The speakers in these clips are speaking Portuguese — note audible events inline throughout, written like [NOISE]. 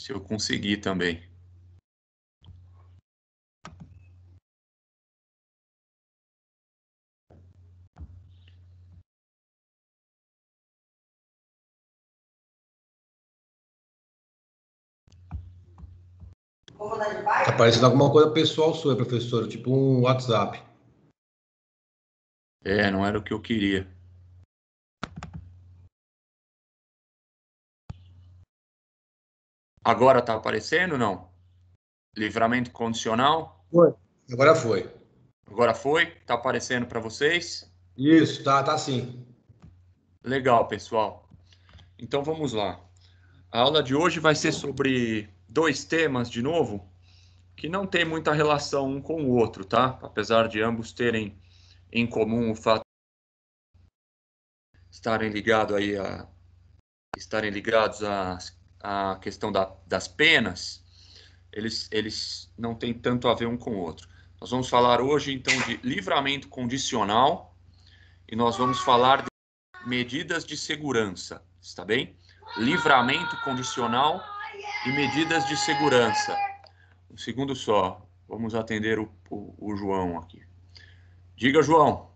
se eu conseguir também. Tá parecendo alguma coisa pessoal sua, professor, tipo um WhatsApp. É, não era o que eu queria. Agora tá aparecendo não? Livramento condicional? Foi. Agora foi. Agora foi? Tá aparecendo para vocês? Isso, tá, tá sim. Legal, pessoal. Então vamos lá. A aula de hoje vai ser sobre dois temas de novo que não tem muita relação um com o outro, tá? Apesar de ambos terem em comum o fato de estarem ligados aí a estarem ligados às a questão da, das penas, eles, eles não têm tanto a ver um com o outro. Nós vamos falar hoje, então, de livramento condicional e nós vamos falar de medidas de segurança, está bem? Livramento condicional e medidas de segurança. Um segundo só, vamos atender o, o, o João aqui. Diga, João.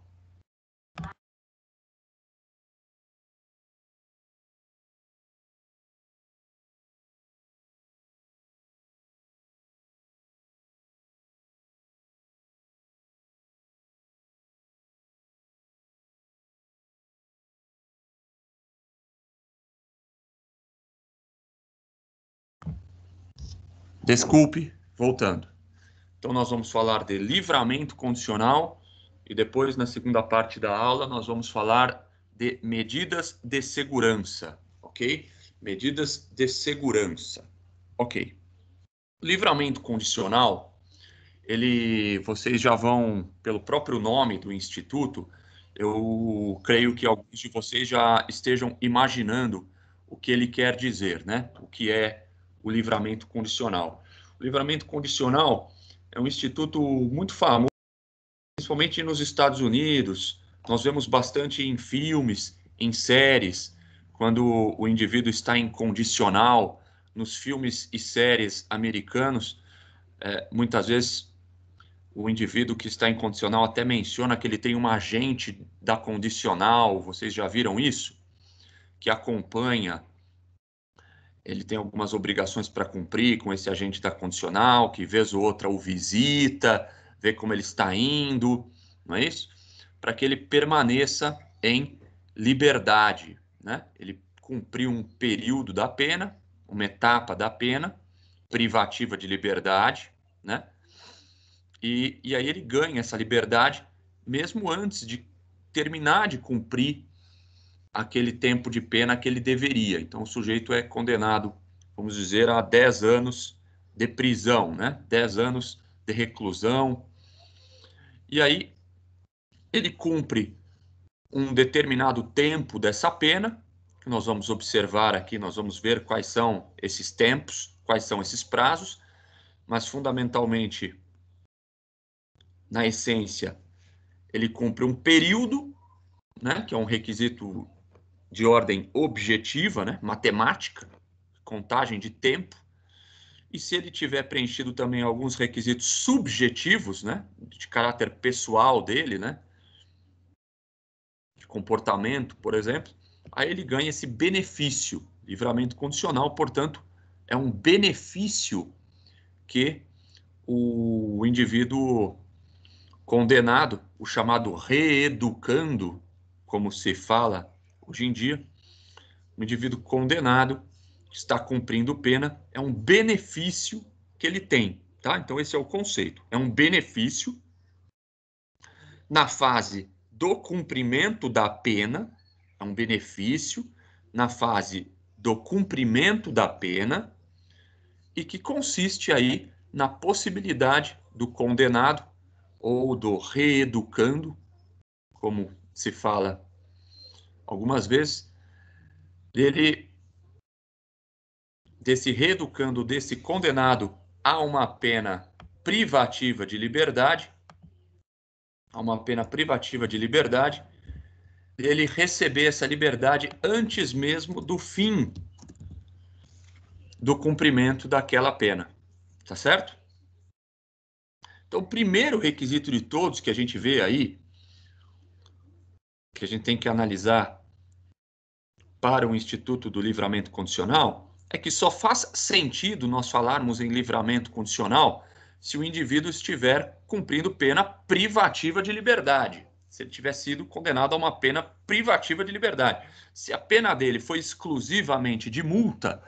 Desculpe, voltando. Então, nós vamos falar de livramento condicional e depois, na segunda parte da aula, nós vamos falar de medidas de segurança, ok? Medidas de segurança, ok. Livramento condicional, ele, vocês já vão, pelo próprio nome do instituto, eu creio que alguns de vocês já estejam imaginando o que ele quer dizer, né? O que é o livramento condicional. O livramento condicional é um instituto muito famoso, principalmente nos Estados Unidos. Nós vemos bastante em filmes, em séries, quando o indivíduo está incondicional. Nos filmes e séries americanos, é, muitas vezes o indivíduo que está incondicional até menciona que ele tem um agente da condicional, vocês já viram isso? Que acompanha ele tem algumas obrigações para cumprir com esse agente da condicional, que vez ou outra o visita, vê como ele está indo, não é isso? Para que ele permaneça em liberdade, né? Ele cumpriu um período da pena, uma etapa da pena privativa de liberdade, né? E, e aí ele ganha essa liberdade mesmo antes de terminar de cumprir aquele tempo de pena que ele deveria. Então, o sujeito é condenado, vamos dizer, a 10 anos de prisão, né? 10 anos de reclusão. E aí, ele cumpre um determinado tempo dessa pena, que nós vamos observar aqui, nós vamos ver quais são esses tempos, quais são esses prazos, mas fundamentalmente, na essência, ele cumpre um período, né, que é um requisito de ordem objetiva, né, matemática, contagem de tempo, e se ele tiver preenchido também alguns requisitos subjetivos, né, de caráter pessoal dele, né, de comportamento, por exemplo, aí ele ganha esse benefício, livramento condicional, portanto, é um benefício que o indivíduo condenado, o chamado reeducando, como se fala Hoje em dia, o indivíduo condenado está cumprindo pena, é um benefício que ele tem, tá? Então esse é o conceito. É um benefício na fase do cumprimento da pena, é um benefício na fase do cumprimento da pena e que consiste aí na possibilidade do condenado ou do reeducando, como se fala algumas vezes, dele desse reeducando desse condenado a uma pena privativa de liberdade, a uma pena privativa de liberdade, ele receber essa liberdade antes mesmo do fim do cumprimento daquela pena. Tá certo? Então, o primeiro requisito de todos que a gente vê aí que a gente tem que analisar para o Instituto do Livramento Condicional é que só faz sentido nós falarmos em livramento condicional se o indivíduo estiver cumprindo pena privativa de liberdade, se ele tiver sido condenado a uma pena privativa de liberdade. Se a pena dele foi exclusivamente de multa,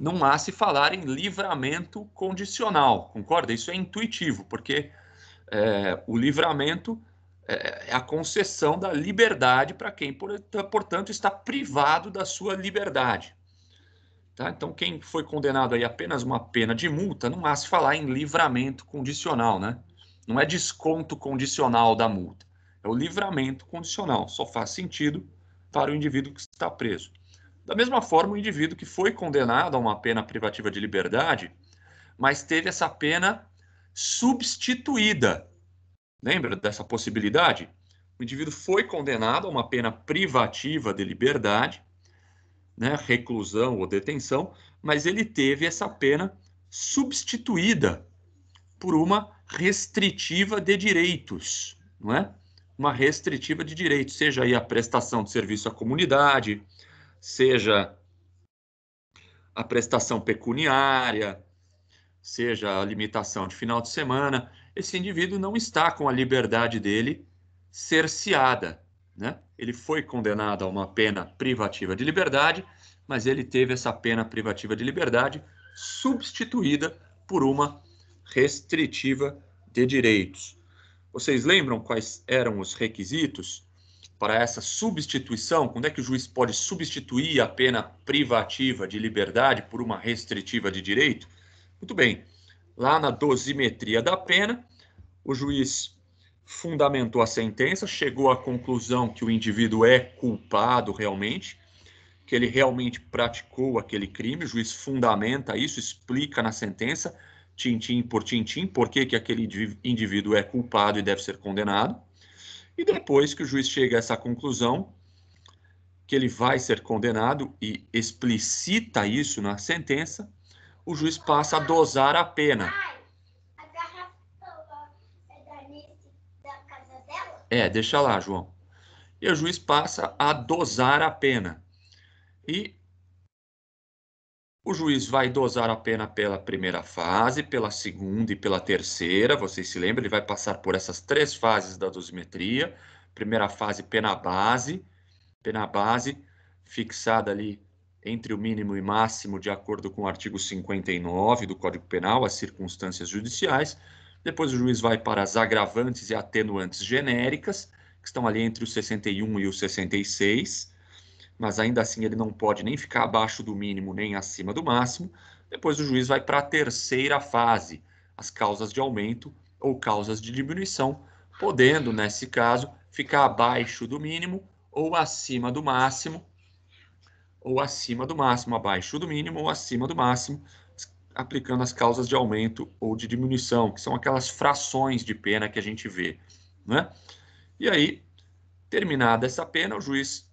não há se falar em livramento condicional, concorda? Isso é intuitivo, porque é, o livramento é, é a concessão da liberdade para quem, portanto, está privado da sua liberdade. Tá? Então, quem foi condenado a apenas uma pena de multa, não há se falar em livramento condicional, né? Não é desconto condicional da multa, é o livramento condicional. Só faz sentido para o indivíduo que está preso. Da mesma forma, o indivíduo que foi condenado a uma pena privativa de liberdade, mas teve essa pena substituída Lembra dessa possibilidade? O indivíduo foi condenado a uma pena privativa de liberdade, né, reclusão ou detenção, mas ele teve essa pena substituída por uma restritiva de direitos, não é? Uma restritiva de direitos, seja aí a prestação de serviço à comunidade, seja a prestação pecuniária, seja a limitação de final de semana esse indivíduo não está com a liberdade dele cerceada. Né? Ele foi condenado a uma pena privativa de liberdade, mas ele teve essa pena privativa de liberdade substituída por uma restritiva de direitos. Vocês lembram quais eram os requisitos para essa substituição? Quando é que o juiz pode substituir a pena privativa de liberdade por uma restritiva de direito? Muito bem lá na dosimetria da pena, o juiz fundamentou a sentença, chegou à conclusão que o indivíduo é culpado realmente, que ele realmente praticou aquele crime, o juiz fundamenta isso, explica na sentença, tintim por tintim, por que, que aquele indivíduo é culpado e deve ser condenado. E depois que o juiz chega a essa conclusão, que ele vai ser condenado e explicita isso na sentença, o juiz passa a dosar a pena. É, deixa lá, João. E o juiz passa a dosar a pena. E o juiz vai dosar a pena pela primeira fase, pela segunda e pela terceira. Vocês se lembram? Ele vai passar por essas três fases da dosimetria. Primeira fase, pena base. Pena base fixada ali entre o mínimo e máximo, de acordo com o artigo 59 do Código Penal, as circunstâncias judiciais. Depois o juiz vai para as agravantes e atenuantes genéricas, que estão ali entre o 61 e o 66, mas ainda assim ele não pode nem ficar abaixo do mínimo nem acima do máximo. Depois o juiz vai para a terceira fase, as causas de aumento ou causas de diminuição, podendo, nesse caso, ficar abaixo do mínimo ou acima do máximo, ou acima do máximo, abaixo do mínimo ou acima do máximo, aplicando as causas de aumento ou de diminuição, que são aquelas frações de pena que a gente vê. Né? E aí, terminada essa pena, o juiz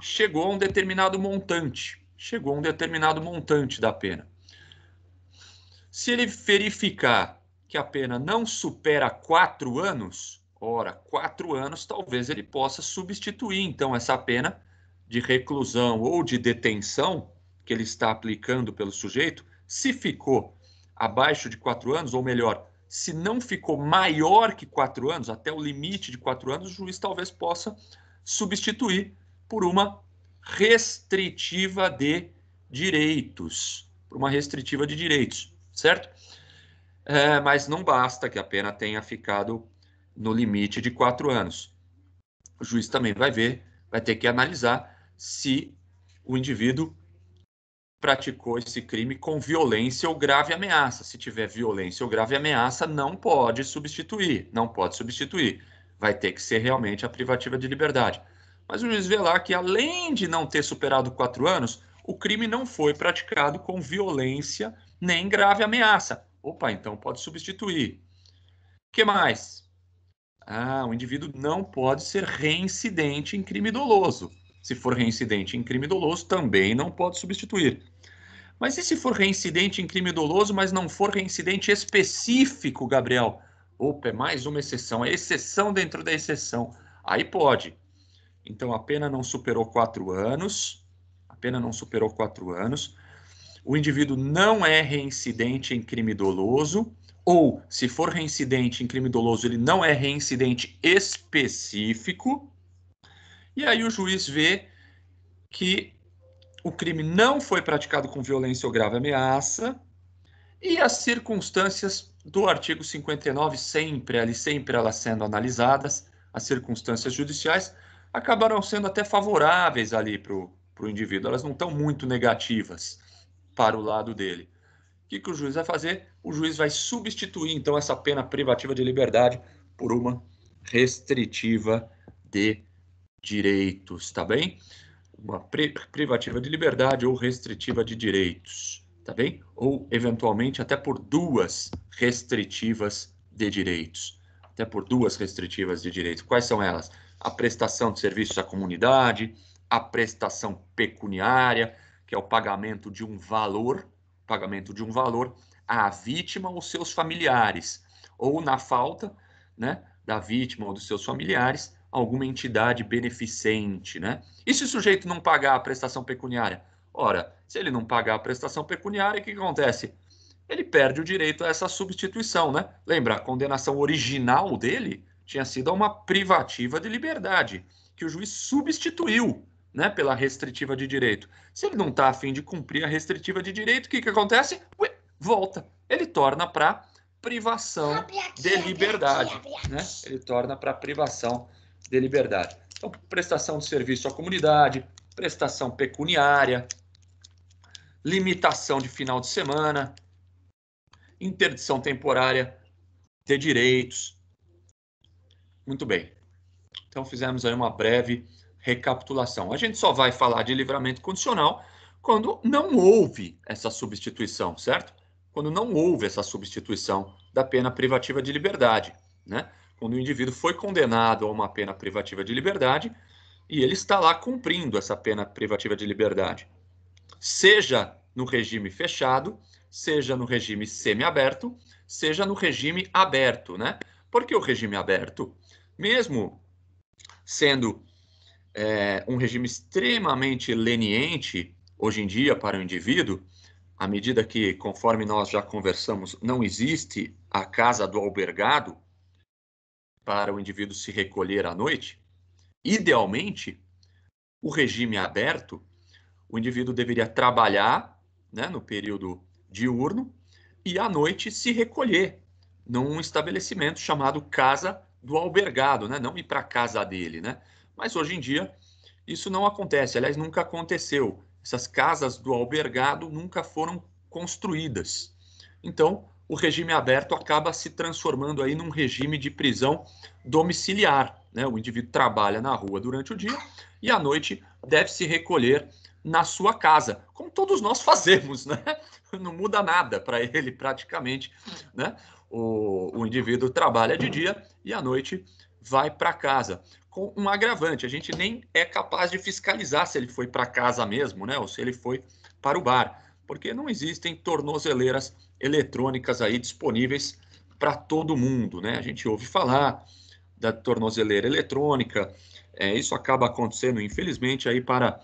chegou a um determinado montante, chegou a um determinado montante da pena. Se ele verificar que a pena não supera quatro anos, ora, quatro anos, talvez ele possa substituir então essa pena de reclusão ou de detenção que ele está aplicando pelo sujeito, se ficou abaixo de quatro anos, ou melhor, se não ficou maior que quatro anos, até o limite de quatro anos, o juiz talvez possa substituir por uma restritiva de direitos, por uma restritiva de direitos, certo? É, mas não basta que a pena tenha ficado no limite de quatro anos. O juiz também vai ver, vai ter que analisar se o indivíduo praticou esse crime com violência ou grave ameaça. Se tiver violência ou grave ameaça, não pode substituir, não pode substituir. Vai ter que ser realmente a privativa de liberdade. Mas o juiz vê lá que, além de não ter superado quatro anos, o crime não foi praticado com violência nem grave ameaça. Opa, então pode substituir. O que mais? Ah, o indivíduo não pode ser reincidente em crime doloso. Se for reincidente em crime doloso, também não pode substituir. Mas e se for reincidente em crime doloso, mas não for reincidente específico, Gabriel? Opa, é mais uma exceção, é exceção dentro da exceção. Aí pode. Então a pena não superou quatro anos, a pena não superou quatro anos, o indivíduo não é reincidente em crime doloso, ou se for reincidente em crime doloso, ele não é reincidente específico, e aí o juiz vê que o crime não foi praticado com violência ou grave ameaça e as circunstâncias do artigo 59 sempre ali sempre elas sendo analisadas as circunstâncias judiciais acabaram sendo até favoráveis ali para o indivíduo elas não estão muito negativas para o lado dele o que, que o juiz vai fazer o juiz vai substituir então essa pena privativa de liberdade por uma restritiva de direitos, tá bem? Uma privativa de liberdade ou restritiva de direitos, tá bem? Ou, eventualmente, até por duas restritivas de direitos. Até por duas restritivas de direitos. Quais são elas? A prestação de serviços à comunidade, a prestação pecuniária, que é o pagamento de um valor, pagamento de um valor à vítima ou seus familiares, ou na falta, né, da vítima ou dos seus familiares, alguma entidade beneficente, né? E se o sujeito não pagar a prestação pecuniária? Ora, se ele não pagar a prestação pecuniária, o que acontece? Ele perde o direito a essa substituição, né? Lembra, a condenação original dele tinha sido uma privativa de liberdade, que o juiz substituiu, né, pela restritiva de direito. Se ele não está afim de cumprir a restritiva de direito, o que, que acontece? Ué, volta. Ele torna para privação aqui, de liberdade, né? aqui, aqui. né? Ele torna para privação de liberdade. Então, prestação de serviço à comunidade, prestação pecuniária, limitação de final de semana, interdição temporária de direitos. Muito bem. Então, fizemos aí uma breve recapitulação. A gente só vai falar de livramento condicional quando não houve essa substituição, certo? Quando não houve essa substituição da pena privativa de liberdade, né? quando o indivíduo foi condenado a uma pena privativa de liberdade e ele está lá cumprindo essa pena privativa de liberdade, seja no regime fechado, seja no regime semiaberto, seja no regime aberto, né? Porque o regime aberto, mesmo sendo é, um regime extremamente leniente hoje em dia para o indivíduo, à medida que, conforme nós já conversamos, não existe a casa do albergado, para o indivíduo se recolher à noite, idealmente, o regime aberto, o indivíduo deveria trabalhar né, no período diurno e à noite se recolher num estabelecimento chamado casa do albergado, né? não ir para a casa dele. Né? Mas hoje em dia isso não acontece, aliás, nunca aconteceu. Essas casas do albergado nunca foram construídas. Então, o regime aberto acaba se transformando aí num regime de prisão domiciliar. Né? O indivíduo trabalha na rua durante o dia e à noite deve se recolher na sua casa, como todos nós [LAUGHS] fazemos, né? Não muda nada para ele praticamente, né? O, o indivíduo trabalha de dia e à noite vai para casa. Com um agravante, a gente nem é capaz de fiscalizar se ele foi para casa mesmo, né? Ou se ele foi para o bar, porque não existem tornozeleiras eletrônicas aí disponíveis para todo mundo, né? A gente ouve falar da tornozeleira eletrônica, é, isso acaba acontecendo, infelizmente, aí para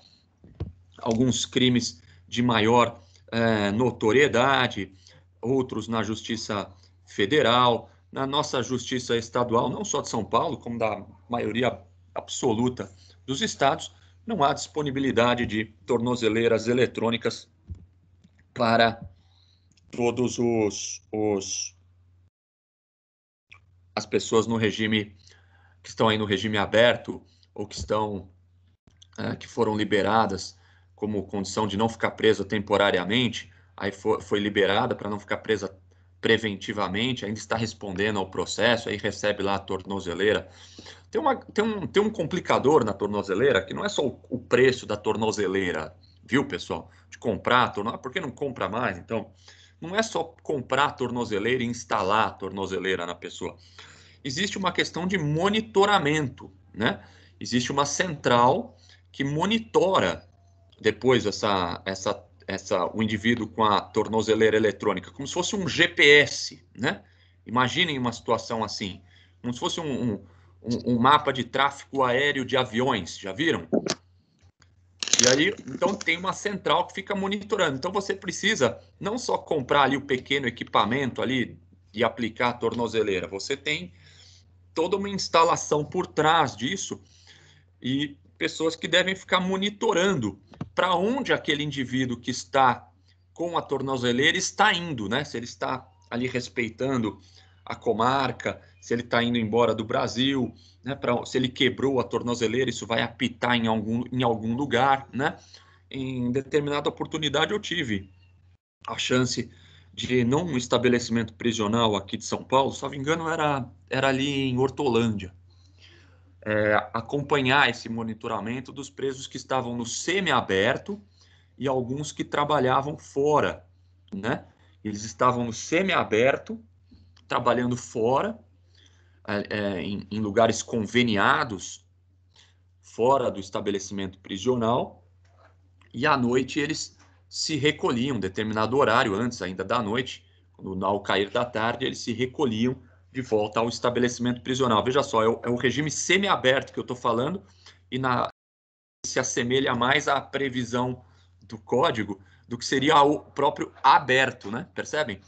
alguns crimes de maior é, notoriedade, outros na Justiça Federal, na nossa Justiça Estadual, não só de São Paulo, como da maioria absoluta dos estados, não há disponibilidade de tornozeleiras eletrônicas para todos os, os as pessoas no regime que estão aí no regime aberto ou que estão é, que foram liberadas como condição de não ficar presa temporariamente, aí foi, foi liberada para não ficar presa preventivamente, ainda está respondendo ao processo, aí recebe lá a tornozeleira. Tem, uma, tem, um, tem um complicador na tornozeleira que não é só o, o preço da tornozeleira, viu, pessoal? De comprar, tornar, ah, porque não compra mais, então não é só comprar a tornozeleira e instalar a tornozeleira na pessoa. Existe uma questão de monitoramento, né? Existe uma central que monitora depois essa, essa, essa, o indivíduo com a tornozeleira eletrônica, como se fosse um GPS, né? Imaginem uma situação assim, como se fosse um, um, um mapa de tráfego aéreo de aviões, já viram? E aí, então tem uma central que fica monitorando. Então você precisa não só comprar ali o pequeno equipamento ali e aplicar a tornozeleira, você tem toda uma instalação por trás disso e pessoas que devem ficar monitorando para onde aquele indivíduo que está com a tornozeleira está indo, né? Se ele está ali respeitando a comarca, se ele está indo embora do Brasil, né, pra, se ele quebrou a tornozeleira, isso vai apitar em algum, em algum lugar. Né? Em determinada oportunidade, eu tive a chance de, num estabelecimento prisional aqui de São Paulo, se não me engano, era, era ali em Hortolândia, é, acompanhar esse monitoramento dos presos que estavam no semiaberto e alguns que trabalhavam fora, né? Eles estavam no semiaberto, trabalhando fora, é, em, lugares conveniados, fora do estabelecimento prisional, e à noite eles se recolhiam, um determinado horário antes ainda da noite, no, ao cair da tarde, eles se recolhiam de volta ao estabelecimento prisional. Veja só, é o, é o regime semiaberto que eu estou falando e na, se assemelha mais à previsão do código do que seria o próprio aberto, né? Percebem?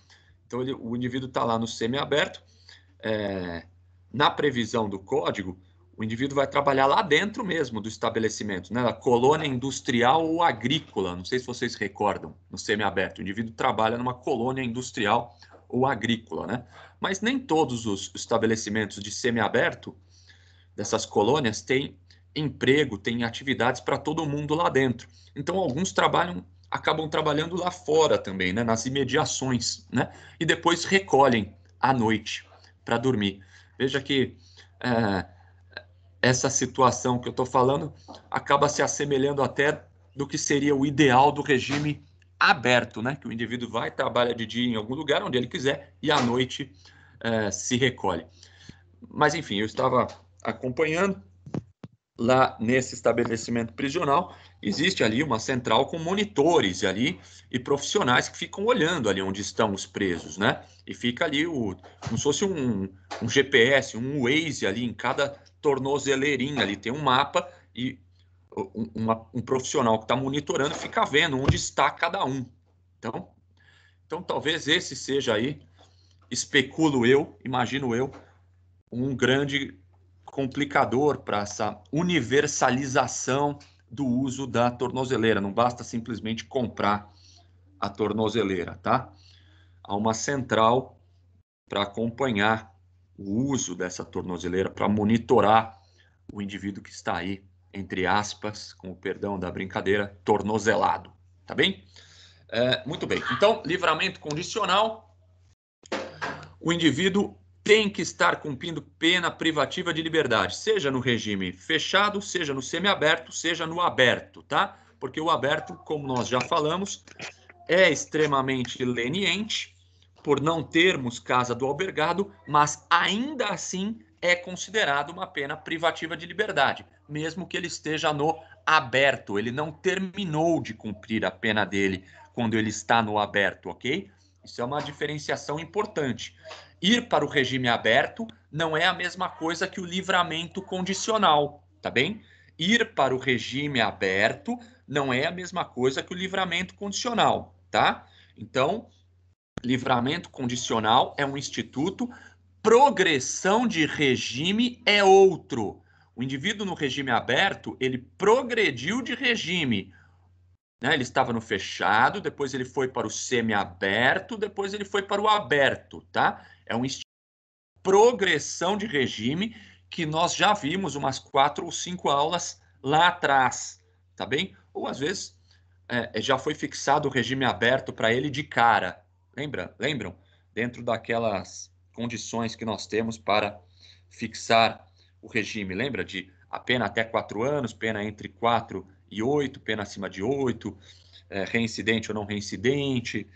Então ele, o indivíduo está lá no semiaberto, é, na previsão do código, o indivíduo vai trabalhar lá dentro mesmo do estabelecimento, né? na colônia industrial ou agrícola. Não sei se vocês recordam, no semiaberto. O indivíduo trabalha numa colônia industrial ou agrícola. Né? Mas nem todos os estabelecimentos de semiaberto, dessas colônias, têm emprego, têm atividades para todo mundo lá dentro. Então, alguns trabalham acabam trabalhando lá fora também, né? nas imediações, né? e depois recolhem à noite para dormir. Veja que é, essa situação que eu estou falando acaba se assemelhando até do que seria o ideal do regime aberto, né? Que o indivíduo vai, trabalha de dia em algum lugar, onde ele quiser, e à noite é, se recolhe. Mas, enfim, eu estava acompanhando lá nesse estabelecimento prisional, existe ali uma central com monitores ali e profissionais que ficam olhando ali onde estão os presos, né? E fica ali o, como se fosse um, um GPS, um Waze ali em cada tornozeleirinha ali, tem um mapa e um, uma, um profissional que está monitorando fica vendo onde está cada um. Então, então talvez esse seja aí, especulo eu, imagino eu, um grande complicador para essa universalização do uso da tornozeleira. Não basta simplesmente comprar a tornozeleira, tá? Há uma central para acompanhar o uso dessa tornozeleira, para monitorar o indivíduo que está aí, entre aspas, com o perdão da brincadeira, tornozelado, tá bem? É, muito bem. Então, livramento condicional. O indivíduo tem que estar cumprindo pena privativa de liberdade, seja no regime fechado, seja no semiaberto, seja no aberto, tá? Porque o aberto, como nós já falamos, é extremamente leniente por não termos casa do albergado, mas ainda assim é considerado uma pena privativa de liberdade, mesmo que ele esteja no aberto, ele não terminou de cumprir a pena dele quando ele está no aberto, ok? Isso é uma diferenciação importante ir para o regime aberto não é a mesma coisa que o livramento condicional, tá bem? Ir para o regime aberto não é a mesma coisa que o livramento condicional, tá? Então, livramento condicional é um instituto, progressão de regime é outro. O indivíduo no regime aberto, ele progrediu de regime. Né? Ele estava no fechado, depois ele foi para o semi-aberto, depois ele foi para o aberto, tá? É um estilo de progressão de regime que nós já vimos umas quatro ou cinco aulas lá atrás, tá bem? Ou às vezes é, é já foi fixado o regime aberto para ele de cara, lembra? Lembram? Dentro daquelas condições que nós temos para fixar o regime, lembra de a pena até quatro anos, pena entre quatro e 8, pena acima de 8, é, reincidente ou não reincidente,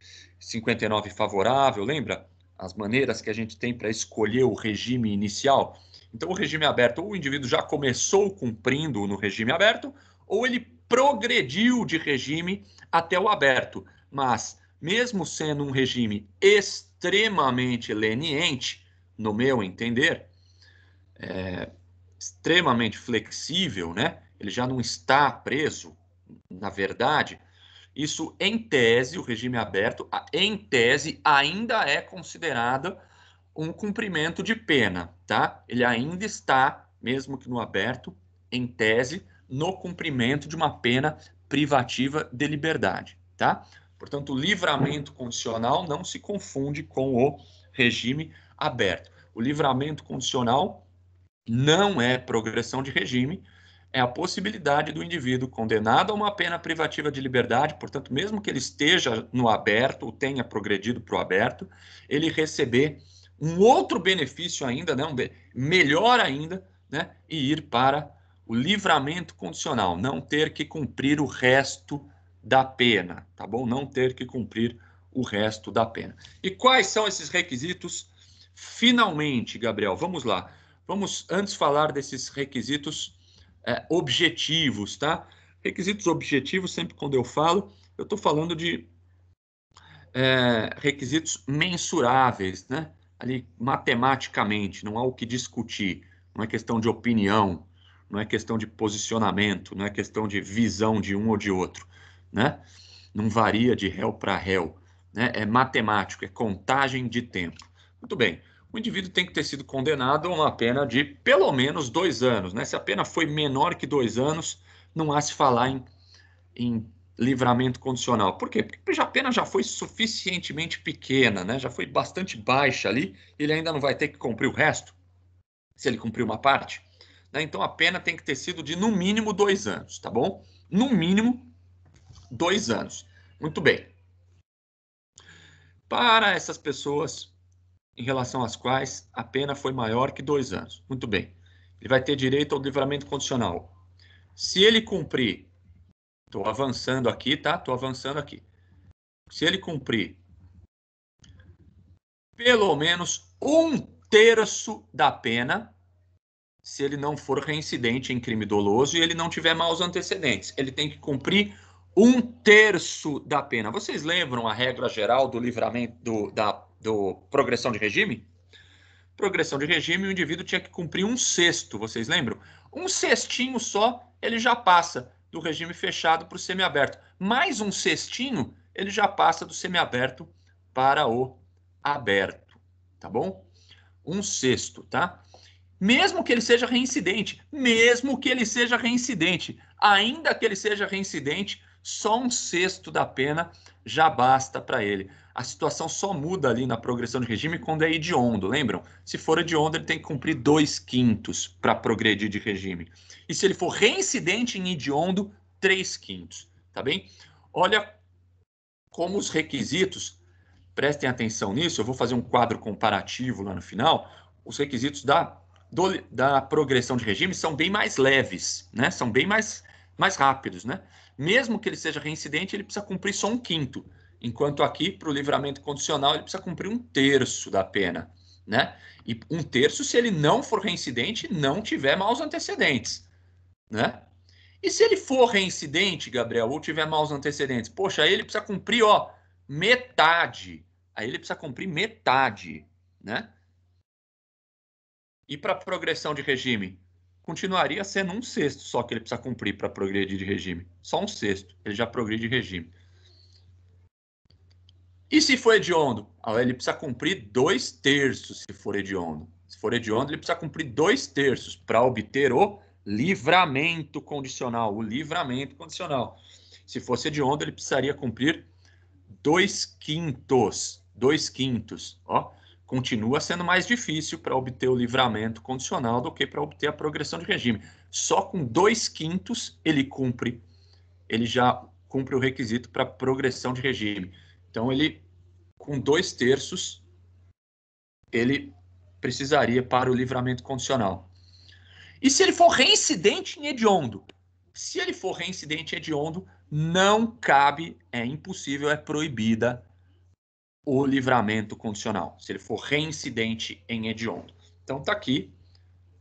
59 favorável, lembra? As maneiras que a gente tem para escolher o regime inicial. Então, o regime aberto, ou o indivíduo já começou cumprindo no regime aberto, ou ele progrediu de regime até o aberto. Mas, mesmo sendo um regime extremamente leniente, no meu entender, é, extremamente flexível, né? ele já não está preso, na verdade, isso em tese, o regime aberto, em tese, ainda é considerado um cumprimento de pena, tá? Ele ainda está, mesmo que no aberto, em tese, no cumprimento de uma pena privativa de liberdade, tá? Portanto, o livramento condicional não se confunde com o regime aberto. O livramento condicional não é progressão de regime, é a possibilidade do indivíduo condenado a uma pena privativa de liberdade, portanto, mesmo que ele esteja no aberto ou tenha progredido para o aberto, ele receber um outro benefício ainda, né, um be melhor ainda, né, e ir para o livramento condicional, não ter que cumprir o resto da pena, tá bom? Não ter que cumprir o resto da pena. E quais são esses requisitos? Finalmente, Gabriel, vamos lá. Vamos antes falar desses requisitos é, objetivos, tá? Requisitos objetivos, sempre quando eu falo, eu estou falando de é, requisitos mensuráveis, né? Ali, matematicamente, não há o que discutir, não é questão de opinião, não é questão de posicionamento, não é questão de visão de um ou de outro, né? Não varia de réu para réu, né? É matemático, é contagem de tempo. Muito bem o indivíduo tem que ter sido condenado a uma pena de pelo menos dois anos. Né? Se a pena foi menor que dois anos, não há se falar em, em livramento condicional. Por quê? Porque a pena já foi suficientemente pequena, né? já foi bastante baixa ali, ele ainda não vai ter que cumprir o resto, se ele cumprir uma parte. Né? Então a pena tem que ter sido de no mínimo dois anos, tá bom? No mínimo dois anos. Muito bem. Para essas pessoas em relação às quais a pena foi maior que dois anos. Muito bem. Ele vai ter direito ao livramento condicional. Se ele cumprir, estou avançando aqui, tá? Estou avançando aqui. Se ele cumprir pelo menos um terço da pena, se ele não for reincidente em crime doloso e ele não tiver maus antecedentes, ele tem que cumprir um terço da pena. Vocês lembram a regra geral do livramento do, da do progressão de regime? Progressão de regime, o indivíduo tinha que cumprir um sexto, vocês lembram? Um cestinho só, ele já passa do regime fechado para o semiaberto. Mais um cestinho, ele já passa do semiaberto para o aberto, tá bom? Um sexto, tá? Mesmo que ele seja reincidente, mesmo que ele seja reincidente, ainda que ele seja reincidente, só um sexto da pena já basta para ele. A situação só muda ali na progressão de regime quando é hediondo, lembram? Se for hediondo, ele tem que cumprir dois quintos para progredir de regime. E se ele for reincidente em hediondo, três quintos, tá bem? Olha como os requisitos, prestem atenção nisso, eu vou fazer um quadro comparativo lá no final, os requisitos da, do, da progressão de regime são bem mais leves, né? São bem mais, mais rápidos, né? mesmo que ele seja reincidente, ele precisa cumprir só um quinto, enquanto aqui, para o livramento condicional, ele precisa cumprir um terço da pena. Né? E um terço se ele não for reincidente não tiver maus antecedentes. Né? E se ele for reincidente, Gabriel, ou tiver maus antecedentes, poxa, aí ele precisa cumprir ó, metade. Aí ele precisa cumprir metade. Né? E para progressão de regime? continuaria sendo um sexto só que ele precisa cumprir para progredir de regime. Só um sexto, ele já progride de regime. E se for hediondo? Ah, ele precisa cumprir dois terços se for hediondo. Se for hediondo, ele precisa cumprir dois terços para obter o livramento condicional. O livramento condicional. Se fosse hediondo, ele precisaria cumprir dois quintos. Dois quintos. Ó continua sendo mais difícil para obter o livramento condicional do que para obter a progressão de regime. Só com dois quintos ele cumpre, ele já cumpre o requisito para progressão de regime. Então ele, com dois terços, ele precisaria para o livramento condicional. E se ele for reincidente em hediondo? Se ele for reincidente em hediondo, não cabe, é impossível, é proibida o livramento condicional, se ele for reincidente em hediondo. Então tá aqui,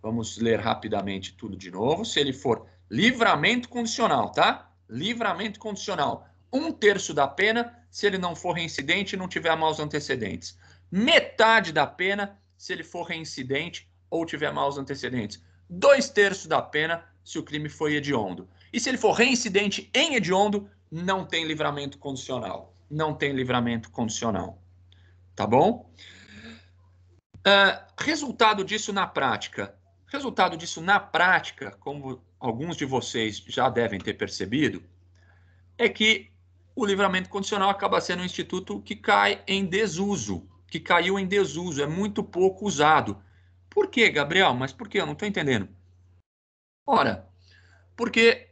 vamos ler rapidamente tudo de novo. Se ele for livramento condicional, tá? Livramento condicional, um terço da pena se ele não for reincidente e não tiver maus antecedentes. Metade da pena se ele for reincidente ou tiver maus antecedentes. Dois terços da pena se o crime foi hediondo. E se ele for reincidente em hediondo, não tem livramento condicional não tem livramento condicional. Tá bom? Uh, resultado disso na prática. Resultado disso na prática, como alguns de vocês já devem ter percebido, é que o livramento condicional acaba sendo um instituto que cai em desuso, que caiu em desuso, é muito pouco usado. Por quê, Gabriel? Mas por quê? Eu não estou entendendo. Ora, porque,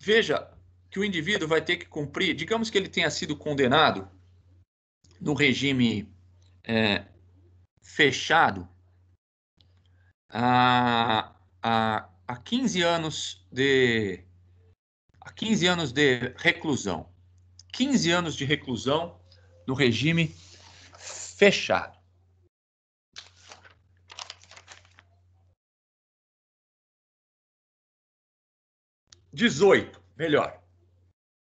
veja, que o indivíduo vai ter que cumprir, digamos que ele tenha sido condenado no regime é, fechado a, a, a 15 anos de a 15 anos de reclusão. 15 anos de reclusão no regime fechado. Dezoito, melhor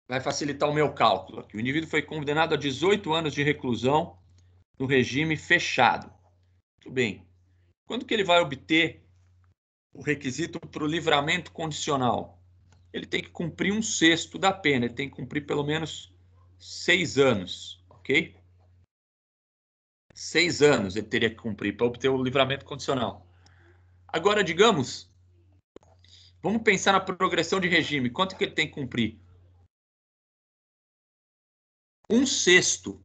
vai facilitar o meu cálculo aqui. O indivíduo foi condenado a 18 anos de reclusão no regime fechado. Muito bem. Quando que ele vai obter o requisito para o livramento condicional? Ele tem que cumprir um sexto da pena, ele tem que cumprir pelo menos seis anos, ok? Seis anos ele teria que cumprir para obter o livramento condicional. Agora, digamos, vamos pensar na progressão de regime. Quanto que ele tem que cumprir? um sexto.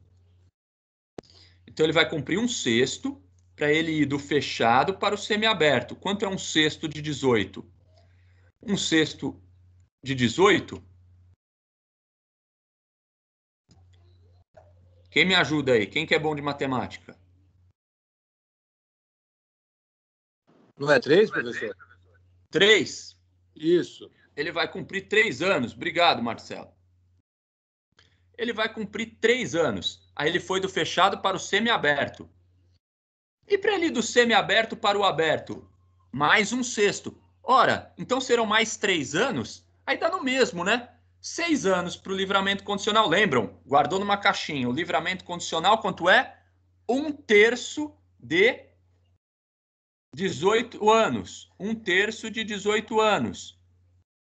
Então ele vai cumprir um sexto para ele ir do fechado para o semiaberto. Quanto é um sexto de 18? Um sexto de 18? Quem me ajuda aí? Quem que é bom de matemática? Não é três, é professor? Três? Isso. Ele vai cumprir três anos. Obrigado, Marcelo ele vai cumprir três anos. Aí ele foi do fechado para o semiaberto E para ele do semiaberto para o aberto, mais um sexto. Ora, então serão mais três anos? Aí dá no mesmo, né? Seis anos para o livramento condicional. Lembram? Guardou numa caixinha. O livramento condicional quanto é? Um terço de 18 anos. Um terço de 18 anos.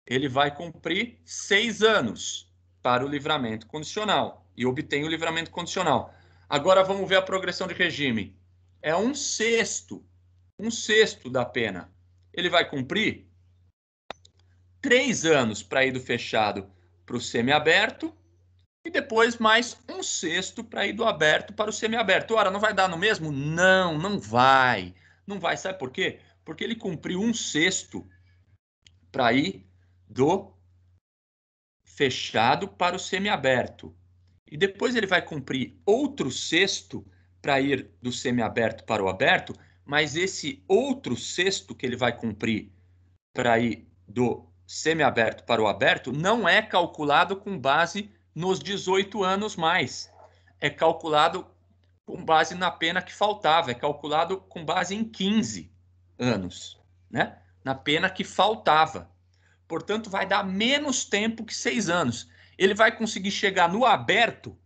Ele vai cumprir seis anos para o livramento condicional e obtém o livramento condicional. Agora vamos ver a progressão de regime. É um sexto, um sexto da pena. Ele vai cumprir três anos para ir do fechado para o semiaberto e depois mais um sexto para ir do aberto para o semiaberto. Ora, não vai dar no mesmo? Não, não vai. Não vai. Sabe por quê? Porque ele cumpriu um sexto para ir do fechado para o semiaberto. E depois ele vai cumprir outro sexto para ir do semiaberto para o aberto, mas esse outro sexto que ele vai cumprir para ir do semiaberto para o aberto não é calculado com base nos 18 anos mais. É calculado com base na pena que faltava, é calculado com base em 15 anos, né? Na pena que faltava. Portanto, vai dar menos tempo que seis anos. Ele vai conseguir chegar no aberto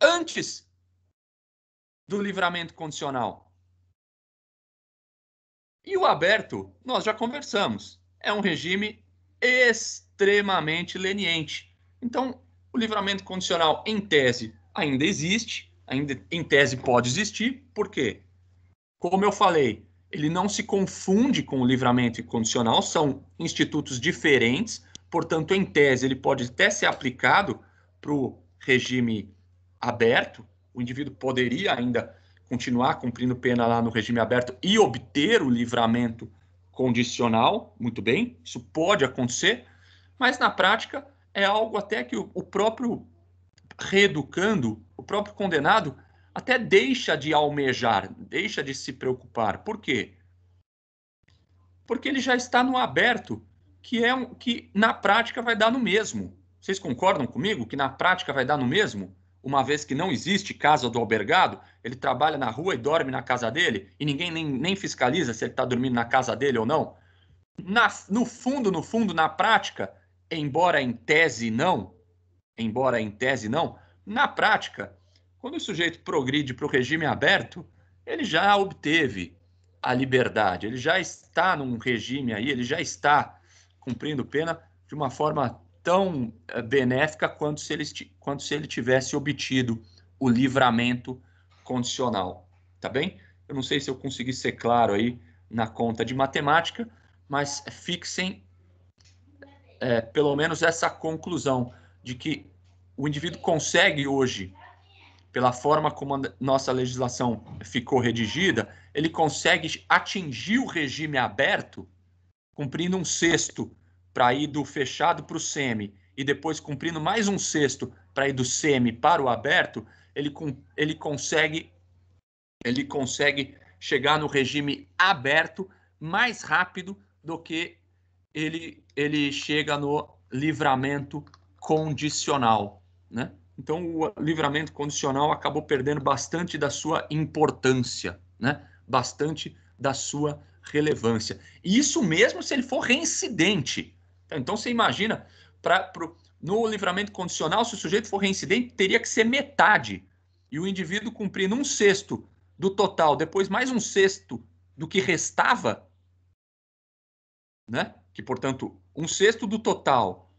antes do livramento condicional. E o aberto, nós já conversamos, é um regime extremamente leniente. Então, o livramento condicional, em tese, ainda existe, ainda em tese pode existir, porque, como eu falei, ele não se confunde com o livramento incondicional, são institutos diferentes, portanto, em tese, ele pode até ser aplicado para o regime aberto, o indivíduo poderia ainda continuar cumprindo pena lá no regime aberto e obter o livramento condicional, muito bem, isso pode acontecer, mas na prática é algo até que o, o próprio reeducando, o próprio condenado, até deixa de almejar, deixa de se preocupar. Por quê? Porque ele já está no aberto, que é um, que na prática vai dar no mesmo. Vocês concordam comigo que na prática vai dar no mesmo? Uma vez que não existe casa do albergado, ele trabalha na rua e dorme na casa dele, e ninguém nem, nem fiscaliza se ele está dormindo na casa dele ou não. Na, no fundo, no fundo, na prática, embora em tese não, embora em tese não, na prática, quando o sujeito progride para o regime aberto, ele já obteve a liberdade, ele já está num regime aí, ele já está cumprindo pena de uma forma tão eh, benéfica quanto se ele, quanto se ele tivesse obtido o livramento condicional, tá bem? Eu não sei se eu consegui ser claro aí na conta de matemática, mas fixem é, pelo menos essa conclusão de que o indivíduo consegue hoje pela forma como a nossa legislação ficou redigida, ele consegue atingir o regime aberto, cumprindo um sexto para ir do fechado para o semi, e depois cumprindo mais um sexto para ir do semi para o aberto, ele, ele, consegue, ele consegue chegar no regime aberto mais rápido do que ele, ele chega no livramento condicional, né? Então, o livramento condicional acabou perdendo bastante da sua importância, né? bastante da sua relevância. E isso mesmo se ele for reincidente. Então, você imagina, pra, pro, no livramento condicional, se o sujeito for reincidente, teria que ser metade. E o indivíduo cumprindo um sexto do total, depois mais um sexto do que restava, né? que, portanto, um sexto do total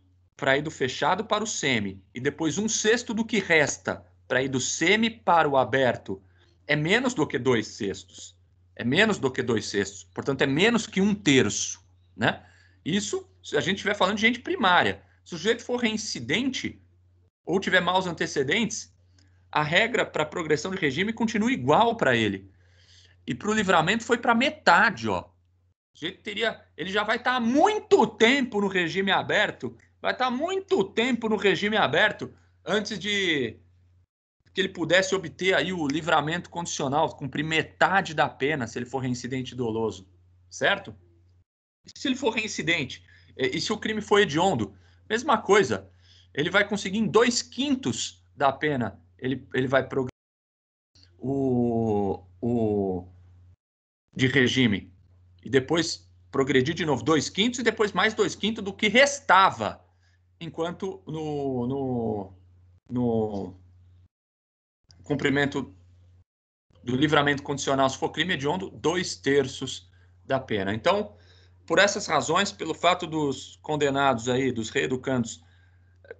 para ir do fechado para o semi e depois um sexto do que resta para ir do semi para o aberto é menos do que dois sextos. É menos do que dois sextos. Portanto, é menos que um terço. Né? Isso se a gente estiver falando de gente primária. Se o sujeito for reincidente ou tiver maus antecedentes, a regra para progressão de regime continua igual para ele. E para o livramento foi para metade, ó. O sujeito teria, ele já vai estar tá há muito tempo no regime aberto vai estar tá muito tempo no regime aberto antes de que ele pudesse obter aí o livramento condicional, cumprir metade da pena se ele for reincidente doloso, certo? E se ele for reincidente e se o crime for hediondo, mesma coisa, ele vai conseguir em dois quintos da pena, ele, ele vai progredir o, o de regime e depois progredir de novo dois quintos e depois mais dois quintos do que restava enquanto no, no, no cumprimento do livramento condicional, se for crime hediondo, dois terços da pena. Então, por essas razões, pelo fato dos condenados aí, dos reeducandos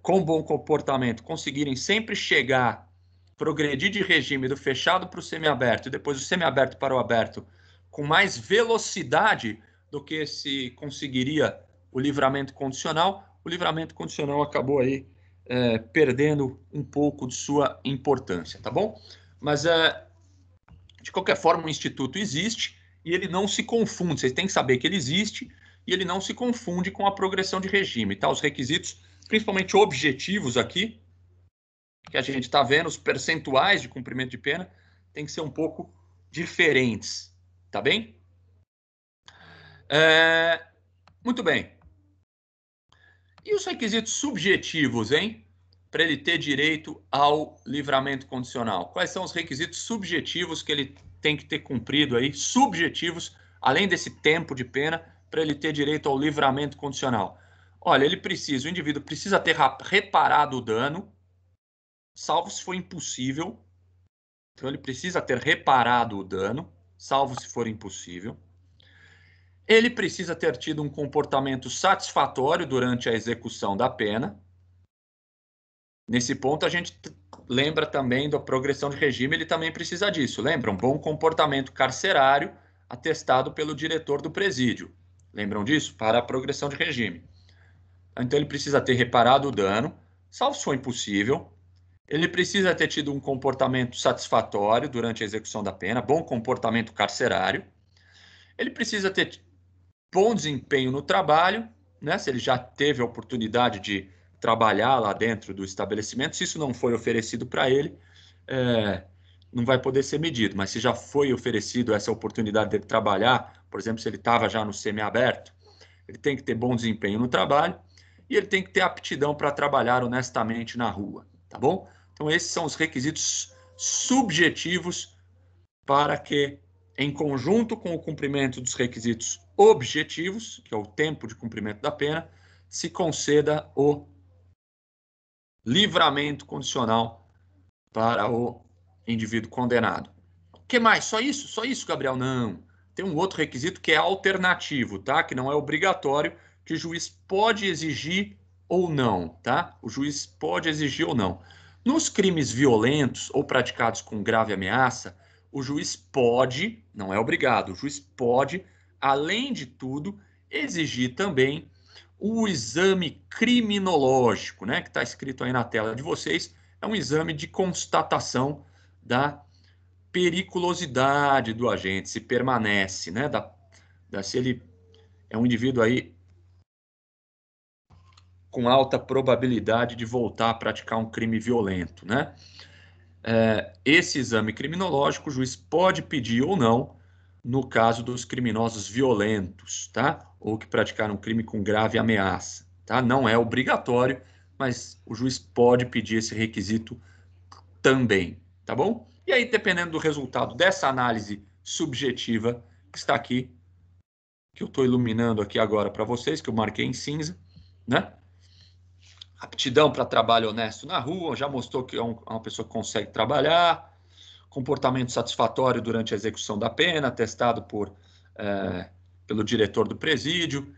com bom comportamento, conseguirem sempre chegar, progredir de regime do fechado para o semiaberto e depois do semiaberto para o aberto, com mais velocidade do que se conseguiria o livramento condicional, o livramento condicional acabou aí é, perdendo um pouco de sua importância, tá bom? Mas, é, de qualquer forma, o Instituto existe e ele não se confunde. Vocês têm que saber que ele existe e ele não se confunde com a progressão de regime, tá? Os requisitos, principalmente objetivos aqui, que a gente está vendo, os percentuais de cumprimento de pena, tem que ser um pouco diferentes, tá bem? É, muito bem. E os requisitos subjetivos, hein? Para ele ter direito ao livramento condicional. Quais são os requisitos subjetivos que ele tem que ter cumprido aí? Subjetivos, além desse tempo de pena, para ele ter direito ao livramento condicional. Olha, ele precisa, o indivíduo precisa ter reparado o dano, salvo se for impossível. Então ele precisa ter reparado o dano, salvo se for impossível ele precisa ter tido um comportamento satisfatório durante a execução da pena. Nesse ponto, a gente lembra também da progressão de regime, ele também precisa disso. Lembra? Um bom comportamento carcerário atestado pelo diretor do presídio. Lembram disso? Para a progressão de regime. Então, ele precisa ter reparado o dano, salvo se for impossível. Ele precisa ter tido um comportamento satisfatório durante a execução da pena, bom comportamento carcerário. Ele precisa ter bom desempenho no trabalho, né? Se ele já teve a oportunidade de trabalhar lá dentro do estabelecimento, se isso não foi oferecido para ele, é, não vai poder ser medido. Mas se já foi oferecido essa oportunidade dele trabalhar, por exemplo, se ele estava já no semiaberto, ele tem que ter bom desempenho no trabalho e ele tem que ter aptidão para trabalhar honestamente na rua, tá bom? Então esses são os requisitos subjetivos para que em conjunto com o cumprimento dos requisitos objetivos, que é o tempo de cumprimento da pena, se conceda o livramento condicional para o indivíduo condenado. O que mais? Só isso? Só isso, Gabriel? Não. Tem um outro requisito que é alternativo, tá? Que não é obrigatório, que o juiz pode exigir ou não, tá? O juiz pode exigir ou não. Nos crimes violentos ou praticados com grave ameaça, o juiz pode, não é obrigado, o juiz pode, além de tudo, exigir também o exame criminológico, né, que está escrito aí na tela de vocês, é um exame de constatação da periculosidade do agente, se permanece, né, da, da se ele é um indivíduo aí com alta probabilidade de voltar a praticar um crime violento, né? é, esse exame criminológico o juiz pode pedir ou não no caso dos criminosos violentos, tá? Ou que praticaram crime com grave ameaça, tá? Não é obrigatório, mas o juiz pode pedir esse requisito também, tá bom? E aí, dependendo do resultado dessa análise subjetiva que está aqui, que eu estou iluminando aqui agora para vocês, que eu marquei em cinza, né? aptidão para trabalho honesto na rua, já mostrou que é, um, uma pessoa que consegue trabalhar, comportamento satisfatório durante a execução da pena, testado por, é, pelo diretor do presídio,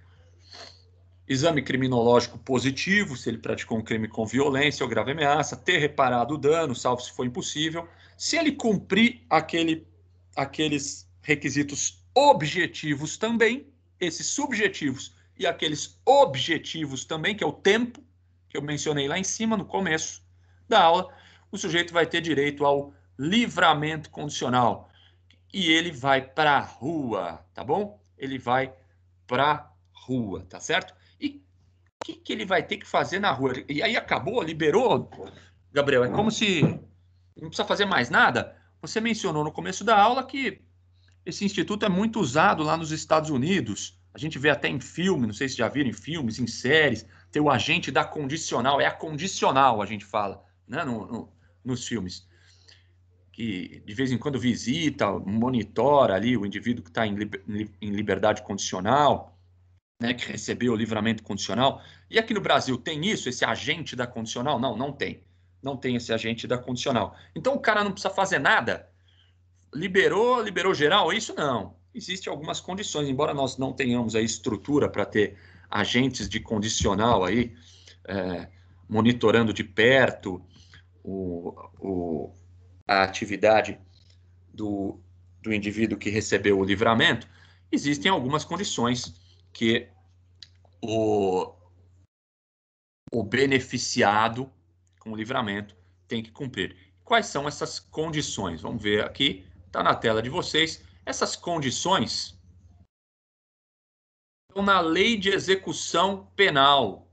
exame criminológico positivo, se ele praticou um crime com violência ou grave ameaça, ter reparado o dano, salvo se for impossível, se ele cumprir aquele, aqueles requisitos objetivos também, esses subjetivos e aqueles objetivos também, que é o tempo, que eu mencionei lá em cima, no começo da aula, o sujeito vai ter direito ao livramento condicional. E ele vai para a rua, tá bom? Ele vai para rua, tá certo? E o que, que ele vai ter que fazer na rua? E aí acabou, liberou, Gabriel? É como se não precisa fazer mais nada. Você mencionou no começo da aula que esse instituto é muito usado lá nos Estados Unidos. A gente vê até em filme, não sei se já viram em filmes, em séries, ter o agente da condicional, é a condicional, a gente fala, né, no, no, nos filmes. Que de vez em quando visita, monitora ali o indivíduo que está em, em liberdade condicional, né, que recebeu o livramento condicional. E aqui no Brasil tem isso, esse agente da condicional? Não, não tem. Não tem esse agente da condicional. Então o cara não precisa fazer nada. Liberou, liberou geral? Isso não. Existem algumas condições, embora nós não tenhamos a estrutura para ter agentes de condicional aí, é, monitorando de perto o, o, a atividade do, do indivíduo que recebeu o livramento, existem algumas condições que o, o beneficiado com o livramento tem que cumprir. Quais são essas condições? Vamos ver aqui, está na tela de vocês. Essas condições então, na Lei de Execução Penal.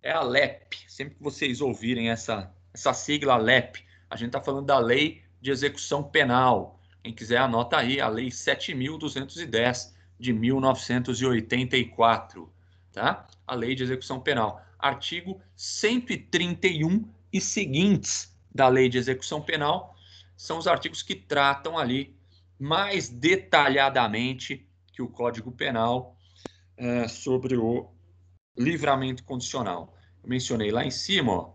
É a LEP. Sempre que vocês ouvirem essa, essa sigla LEP, a gente está falando da Lei de Execução Penal. Quem quiser, anota aí, a Lei 7.210 de 1984, tá? A Lei de Execução Penal. Artigo 131 e seguintes da Lei de Execução Penal são os artigos que tratam ali mais detalhadamente que o Código Penal é, sobre o livramento condicional. Eu mencionei lá em cima, ó,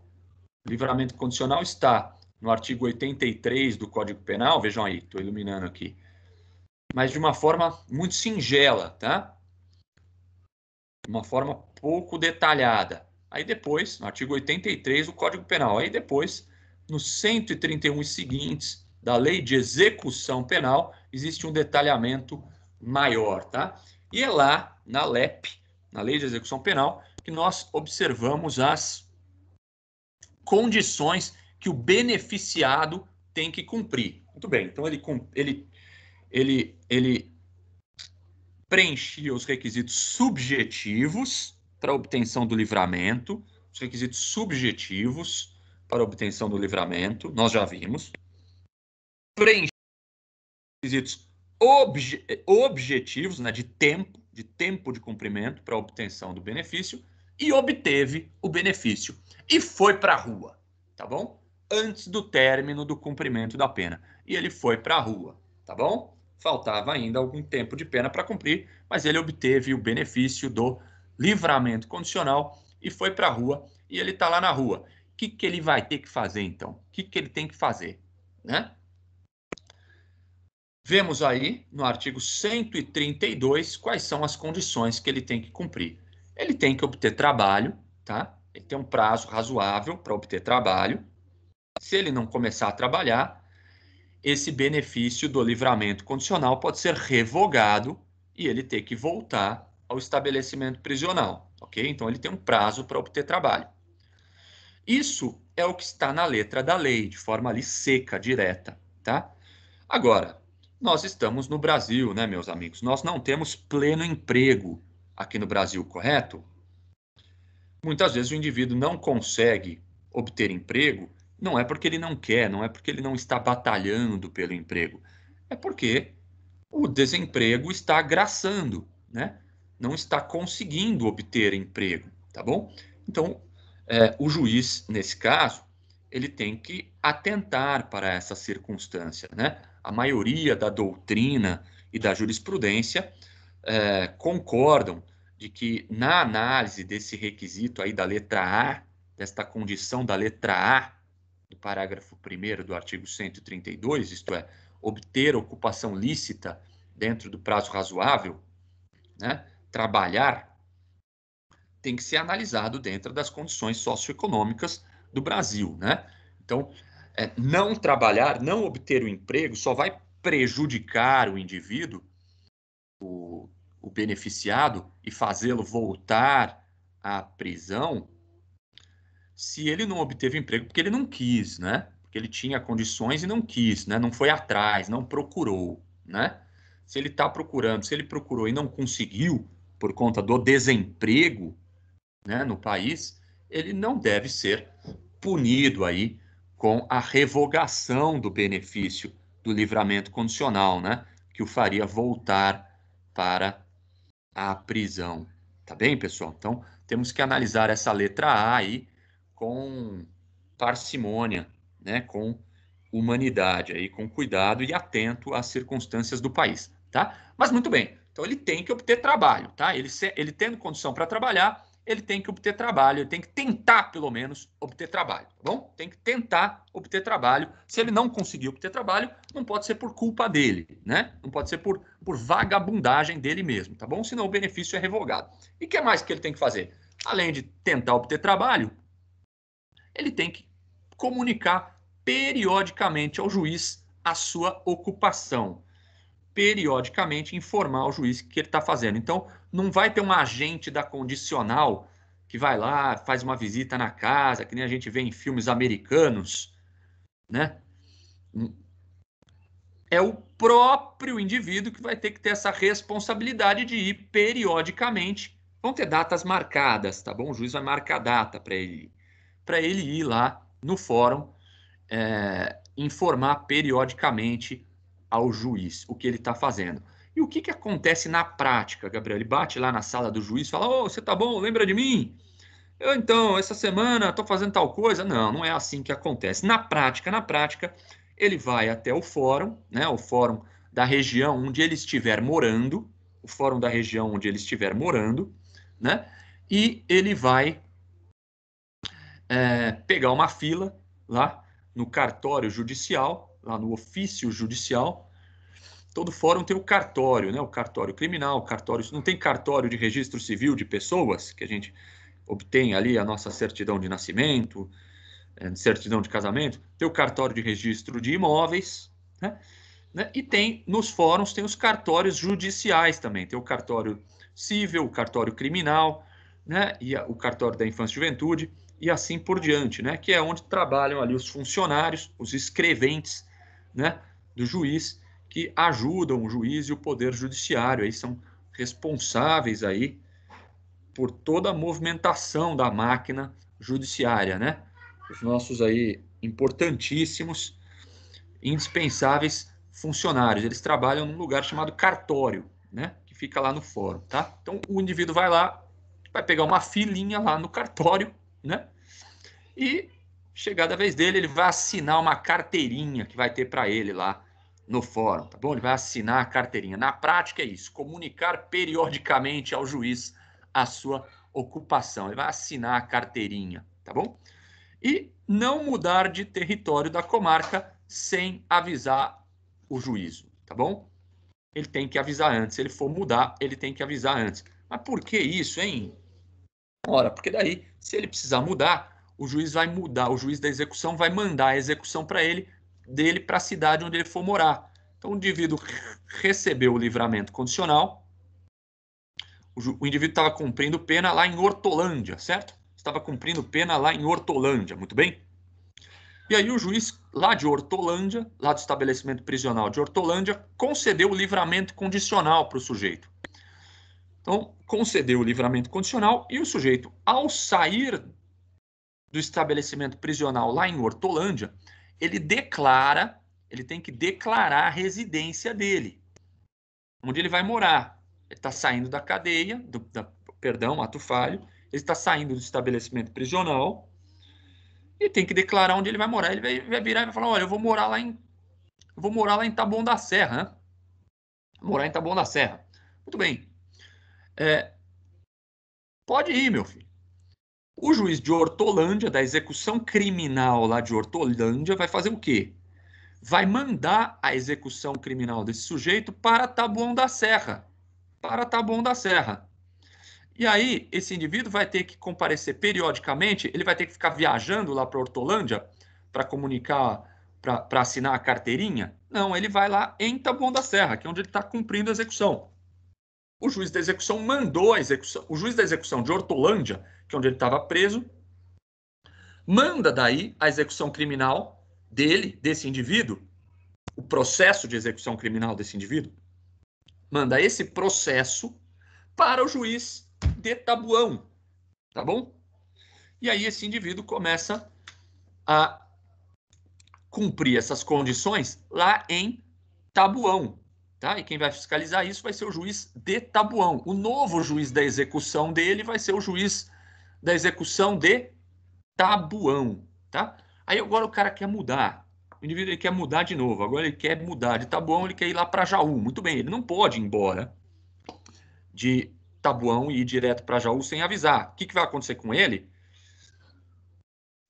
livramento condicional está no artigo 83 do Código Penal, vejam aí, estou iluminando aqui, mas de uma forma muito singela, tá? Uma forma pouco detalhada. Aí depois, no artigo 83 do Código Penal, aí depois, nos 131 seguintes da Lei de Execução Penal, existe um detalhamento maior, tá? E é lá, na LEP, na Lei de Execução Penal, que nós observamos as condições que o beneficiado tem que cumprir. Muito bem, então ele, ele, ele, ele preenchia os requisitos subjetivos para obtenção do livramento, os requisitos subjetivos para obtenção do livramento, nós já vimos. Preenchia os requisitos obje objetivos, né, de tempo, de tempo de cumprimento para obtenção do benefício e obteve o benefício e foi para a rua, tá bom? Antes do término do cumprimento da pena. E ele foi para a rua, tá bom? Faltava ainda algum tempo de pena para cumprir, mas ele obteve o benefício do livramento condicional e foi para a rua e ele está lá na rua. O que, que ele vai ter que fazer então? O que, que ele tem que fazer? Né? Vemos aí no artigo 132 quais são as condições que ele tem que cumprir. Ele tem que obter trabalho, tá? Ele tem um prazo razoável para obter trabalho. Se ele não começar a trabalhar, esse benefício do livramento condicional pode ser revogado e ele ter que voltar ao estabelecimento prisional, ok? Então ele tem um prazo para obter trabalho. Isso é o que está na letra da lei, de forma ali seca, direta, tá? Agora, nós estamos no Brasil, né, meus amigos? Nós não temos pleno emprego aqui no Brasil, correto? Muitas vezes o indivíduo não consegue obter emprego, não é porque ele não quer, não é porque ele não está batalhando pelo emprego, é porque o desemprego está agraçando, né? Não está conseguindo obter emprego, tá bom? Então, é, o juiz, nesse caso, ele tem que atentar para essa circunstância, né? a maioria da doutrina e da jurisprudência é, concordam de que na análise desse requisito aí da letra A, desta condição da letra A do parágrafo 1 do artigo 132, isto é, obter ocupação lícita dentro do prazo razoável, né, trabalhar, tem que ser analisado dentro das condições socioeconômicas do Brasil. Né? Então, é, não trabalhar, não obter o emprego, só vai prejudicar o indivíduo, o, o beneficiado, e fazê-lo voltar à prisão, se ele não obteve emprego porque ele não quis, né? Porque ele tinha condições e não quis, né? Não foi atrás, não procurou, né? Se ele está procurando, se ele procurou e não conseguiu por conta do desemprego, né, no país, ele não deve ser punido aí com a revogação do benefício do livramento condicional, né? Que o faria voltar para a prisão. Tá bem, pessoal? Então, temos que analisar essa letra A aí com parcimônia, né? Com humanidade aí, com cuidado e atento às circunstâncias do país, tá? Mas muito bem. Então ele tem que obter trabalho, tá? Ele, ele tendo condição para trabalhar, ele tem que obter trabalho, ele tem que tentar, pelo menos, obter trabalho, tá bom? Tem que tentar obter trabalho. Se ele não conseguir obter trabalho, não pode ser por culpa dele, né? Não pode ser por, por vagabundagem dele mesmo, tá bom? Senão o benefício é revogado. E o que mais que ele tem que fazer? Além de tentar obter trabalho, ele tem que comunicar periodicamente ao juiz a sua ocupação periodicamente informar o juiz que ele está fazendo. Então, não vai ter um agente da condicional que vai lá, faz uma visita na casa, que nem a gente vê em filmes americanos, né? É o próprio indivíduo que vai ter que ter essa responsabilidade de ir periodicamente. Vão ter datas marcadas, tá bom? O juiz vai marcar data para ele, para ele ir lá no fórum é, informar periodicamente ao juiz o que ele está fazendo. E o que, que acontece na prática, Gabriel? Ele bate lá na sala do juiz fala: Ô, oh, você tá bom? Lembra de mim? Eu, então, essa semana estou fazendo tal coisa. Não, não é assim que acontece. Na prática, na prática, ele vai até o fórum, né? O fórum da região onde ele estiver morando, o fórum da região onde ele estiver morando, né? E ele vai é, pegar uma fila lá no cartório judicial lá no ofício judicial. Todo fórum tem o cartório, né? O cartório criminal, cartório. Não tem cartório de registro civil de pessoas que a gente obtém ali a nossa certidão de nascimento, é, certidão de casamento. Tem o cartório de registro de imóveis, né? Né? E tem nos fóruns tem os cartórios judiciais também, tem o cartório civil, o cartório criminal, né? E o cartório da infância e juventude e assim por diante, né? Que é onde trabalham ali os funcionários, os escreventes né, do juiz, que ajudam o juiz e o poder judiciário, aí são responsáveis aí por toda a movimentação da máquina judiciária, né? Os nossos aí importantíssimos, indispensáveis funcionários. Eles trabalham num lugar chamado cartório, né? Que fica lá no fórum, tá? Então o indivíduo vai lá, vai pegar uma filinha lá no cartório, né? E chegada a vez dele, ele vai assinar uma carteirinha que vai ter para ele lá no fórum, tá bom? Ele vai assinar a carteirinha. Na prática é isso, comunicar periodicamente ao juiz a sua ocupação. Ele vai assinar a carteirinha, tá bom? E não mudar de território da comarca sem avisar o juízo, tá bom? Ele tem que avisar antes. Se ele for mudar, ele tem que avisar antes. Mas por que isso, hein? Ora, porque daí, se ele precisar mudar, o juiz vai mudar, o juiz da execução vai mandar a execução para ele, dele para a cidade onde ele for morar. Então o indivíduo recebeu o livramento condicional, o, o indivíduo estava cumprindo pena lá em Hortolândia, certo? Estava cumprindo pena lá em Hortolândia, muito bem? E aí o juiz lá de Hortolândia, lá do estabelecimento prisional de Hortolândia, concedeu o livramento condicional para o sujeito. Então, concedeu o livramento condicional e o sujeito, ao sair do estabelecimento prisional lá em Hortolândia, ele declara, ele tem que declarar a residência dele, onde ele vai morar. Ele está saindo da cadeia, do, da, perdão, ato falho, ele está saindo do estabelecimento prisional e tem que declarar onde ele vai morar. Ele vai, vai virar e vai falar, olha, eu vou morar lá em, vou morar lá em Taboão da Serra, né? morar em Taboão da Serra. Muito bem. É, pode ir, meu filho. O juiz de Hortolândia, da execução criminal lá de Hortolândia, vai fazer o quê? Vai mandar a execução criminal desse sujeito para Taboão da Serra. Para Taboão da Serra. E aí, esse indivíduo vai ter que comparecer periodicamente, ele vai ter que ficar viajando lá para Hortolândia para comunicar, para assinar a carteirinha? Não, ele vai lá em Taboão da Serra, que é onde ele está cumprindo a execução o juiz da execução mandou a execução, o juiz da execução de Hortolândia, que é onde ele estava preso, manda daí a execução criminal dele, desse indivíduo, o processo de execução criminal desse indivíduo, manda esse processo para o juiz de Tabuão, tá bom? E aí esse indivíduo começa a cumprir essas condições lá em Tabuão, Tá? E quem vai fiscalizar isso vai ser o juiz de Tabuão. O novo juiz da execução dele vai ser o juiz da execução de Tabuão. Tá? Aí agora o cara quer mudar. O indivíduo quer mudar de novo. Agora ele quer mudar de Tabuão, ele quer ir lá para Jaú. Muito bem, ele não pode ir embora de Tabuão e ir direto para Jaú sem avisar. O que, que vai acontecer com ele?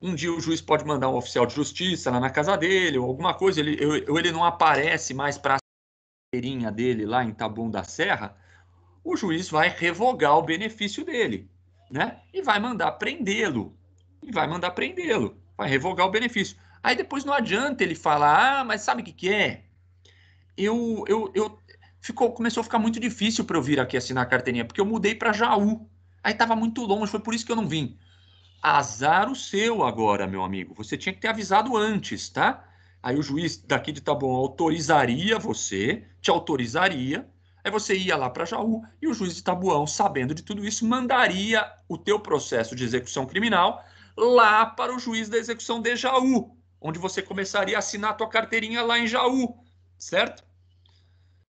Um dia o juiz pode mandar um oficial de justiça lá na casa dele, ou alguma coisa, ele, ou ele não aparece mais para carteirinha dele lá em Taboão da Serra, o juiz vai revogar o benefício dele, né? E vai mandar prendê-lo. E vai mandar prendê-lo. Vai revogar o benefício. Aí depois não adianta ele falar, ah, mas sabe o que, que é? Eu, eu, eu ficou, começou a ficar muito difícil para eu vir aqui assinar a carteirinha, porque eu mudei para Jaú. Aí estava muito longe, foi por isso que eu não vim. Azar o seu agora, meu amigo. Você tinha que ter avisado antes, tá? Aí o juiz daqui de Taboão autorizaria você, te autorizaria, aí você ia lá para Jaú e o juiz de Taboão, sabendo de tudo isso, mandaria o teu processo de execução criminal lá para o juiz da execução de Jaú, onde você começaria a assinar a tua carteirinha lá em Jaú, certo?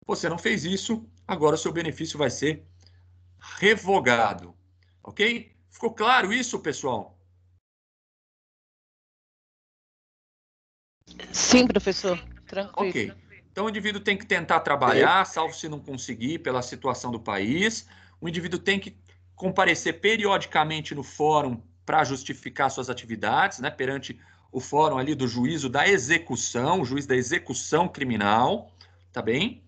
Você não fez isso, agora seu benefício vai ser revogado, ok? Ficou claro isso, pessoal? Sim, professor. Tranquilo. Ok. Então, o indivíduo tem que tentar trabalhar, é. salvo se não conseguir, pela situação do país. O indivíduo tem que comparecer periodicamente no fórum para justificar suas atividades, né, perante o fórum ali do juízo da execução, o juiz da execução criminal, tá bem?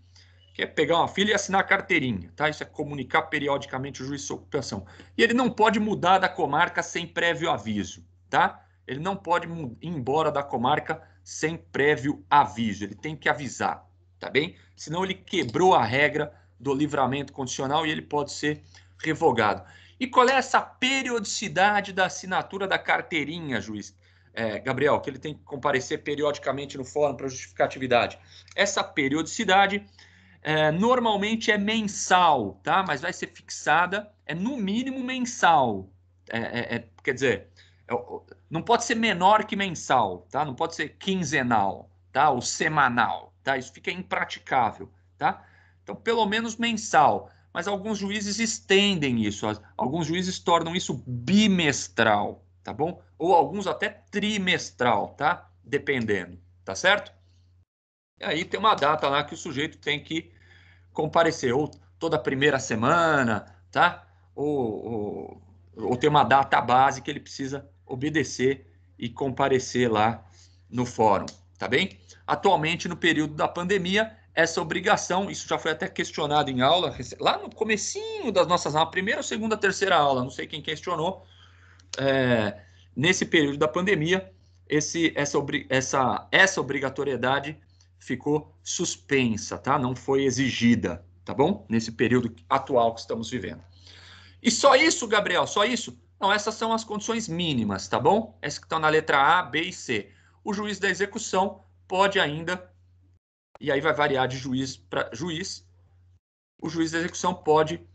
Que é pegar uma filha e assinar a carteirinha, tá? Isso é comunicar periodicamente o juiz sua ocupação. E ele não pode mudar da comarca sem prévio aviso, tá? Ele não pode ir embora da comarca sem prévio aviso. Ele tem que avisar, tá bem? Senão ele quebrou a regra do livramento condicional e ele pode ser revogado. E qual é essa periodicidade da assinatura da carteirinha, juiz? É, Gabriel, que ele tem que comparecer periodicamente no fórum para justificatividade. Essa periodicidade é, normalmente é mensal, tá? Mas vai ser fixada, é no mínimo mensal. É, é, é quer dizer, é não pode ser menor que mensal, tá? Não pode ser quinzenal, tá? Ou semanal, tá? Isso fica impraticável, tá? Então, pelo menos mensal. Mas alguns juízes estendem isso, alguns juízes tornam isso bimestral, tá bom? Ou alguns até trimestral, tá? Dependendo, tá certo? E aí tem uma data lá que o sujeito tem que comparecer, ou toda primeira semana, tá? Ou, ou, ou tem uma data base que ele precisa obedecer e comparecer lá no fórum, tá bem? Atualmente, no período da pandemia, essa obrigação, isso já foi até questionado em aula, lá no comecinho das nossas aulas, primeira, segunda, terceira aula, não sei quem questionou, é, nesse período da pandemia, esse, essa, essa, essa obrigatoriedade ficou suspensa, tá? Não foi exigida, tá bom? Nesse período atual que estamos vivendo. E só isso, Gabriel, só isso? Não, essas são as condições mínimas, tá bom? Essas que estão na letra A, B e C. O juiz da execução pode ainda, e aí vai variar de juiz para juiz, o juiz da execução pode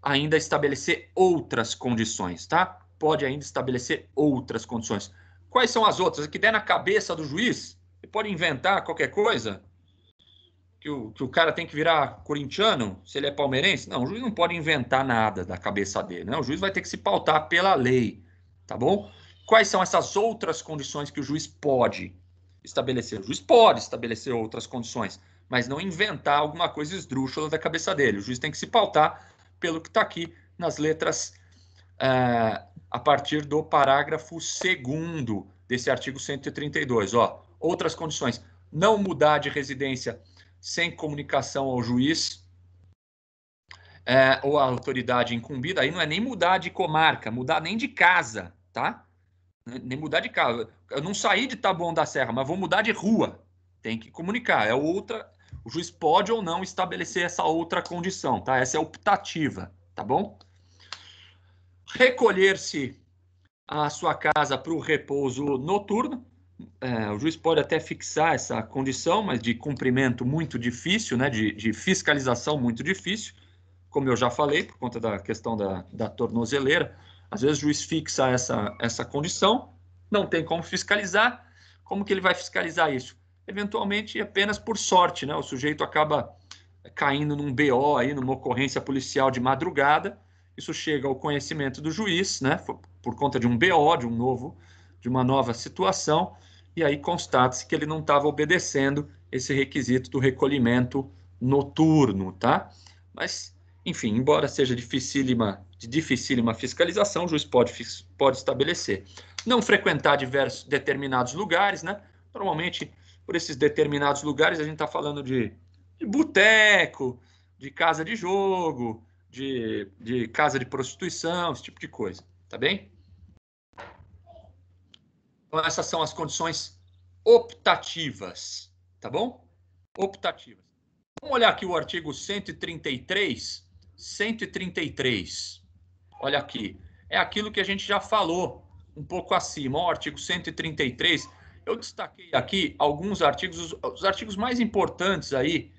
ainda estabelecer outras condições, tá? Pode ainda estabelecer outras condições. Quais são as outras? O que der na cabeça do juiz, ele pode inventar qualquer coisa, que o, que o cara tem que virar corintiano se ele é palmeirense? Não, o juiz não pode inventar nada da cabeça dele, né? O juiz vai ter que se pautar pela lei, tá bom? Quais são essas outras condições que o juiz pode estabelecer? O juiz pode estabelecer outras condições, mas não inventar alguma coisa esdrúxula da cabeça dele. O juiz tem que se pautar pelo que está aqui nas letras uh, a partir do parágrafo 2 desse artigo 132. Ó, outras condições: não mudar de residência sem comunicação ao juiz é, ou à autoridade incumbida, aí não é nem mudar de comarca, mudar nem de casa, tá? Né, nem mudar de casa. Eu não saí de Taboão da Serra, mas vou mudar de rua. Tem que comunicar. É outra. O juiz pode ou não estabelecer essa outra condição, tá? Essa é optativa, tá bom? Recolher-se à sua casa para o repouso noturno, é, o juiz pode até fixar essa condição, mas de cumprimento muito difícil, né, de, de, fiscalização muito difícil, como eu já falei, por conta da questão da, da tornozeleira. Às vezes o juiz fixa essa, essa condição, não tem como fiscalizar. Como que ele vai fiscalizar isso? Eventualmente, é apenas por sorte, né? O sujeito acaba caindo num BO aí, numa ocorrência policial de madrugada. Isso chega ao conhecimento do juiz, né? Por conta de um BO, de um novo, de uma nova situação e aí constata-se que ele não estava obedecendo esse requisito do recolhimento noturno, tá? Mas, enfim, embora seja dificílima, de dificílima fiscalização, o juiz pode, pode estabelecer. Não frequentar diversos determinados lugares, né? Normalmente, por esses determinados lugares, a gente está falando de, de boteco, de casa de jogo, de, de casa de prostituição, esse tipo de coisa, tá bem? Então, essas são as condições optativas, tá bom? Optativas. Vamos olhar aqui o artigo 133. 133. Olha aqui. É aquilo que a gente já falou um pouco acima. O artigo 133. Eu destaquei aqui alguns artigos, os, os artigos mais importantes aí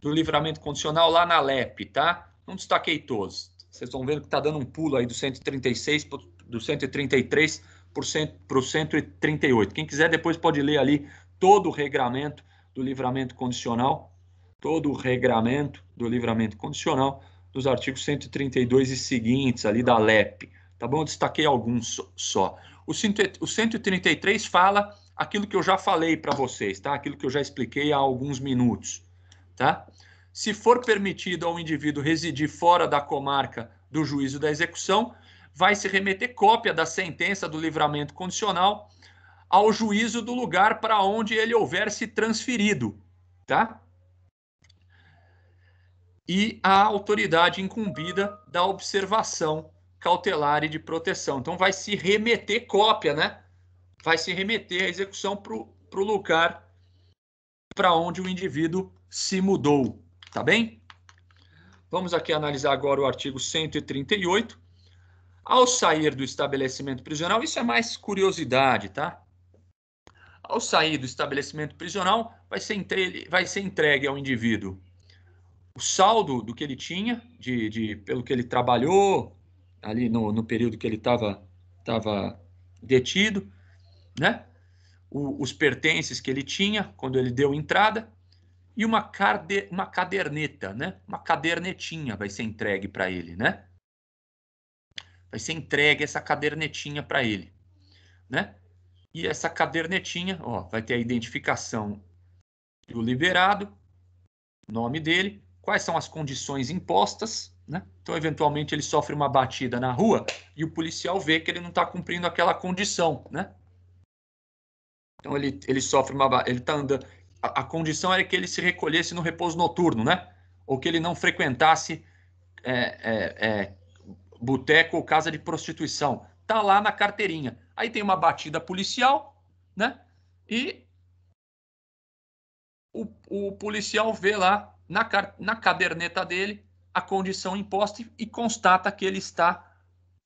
do livramento condicional lá na LEP, tá? Não destaquei todos. Vocês estão vendo que está dando um pulo aí do 136 do 133 para o 138. Quem quiser depois pode ler ali todo o regramento do livramento condicional, todo o regramento do livramento condicional dos artigos 132 e seguintes ali da LEP. Tá bom? Eu destaquei alguns só. O, o 133 fala aquilo que eu já falei para vocês, tá? Aquilo que eu já expliquei há alguns minutos, tá? Se for permitido ao indivíduo residir fora da comarca do juízo da execução, vai se remeter cópia da sentença do livramento condicional ao juízo do lugar para onde ele houver se transferido, tá? E a autoridade incumbida da observação cautelar e de proteção. Então, vai se remeter cópia, né? Vai se remeter a execução para o lugar para onde o indivíduo se mudou, tá bem? Vamos aqui analisar agora o artigo 138 ao sair do estabelecimento prisional, isso é mais curiosidade, tá? Ao sair do estabelecimento prisional, vai ser entregue, vai ser entregue ao indivíduo o saldo do que ele tinha, de, de pelo que ele trabalhou ali no, no período que ele estava tava detido, né? O, os pertences que ele tinha quando ele deu entrada e uma, uma caderneta, né? Uma cadernetinha vai ser entregue para ele, né? vai ser entregue essa cadernetinha para ele, né? E essa cadernetinha, ó, vai ter a identificação do liberado, nome dele, quais são as condições impostas, né? Então, eventualmente, ele sofre uma batida na rua e o policial vê que ele não está cumprindo aquela condição, né? Então, ele, ele sofre uma... ele tá andando... A, a condição era que ele se recolhesse no repouso noturno, né? Ou que ele não frequentasse é, é, é, boteco ou casa de prostituição. Tá lá na carteirinha. Aí tem uma batida policial, né? E o, o policial vê lá na, na caderneta dele a condição imposta e, e constata que ele está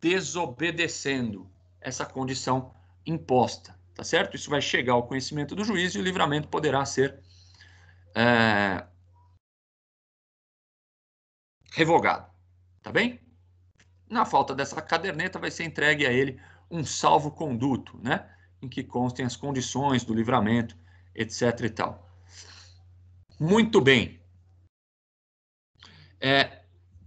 desobedecendo essa condição imposta, tá certo? Isso vai chegar ao conhecimento do juiz e o livramento poderá ser é, revogado, tá bem? Na falta dessa caderneta, vai ser entregue a ele um salvo-conduto, né? em que constem as condições do livramento, etc. e tal. Muito bem. É,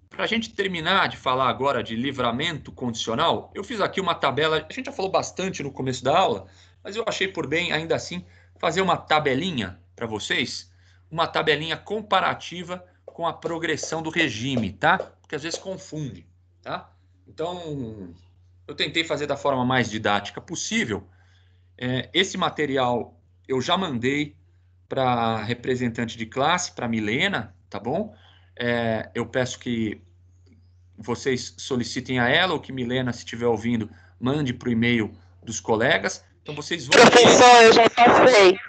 Para a gente terminar de falar agora de livramento condicional, eu fiz aqui uma tabela. A gente já falou bastante no começo da aula, mas eu achei por bem, ainda assim, fazer uma tabelinha para vocês, uma tabelinha comparativa com a progressão do regime, tá? Porque às vezes confunde, tá? Então, eu tentei fazer da forma mais didática possível. É, esse material eu já mandei para representante de classe, para Milena, tá bom? É, eu peço que vocês solicitem a ela ou que Milena, se estiver ouvindo, mande para o e-mail dos colegas. Então vocês vão. Professor, eu já passei.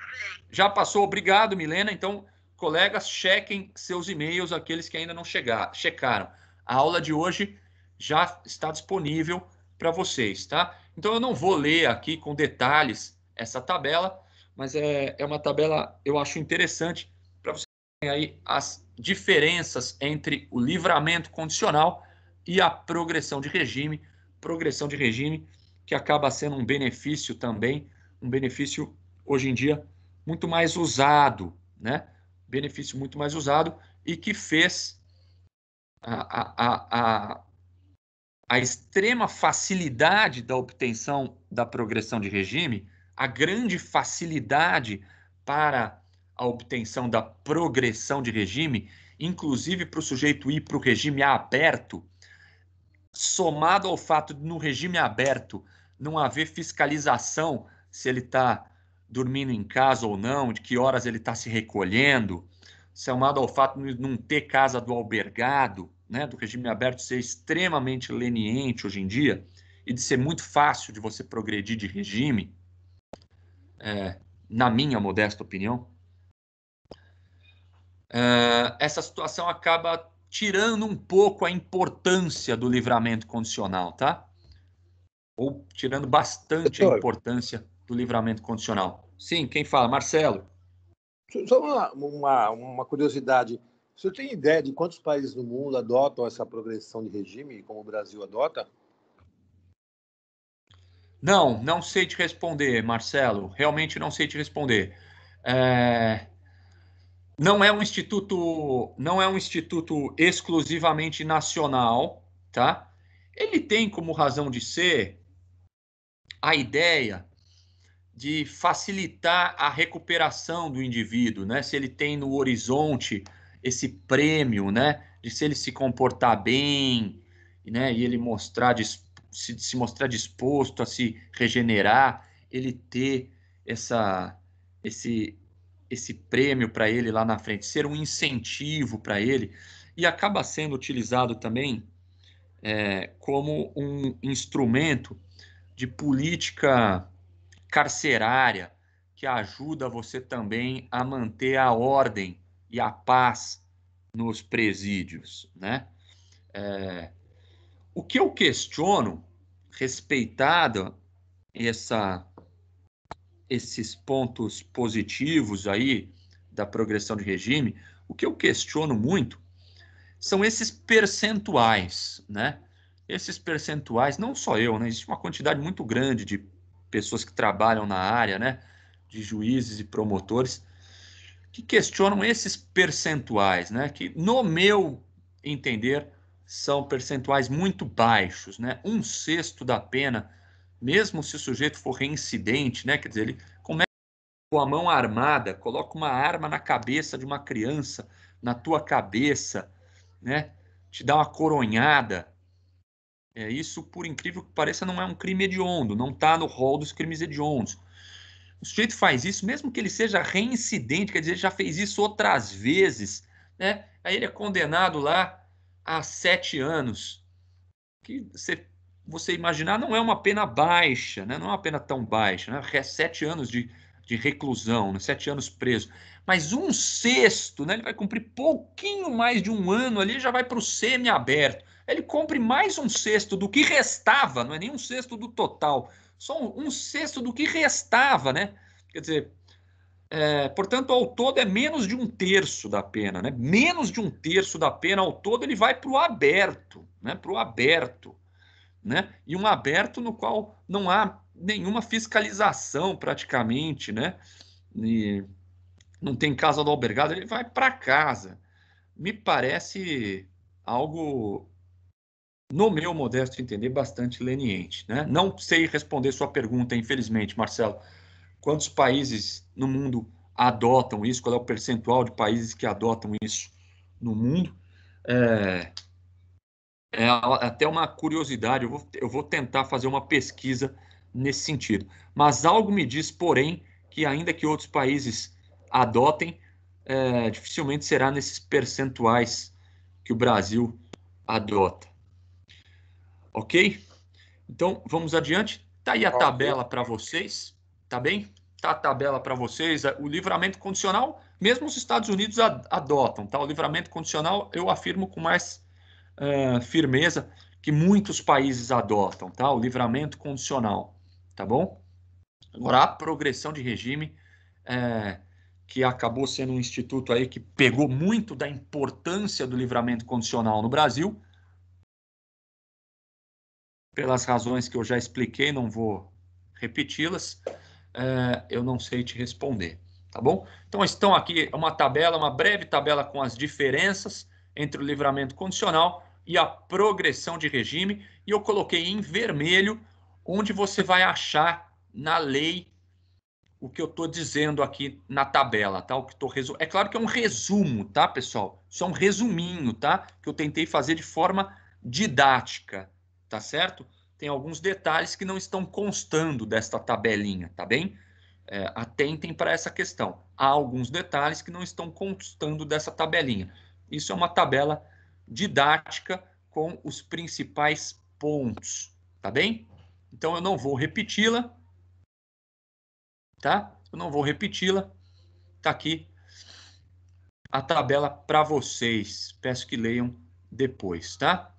Já passou, obrigado, Milena. Então, colegas, chequem seus e-mails, aqueles que ainda não chegaram. checaram. A aula de hoje já está disponível para vocês, tá? Então eu não vou ler aqui com detalhes essa tabela, mas é, é uma tabela eu acho interessante para vocês verem aí as diferenças entre o livramento condicional e a progressão de regime, progressão de regime que acaba sendo um benefício também, um benefício hoje em dia muito mais usado, né? Benefício muito mais usado e que fez a, a, a, a a extrema facilidade da obtenção da progressão de regime, a grande facilidade para a obtenção da progressão de regime, inclusive para o sujeito ir para o regime aberto, somado ao fato de no regime aberto não haver fiscalização se ele está dormindo em casa ou não, de que horas ele está se recolhendo, somado ao fato de não ter casa do albergado, né, do regime aberto ser extremamente leniente hoje em dia e de ser muito fácil de você progredir de regime, é, na minha modesta opinião, é, essa situação acaba tirando um pouco a importância do livramento condicional, tá? Ou tirando bastante Doutor, a importância do livramento condicional. Sim, quem fala? Marcelo. Só uma, uma, uma curiosidade. Você tem ideia de quantos países no mundo adotam essa progressão de regime, como o Brasil adota? Não, não sei te responder, Marcelo. Realmente não sei te responder. É... Não é um instituto, não é um instituto exclusivamente nacional, tá? Ele tem como razão de ser a ideia de facilitar a recuperação do indivíduo, né? Se ele tem no horizonte esse prêmio, né? De se ele se comportar bem, né? E ele mostrar se, se mostrar disposto a se regenerar, ele ter essa esse esse prêmio para ele lá na frente, ser um incentivo para ele e acaba sendo utilizado também é, como um instrumento de política carcerária que ajuda você também a manter a ordem e a paz nos presídios, né? É, o que eu questiono, respeitado essa, esses pontos positivos aí da progressão de regime, o que eu questiono muito são esses percentuais, né? Esses percentuais, não só eu, né? Existe uma quantidade muito grande de pessoas que trabalham na área, né? De juízes e promotores que questionam esses percentuais, né? que, no meu entender, são percentuais muito baixos. Né? Um sexto da pena, mesmo se o sujeito for reincidente, né? quer dizer, ele começa com a mão armada, coloca uma arma na cabeça de uma criança, na tua cabeça, né? te dá uma coronhada. É, isso, por incrível que pareça, não é um crime hediondo, não está no rol dos crimes hediondos o sujeito faz isso, mesmo que ele seja reincidente, quer dizer, já fez isso outras vezes, né? Aí ele é condenado lá a sete anos. Que você, você imaginar não é uma pena baixa, né? não é uma pena tão baixa, né? É sete anos de, de reclusão, né? sete anos preso. Mas um sexto, né? ele vai cumprir pouquinho mais de um ano ali, já vai para o semi-aberto. Ele cumpre mais um sexto do que restava, não é nem um sexto do total só um, um sexto do que restava, né? Quer dizer, é, portanto, ao todo é menos de um terço da pena, né? Menos de um terço da pena ao todo ele vai para o aberto, né? Para o aberto, né? E um aberto no qual não há nenhuma fiscalização praticamente, né? E não tem casa do albergado, ele vai para casa. Me parece algo no meu modesto entender, bastante leniente. Né? Não sei responder sua pergunta, infelizmente, Marcelo. Quantos países no mundo adotam isso? Qual é o percentual de países que adotam isso no mundo? É, é até uma curiosidade, eu vou, eu vou tentar fazer uma pesquisa nesse sentido. Mas algo me diz, porém, que ainda que outros países adotem, é, dificilmente será nesses percentuais que o Brasil adota. Ok? Então, vamos adiante. Tá aí a tabela para vocês, tá bem? Tá a tabela para vocês. É, o livramento condicional, mesmo os Estados Unidos adotam, tá? O livramento condicional, eu afirmo com mais uh, firmeza que muitos países adotam, tá? O livramento condicional, tá bom? Agora, a progressão de regime, é, que acabou sendo um instituto aí que pegou muito da importância do livramento condicional no Brasil, pelas razões que eu já expliquei, não vou repeti-las, é, eu não sei te responder, tá bom? Então, estão aqui uma tabela, uma breve tabela com as diferenças entre o livramento condicional e a progressão de regime, e eu coloquei em vermelho onde você vai achar na lei o que eu estou dizendo aqui na tabela, tá? O que tô resu... É claro que é um resumo, tá, pessoal? Só é um resuminho, tá? Que eu tentei fazer de forma didática, tá certo? Tem alguns detalhes que não estão constando desta tabelinha, tá bem? É, atentem para essa questão. Há alguns detalhes que não estão constando dessa tabelinha. Isso é uma tabela didática com os principais pontos, tá bem? Então eu não vou repeti-la, tá? Eu não vou repeti-la. Tá aqui a tabela para vocês. Peço que leiam depois, tá?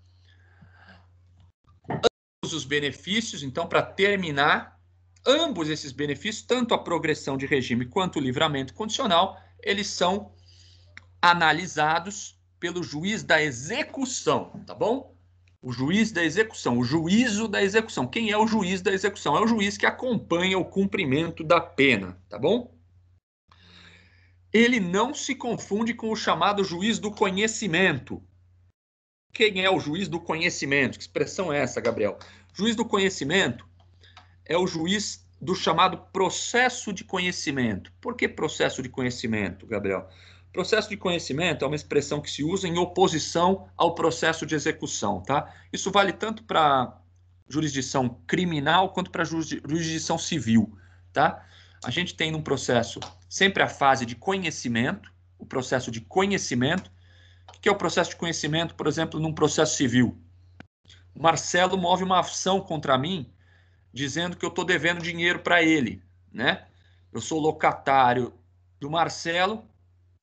os benefícios. Então, para terminar, ambos esses benefícios, tanto a progressão de regime quanto o livramento condicional, eles são analisados pelo juiz da execução, tá bom? O juiz da execução, o juízo da execução. Quem é o juiz da execução? É o juiz que acompanha o cumprimento da pena, tá bom? Ele não se confunde com o chamado juiz do conhecimento. Quem é o juiz do conhecimento? Que expressão é essa, Gabriel? Juiz do conhecimento é o juiz do chamado processo de conhecimento. Por que processo de conhecimento, Gabriel? Processo de conhecimento é uma expressão que se usa em oposição ao processo de execução, tá? Isso vale tanto para jurisdição criminal quanto para jurisdição civil, tá? A gente tem num processo sempre a fase de conhecimento, o processo de conhecimento. O que é o processo de conhecimento, por exemplo, num processo civil? Marcelo move uma ação contra mim, dizendo que eu estou devendo dinheiro para ele, né? Eu sou locatário do Marcelo,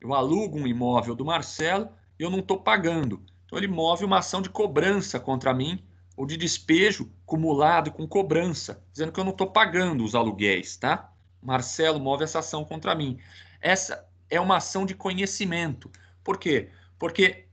eu alugo um imóvel do Marcelo e eu não estou pagando. Então ele move uma ação de cobrança contra mim ou de despejo cumulado com cobrança, dizendo que eu não estou pagando os aluguéis, tá? Marcelo move essa ação contra mim. Essa é uma ação de conhecimento. Por quê? Porque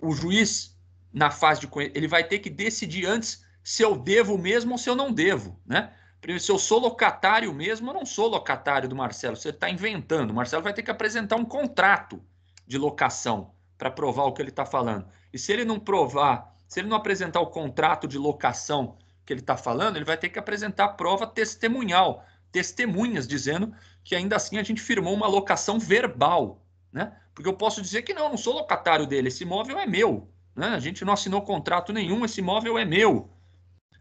o juiz na fase de ele vai ter que decidir antes se eu devo mesmo ou se eu não devo, né? Primeiro, se eu sou locatário mesmo, eu não sou locatário do Marcelo, você está inventando. O Marcelo vai ter que apresentar um contrato de locação para provar o que ele está falando. E se ele não provar, se ele não apresentar o contrato de locação que ele está falando, ele vai ter que apresentar prova testemunhal, testemunhas dizendo que ainda assim a gente firmou uma locação verbal, né? Porque eu posso dizer que não, eu não sou locatário dele, esse imóvel é meu, né? A gente não assinou contrato nenhum, esse imóvel é meu.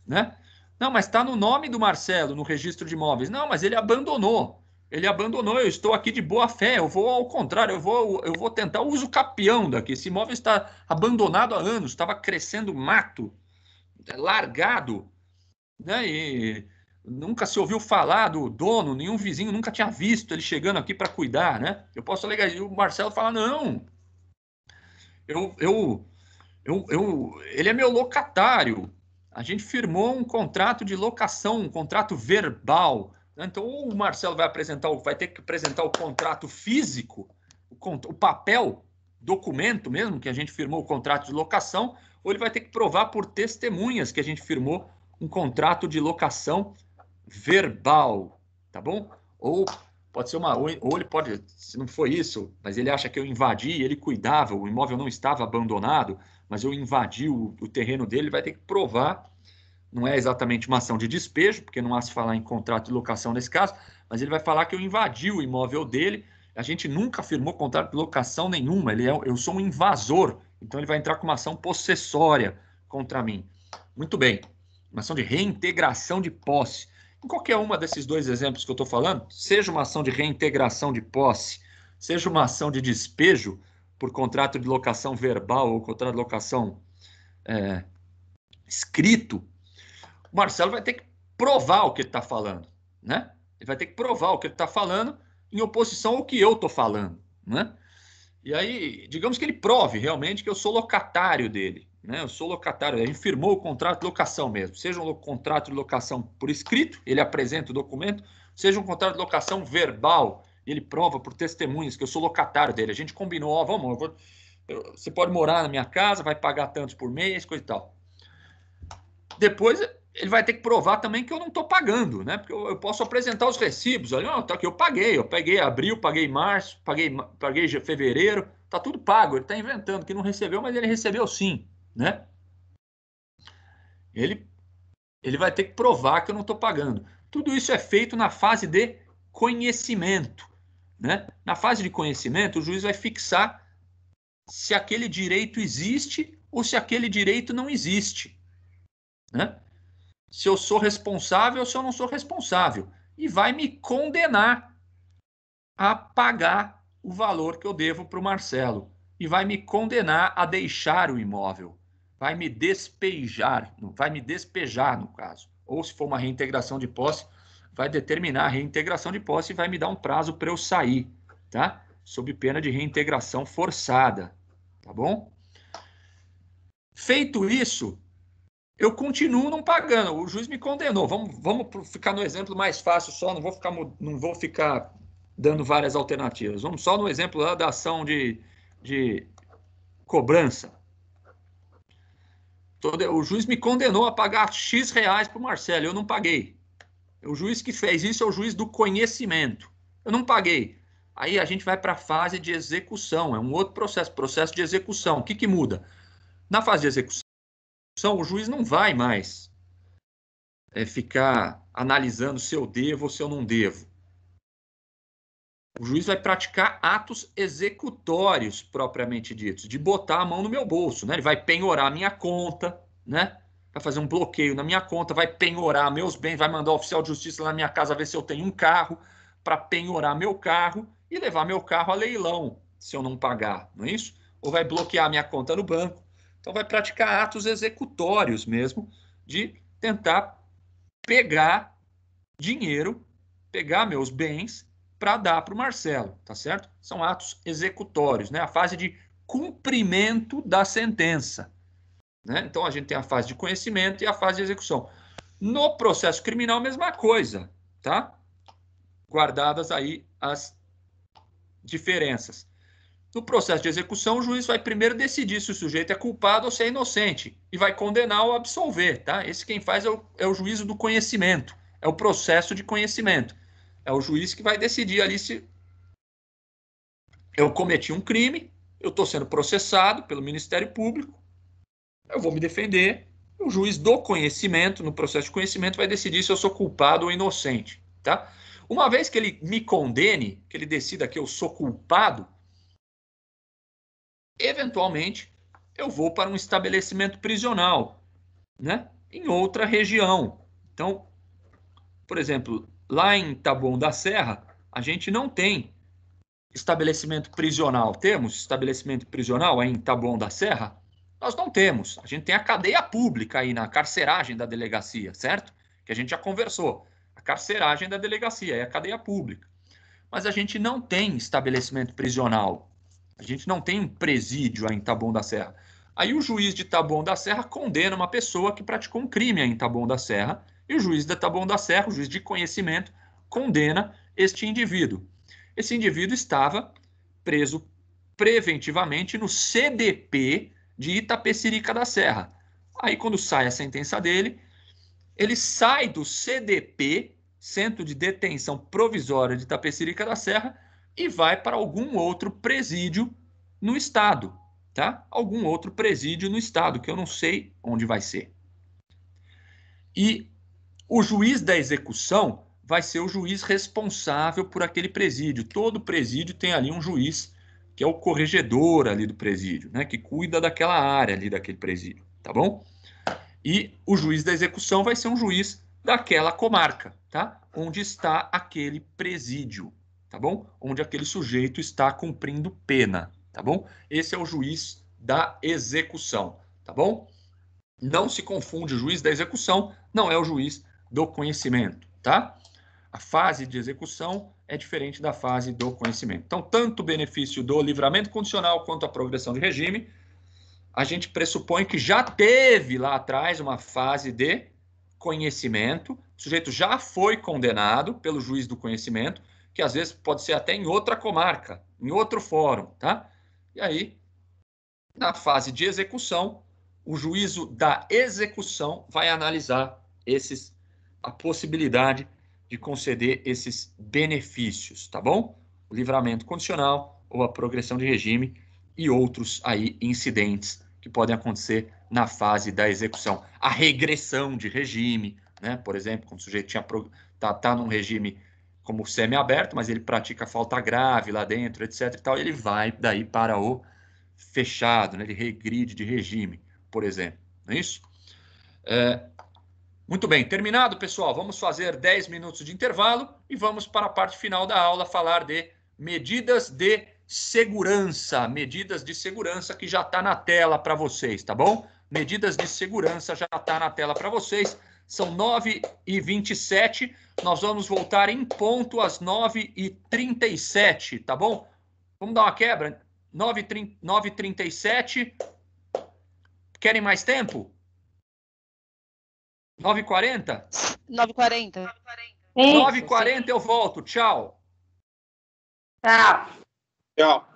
Né? Não, mas está no nome do Marcelo, no registro de imóveis. Não, mas ele abandonou. Ele abandonou, eu estou aqui de boa fé, eu vou ao contrário, eu vou, eu vou tentar o uso capião daqui. Esse imóvel está abandonado há anos, estava crescendo mato, é largado, né? E nunca se ouviu falar do dono, nenhum vizinho nunca tinha visto ele chegando aqui para cuidar, né? Eu posso alegar, e o Marcelo fala: não, eu, eu eu, eu, ele é meu locatário. A gente firmou um contrato de locação, um contrato verbal. Né? Então, ou o Marcelo vai apresentar, vai ter que apresentar o contrato físico, o, o papel, documento mesmo, que a gente firmou o contrato de locação, ou ele vai ter que provar por testemunhas que a gente firmou um contrato de locação verbal, tá bom? Ou pode ser uma, ou ele pode, se não foi isso, mas ele acha que eu invadi, ele cuidava, o imóvel não estava abandonado, mas eu invadi o, o terreno dele, vai ter que provar. Não é exatamente uma ação de despejo, porque não há se falar em contrato de locação nesse caso, mas ele vai falar que eu invadi o imóvel dele. A gente nunca firmou contrato de locação nenhuma. Ele é, eu sou um invasor, então ele vai entrar com uma ação possessória contra mim. Muito bem, uma ação de reintegração de posse. Em qualquer uma desses dois exemplos que eu estou falando, seja uma ação de reintegração de posse, seja uma ação de despejo, por contrato de locação verbal ou contrato de locação é, escrito, o Marcelo vai ter que provar o que ele está falando, né? Ele vai ter que provar o que ele está falando em oposição ao que eu estou falando, né? E aí, digamos que ele prove realmente que eu sou locatário dele, né? Eu sou locatário, ele firmou o contrato de locação mesmo, seja um contrato de locação por escrito, ele apresenta o documento, seja um contrato de locação verbal, ele prova por testemunhas que eu sou locatário dele. A gente combinou, ó, vamos, eu vou, eu, você pode morar na minha casa, vai pagar tantos por mês, coisa e tal. Depois ele vai ter que provar também que eu não estou pagando, né? Porque eu, eu, posso apresentar os recibos ali, ó, tá aqui, eu paguei, eu peguei abril, paguei março, paguei, paguei fevereiro, tá tudo pago. Ele está inventando que não recebeu, mas ele recebeu sim, né? Ele, ele vai ter que provar que eu não estou pagando. Tudo isso é feito na fase de conhecimento. Né? Na fase de conhecimento, o juiz vai fixar se aquele direito existe ou se aquele direito não existe. Né? Se eu sou responsável ou se eu não sou responsável. E vai me condenar a pagar o valor que eu devo para o Marcelo. E vai me condenar a deixar o imóvel. Vai me despejar, vai me despejar, no caso. Ou se for uma reintegração de posse, vai determinar a reintegração de posse e vai me dar um prazo para eu sair, tá? Sob pena de reintegração forçada, tá bom? Feito isso, eu continuo não pagando. O juiz me condenou. Vamos, vamos ficar no exemplo mais fácil só, não vou ficar, não vou ficar dando várias alternativas. Vamos só no exemplo lá da ação de, de cobrança. O juiz me condenou a pagar X reais para o Marcelo, eu não paguei. O juiz que fez isso é o juiz do conhecimento. Eu não paguei. Aí a gente vai para a fase de execução, é um outro processo, processo de execução. O que, que muda? Na fase de execução, o juiz não vai mais é, ficar analisando se eu devo ou se eu não devo. O juiz vai praticar atos executórios propriamente ditos, de botar a mão no meu bolso, né? Ele vai penhorar minha conta, né? vai fazer um bloqueio na minha conta, vai penhorar meus bens, vai mandar o oficial de justiça lá na minha casa ver se eu tenho um carro para penhorar meu carro e levar meu carro a leilão se eu não pagar, não é isso? Ou vai bloquear minha conta no banco. Então vai praticar atos executórios mesmo de tentar pegar dinheiro, pegar meus bens para dar para o Marcelo, tá certo? São atos executórios, né? A fase de cumprimento da sentença. Né? Então, a gente tem a fase de conhecimento e a fase de execução. No processo criminal, mesma coisa, tá? Guardadas aí as diferenças. No processo de execução, o juiz vai primeiro decidir se o sujeito é culpado ou se é inocente e vai condenar ou absolver, tá? Esse quem faz é o, é o juízo do conhecimento, é o processo de conhecimento. É o juiz que vai decidir ali se eu cometi um crime, eu estou sendo processado pelo Ministério Público, eu vou me defender. O juiz do conhecimento, no processo de conhecimento, vai decidir se eu sou culpado ou inocente, tá? Uma vez que ele me condene, que ele decida que eu sou culpado, eventualmente eu vou para um estabelecimento prisional, né? Em outra região. Então, por exemplo, lá em Taboão da Serra, a gente não tem estabelecimento prisional. Temos estabelecimento prisional aí em Taboão da Serra? Nós não temos. A gente tem a cadeia pública aí na carceragem da delegacia, certo? Que a gente já conversou. A carceragem da delegacia é a cadeia pública. Mas a gente não tem estabelecimento prisional. A gente não tem um presídio aí em Taboão da Serra. Aí o juiz de Taboão da Serra condena uma pessoa que praticou um crime aí em Taboão da Serra, e o juiz de Taboão da Serra, o juiz de conhecimento, condena este indivíduo. Esse indivíduo estava preso preventivamente no CDP de Itapecerica da Serra. Aí, quando sai a sentença dele, ele sai do CDP, Centro de Detenção Provisória de Itapecerica da Serra, e vai para algum outro presídio no estado, tá? Algum outro presídio no estado, que eu não sei onde vai ser. E o juiz da execução vai ser o juiz responsável por aquele presídio. Todo presídio tem ali um juiz que é o corregedor ali do presídio, né, que cuida daquela área ali daquele presídio, tá bom? E o juiz da execução vai ser um juiz daquela comarca, tá? Onde está aquele presídio, tá bom? Onde aquele sujeito está cumprindo pena, tá bom? Esse é o juiz da execução, tá bom? Não se confunde, o juiz da execução não é o juiz do conhecimento, tá? A fase de execução é diferente da fase do conhecimento. Então, tanto o benefício do livramento condicional quanto a progressão de regime, a gente pressupõe que já teve lá atrás uma fase de conhecimento, o sujeito já foi condenado pelo juiz do conhecimento, que às vezes pode ser até em outra comarca, em outro fórum, tá? E aí, na fase de execução, o juízo da execução vai analisar esses a possibilidade de conceder esses benefícios, tá bom? O livramento condicional ou a progressão de regime e outros aí incidentes que podem acontecer na fase da execução. A regressão de regime, né? Por exemplo, quando o sujeito tinha tá, tá num regime como semi-aberto, mas ele pratica falta grave lá dentro, etc e tal, ele vai daí para o fechado, né? Ele regride de regime, por exemplo. Não é isso? É, muito bem, terminado, pessoal, vamos fazer 10 minutos de intervalo e vamos para a parte final da aula falar de medidas de segurança. Medidas de segurança que já está na tela para vocês, tá bom? Medidas de segurança já está na tela para vocês. São 9h27. Nós vamos voltar em ponto às 9h37, tá bom? Vamos dar uma quebra? 9h37. Querem mais tempo? 9h40? 9h40. 9h40 eu volto. Tchau. Tchau. Tchau.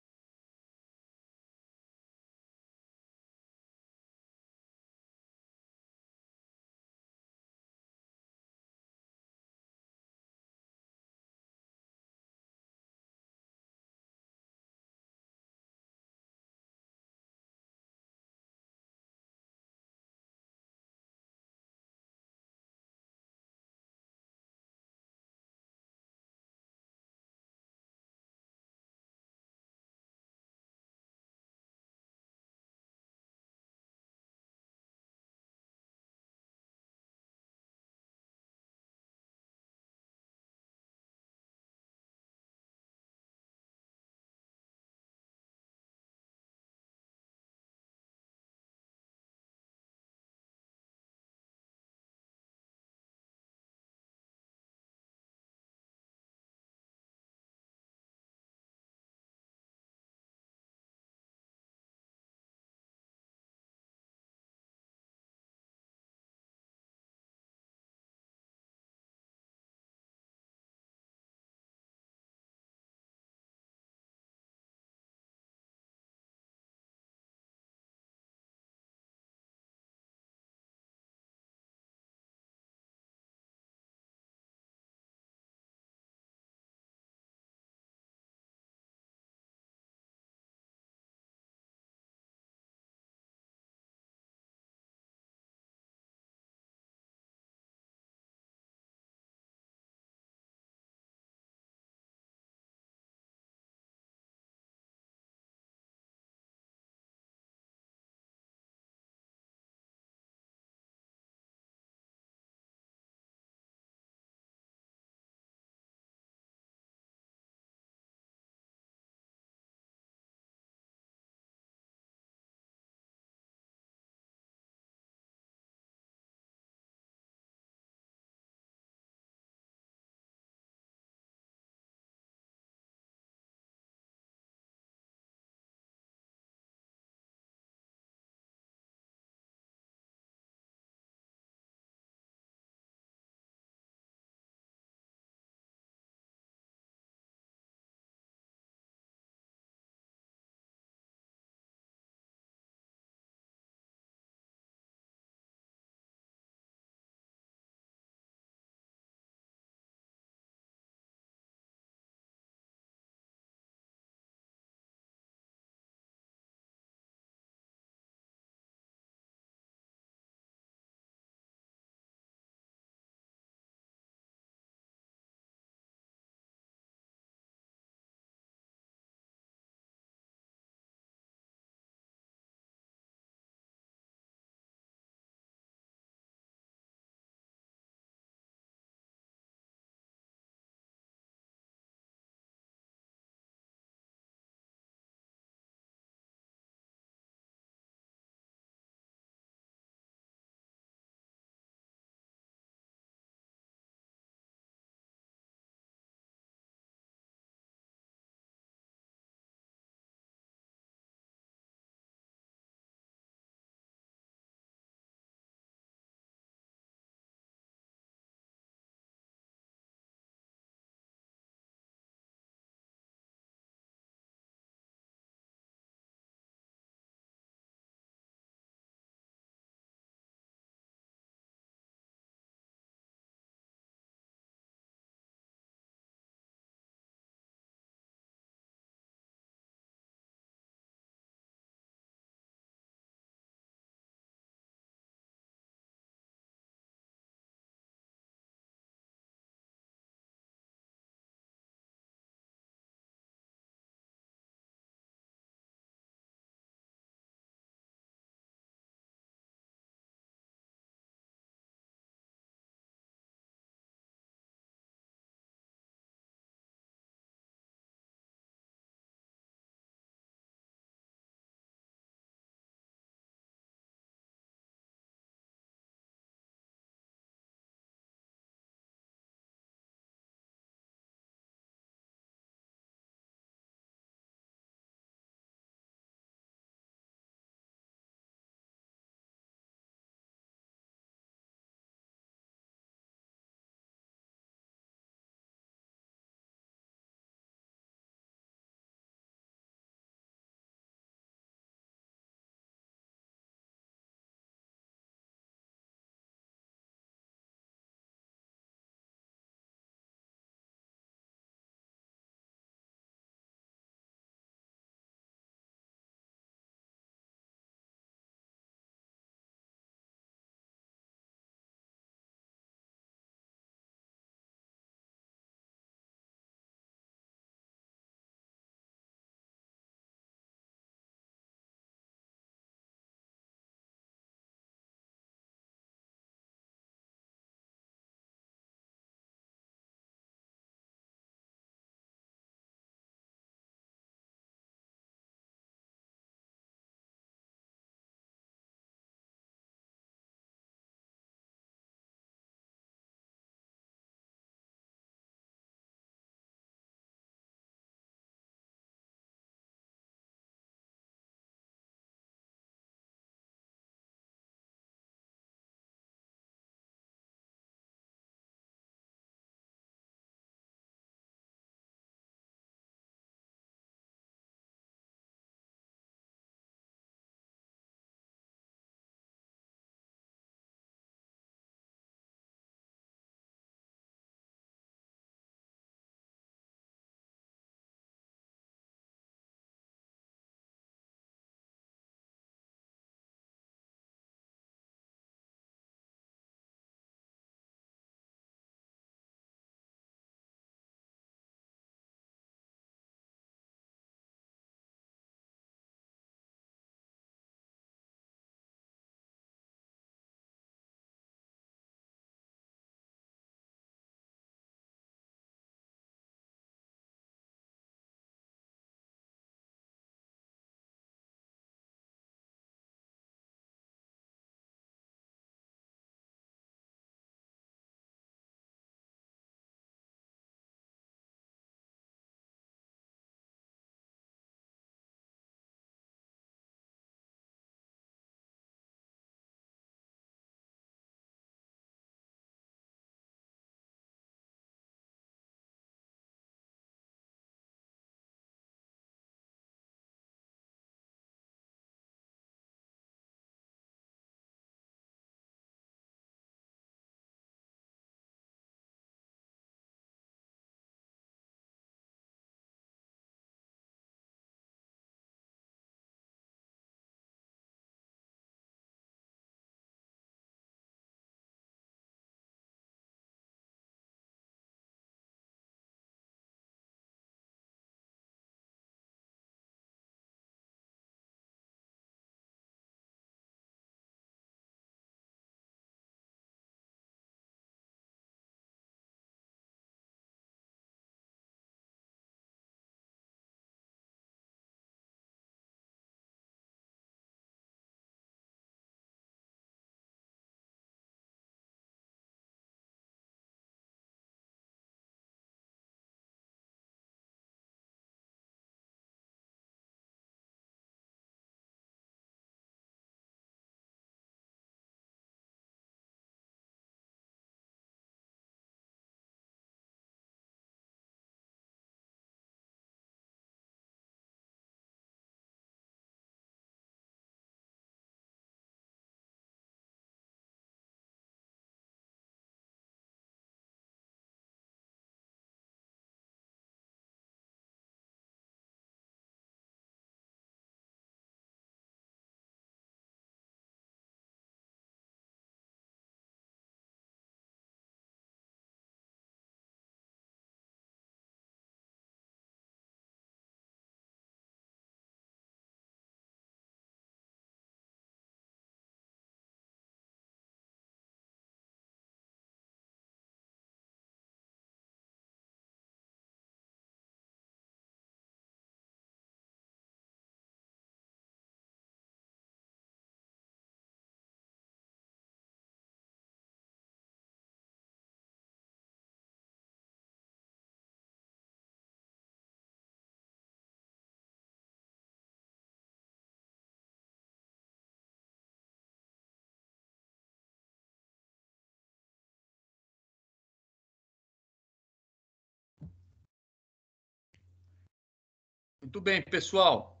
Muito bem, pessoal.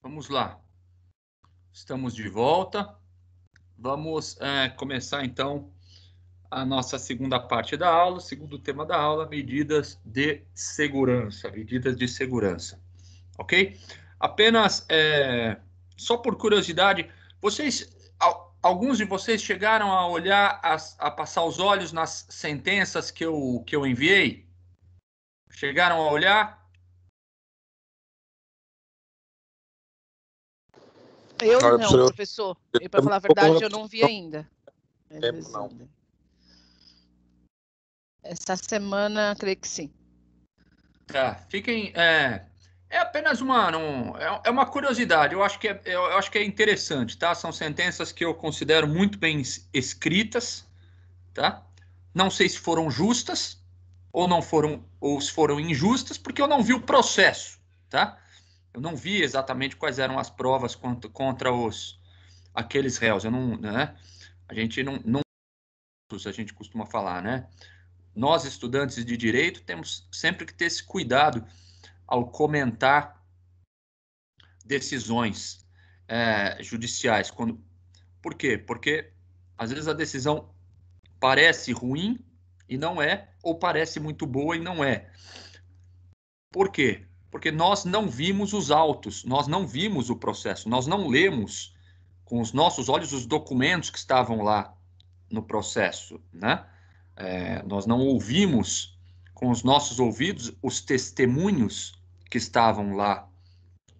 Vamos lá. Estamos de volta. Vamos é, começar então a nossa segunda parte da aula, segundo tema da aula, medidas de segurança, medidas de segurança, ok? Apenas é, só por curiosidade, vocês, alguns de vocês chegaram a olhar, a, a passar os olhos nas sentenças que eu que eu enviei? Chegaram a olhar? Eu não, não professor. E para falar a verdade, eu não vi ainda. É não. Essa semana, creio que sim. Tá, fiquem. É, é apenas uma. Não, é, é uma curiosidade. Eu acho, que é, eu acho que é interessante, tá? São sentenças que eu considero muito bem escritas, tá? Não sei se foram justas ou não foram ou se foram injustas, porque eu não vi o processo, tá? Eu não vi exatamente quais eram as provas contra, contra os aqueles réus. Eu não, né? A gente não, não a gente costuma falar, né? Nós estudantes de direito temos sempre que ter esse cuidado ao comentar decisões é, judiciais. Quando, por quê? Porque às vezes a decisão parece ruim e não é, ou parece muito boa e não é. Por quê? porque nós não vimos os autos, nós não vimos o processo, nós não lemos com os nossos olhos os documentos que estavam lá no processo, né? É, nós não ouvimos com os nossos ouvidos os testemunhos que estavam lá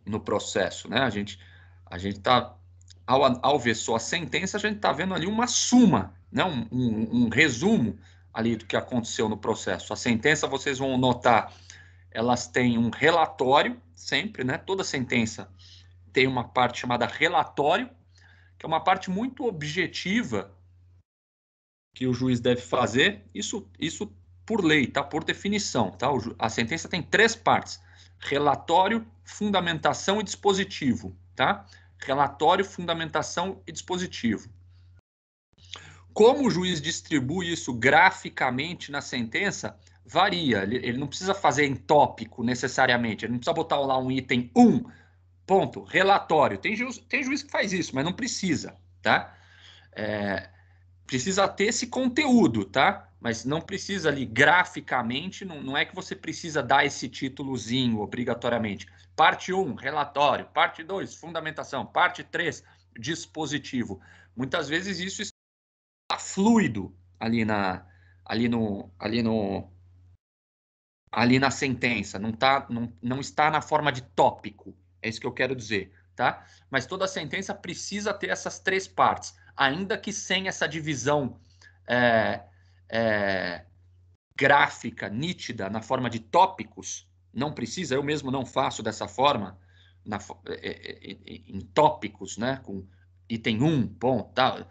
no processo, né? A gente a gente tá ao, ao ver só a sentença a gente está vendo ali uma suma, né? Um, um, um resumo ali do que aconteceu no processo. A sentença vocês vão notar elas têm um relatório, sempre, né? Toda sentença tem uma parte chamada relatório, que é uma parte muito objetiva que o juiz deve fazer, isso, isso por lei, tá? Por definição, tá? a sentença tem três partes: relatório, fundamentação e dispositivo, tá? Relatório, fundamentação e dispositivo. Como o juiz distribui isso graficamente na sentença varia. Ele, ele não precisa fazer em tópico necessariamente. Ele não precisa botar lá um item 1, ponto, relatório. Tem juiz, tem juiz que faz isso, mas não precisa, tá? É, precisa ter esse conteúdo, tá? Mas não precisa ali graficamente, não, não é que você precisa dar esse títulozinho obrigatoriamente. Parte 1, relatório. Parte 2, fundamentação. Parte 3, dispositivo. Muitas vezes isso está fluido ali, na, ali, no, ali no, ali na sentença, não, tá, não, não está na forma de tópico, é isso que eu quero dizer, tá? Mas toda sentença precisa ter essas três partes, ainda que sem essa divisão é, é, gráfica, nítida, na forma de tópicos, não precisa, eu mesmo não faço dessa forma, na, é, é, é, em tópicos, né? Com item 1, ponto, tal.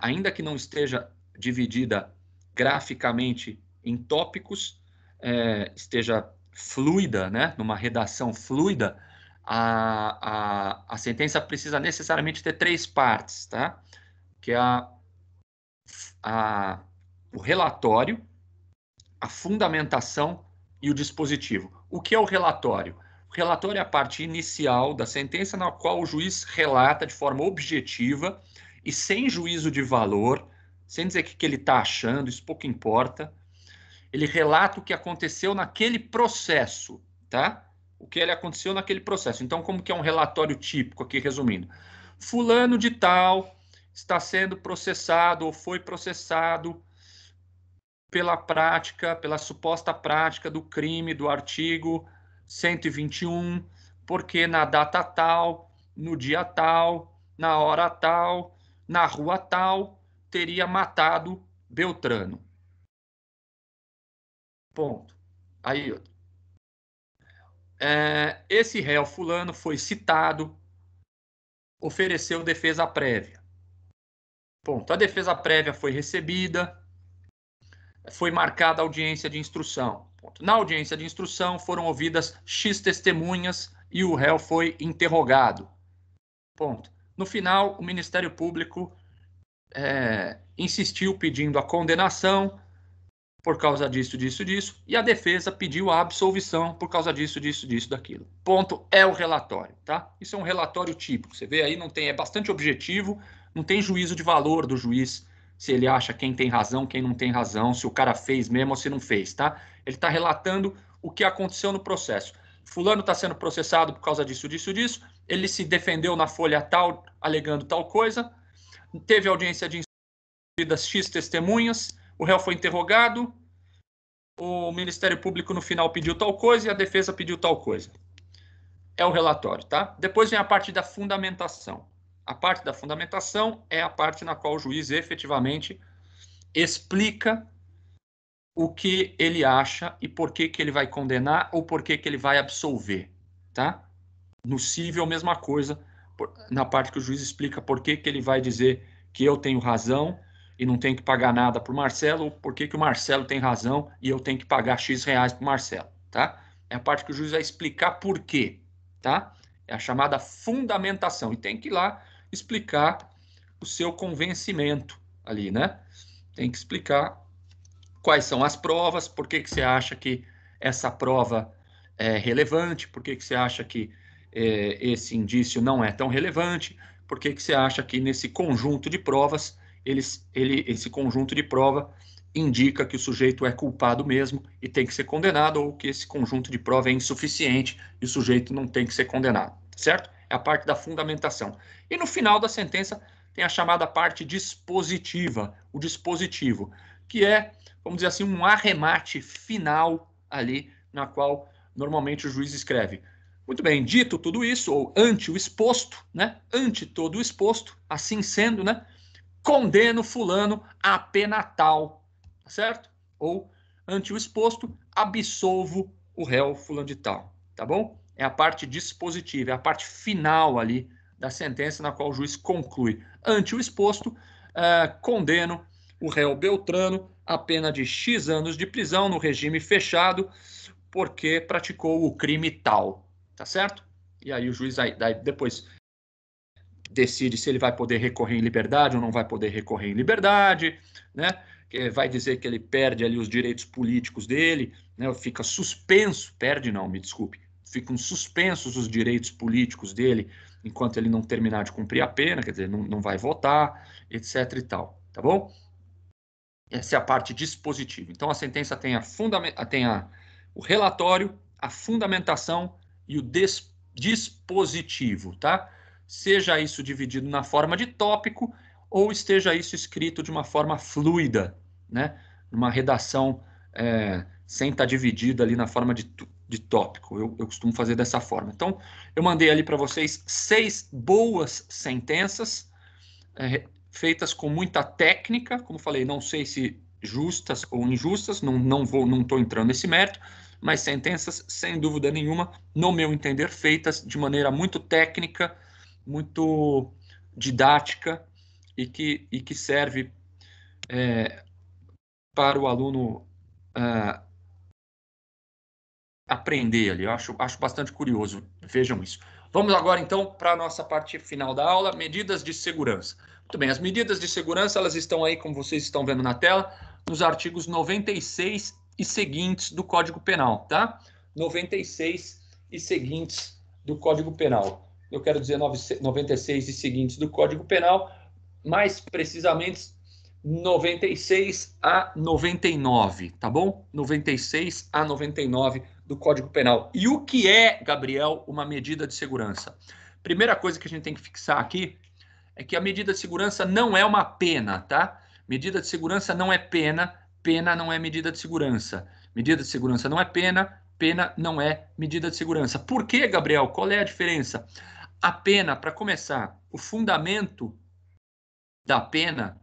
ainda que não esteja dividida graficamente em tópicos, é, esteja fluida, né, numa redação fluida, a, a, a sentença precisa necessariamente ter três partes, tá? Que é a, a, o relatório, a fundamentação e o dispositivo. O que é o relatório? O relatório é a parte inicial da sentença na qual o juiz relata de forma objetiva e sem juízo de valor, sem dizer o que, que ele está achando, isso pouco importa, ele relata o que aconteceu naquele processo, tá? O que ele aconteceu naquele processo. Então, como que é um relatório típico aqui, resumindo? Fulano de tal está sendo processado ou foi processado pela prática, pela suposta prática do crime do artigo 121, porque na data tal, no dia tal, na hora tal, na rua tal, teria matado Beltrano. Ponto. Aí, outro. É, esse réu fulano foi citado, ofereceu defesa prévia. Ponto. A defesa prévia foi recebida, foi marcada a audiência de instrução. Ponto. Na audiência de instrução foram ouvidas X testemunhas e o réu foi interrogado. Ponto. No final, o Ministério Público é, insistiu pedindo a condenação por causa disso, disso, disso, e a defesa pediu a absolvição por causa disso, disso, disso, daquilo. Ponto é o relatório, tá? Isso é um relatório típico. Você vê aí, não tem, é bastante objetivo, não tem juízo de valor do juiz, se ele acha quem tem razão, quem não tem razão, se o cara fez mesmo ou se não fez, tá? Ele está relatando o que aconteceu no processo. Fulano está sendo processado por causa disso, disso, disso. Ele se defendeu na folha tal, alegando tal coisa. Teve audiência de das X testemunhas o réu foi interrogado, o Ministério Público no final pediu tal coisa e a defesa pediu tal coisa. É o relatório, tá? Depois vem a parte da fundamentação. A parte da fundamentação é a parte na qual o juiz efetivamente explica o que ele acha e por que, que ele vai condenar ou por que, que ele vai absolver, tá? No cível, mesma coisa, na parte que o juiz explica por que, que ele vai dizer que eu tenho razão e não tenho que pagar nada para o Marcelo, ou por que, que o Marcelo tem razão e eu tenho que pagar X reais para o Marcelo, tá? É a parte que o juiz vai explicar por quê, tá? É a chamada fundamentação, e tem que ir lá explicar o seu convencimento ali, né? Tem que explicar quais são as provas, por que, que você acha que essa prova é relevante, por que, que você acha que é, esse indício não é tão relevante, por que, que você acha que nesse conjunto de provas eles, ele, esse conjunto de prova indica que o sujeito é culpado mesmo e tem que ser condenado, ou que esse conjunto de prova é insuficiente e o sujeito não tem que ser condenado, certo? É a parte da fundamentação. E no final da sentença tem a chamada parte dispositiva, o dispositivo, que é, vamos dizer assim, um arremate final ali, na qual normalmente o juiz escreve. Muito bem, dito tudo isso, ou ante o exposto, né? Ante todo o exposto, assim sendo, né? condeno fulano a pena tal, tá certo? Ou ante o exposto, absolvo o réu fulano de tal, tá bom? É a parte dispositiva, é a parte final ali da sentença na qual o juiz conclui. Ante o exposto, uh, condeno o réu Beltrano a pena de X anos de prisão no regime fechado porque praticou o crime tal, tá certo? E aí o juiz aí, daí depois decide se ele vai poder recorrer em liberdade ou não vai poder recorrer em liberdade, né? vai dizer que ele perde ali os direitos políticos dele, né? fica suspenso, perde não, me desculpe, ficam suspensos os direitos políticos dele enquanto ele não terminar de cumprir a pena, quer dizer, não, não vai votar, etc e tal, tá bom? Essa é a parte dispositiva. Então, a sentença tem, a tem a, o relatório, a fundamentação e o dispositivo, tá? seja isso dividido na forma de tópico ou esteja isso escrito de uma forma fluida, né? Uma redação é, sem estar tá dividida ali na forma de, de tópico. Eu, eu costumo fazer dessa forma. Então, eu mandei ali para vocês seis boas sentenças é, feitas com muita técnica. Como falei, não sei se justas ou injustas, não, não vou, não estou entrando nesse mérito, mas sentenças, sem dúvida nenhuma, no meu entender, feitas de maneira muito técnica muito didática e que, e que serve é, para o aluno é, aprender ali. Eu acho, acho bastante curioso, vejam isso. Vamos agora, então, para a nossa parte final da aula, medidas de segurança. Muito bem, as medidas de segurança, elas estão aí, como vocês estão vendo na tela, nos artigos 96 e seguintes do Código Penal, tá? 96 e seguintes do Código Penal eu quero dizer 96 e seguintes do Código Penal, mais precisamente 96 a 99, tá bom? 96 a 99 do Código Penal. E o que é, Gabriel, uma medida de segurança? Primeira coisa que a gente tem que fixar aqui é que a medida de segurança não é uma pena, tá? Medida de segurança não é pena, pena não é medida de segurança. Medida de segurança não é pena, pena não é medida de segurança. Por que, Gabriel? Qual é a diferença? A pena, para começar, o fundamento da pena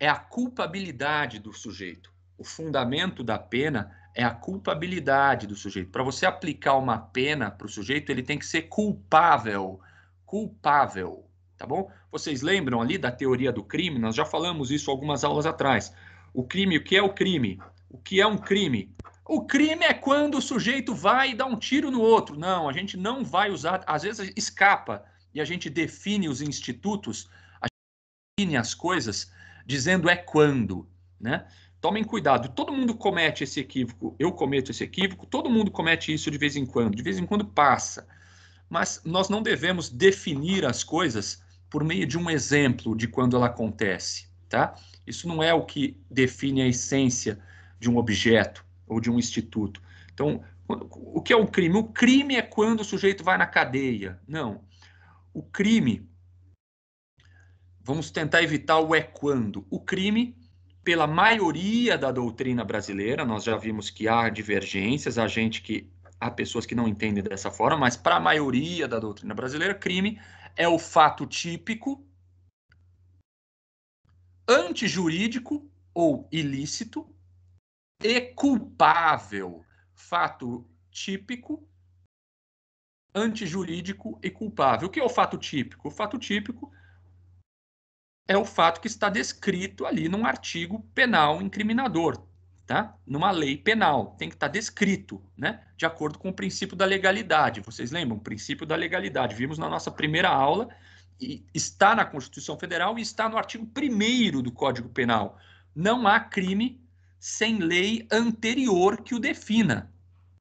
é a culpabilidade do sujeito. O fundamento da pena é a culpabilidade do sujeito. Para você aplicar uma pena para o sujeito, ele tem que ser culpável. Culpável, tá bom? Vocês lembram ali da teoria do crime? Nós já falamos isso algumas aulas atrás. O crime, o que é o crime? O que é um crime? O crime é quando o sujeito vai dar um tiro no outro. Não, a gente não vai usar. Às vezes escapa e a gente define os institutos, a gente define as coisas dizendo é quando, né? Tomem cuidado. Todo mundo comete esse equívoco. Eu cometo esse equívoco. Todo mundo comete isso de vez em quando. De vez em quando passa. Mas nós não devemos definir as coisas por meio de um exemplo de quando ela acontece, tá? Isso não é o que define a essência de um objeto ou de um instituto. Então, o que é o crime? O crime é quando o sujeito vai na cadeia. Não. O crime. Vamos tentar evitar o é quando. O crime, pela maioria da doutrina brasileira, nós já vimos que há divergências, há gente que. há pessoas que não entendem dessa forma, mas para a maioria da doutrina brasileira, crime é o fato típico, antijurídico ou ilícito, e é culpável. Fato típico, antijurídico e culpável. O que é o fato típico? O fato típico é o fato que está descrito ali num artigo penal incriminador, tá? Numa lei penal, tem que estar tá descrito, né? De acordo com o princípio da legalidade. Vocês lembram? O princípio da legalidade. Vimos na nossa primeira aula e está na Constituição Federal e está no artigo 1 do Código Penal. Não há crime sem lei anterior que o defina,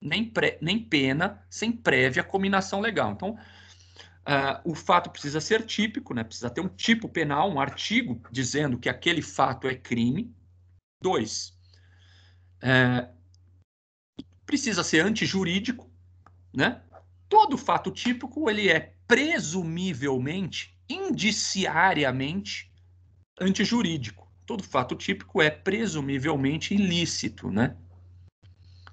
nem, pré, nem pena sem prévia cominação legal. Então, uh, o fato precisa ser típico, né? precisa ter um tipo penal, um artigo dizendo que aquele fato é crime. Dois, é, precisa ser antijurídico, né? Todo fato típico ele é presumivelmente, indiciariamente antijurídico todo fato típico é presumivelmente ilícito, né?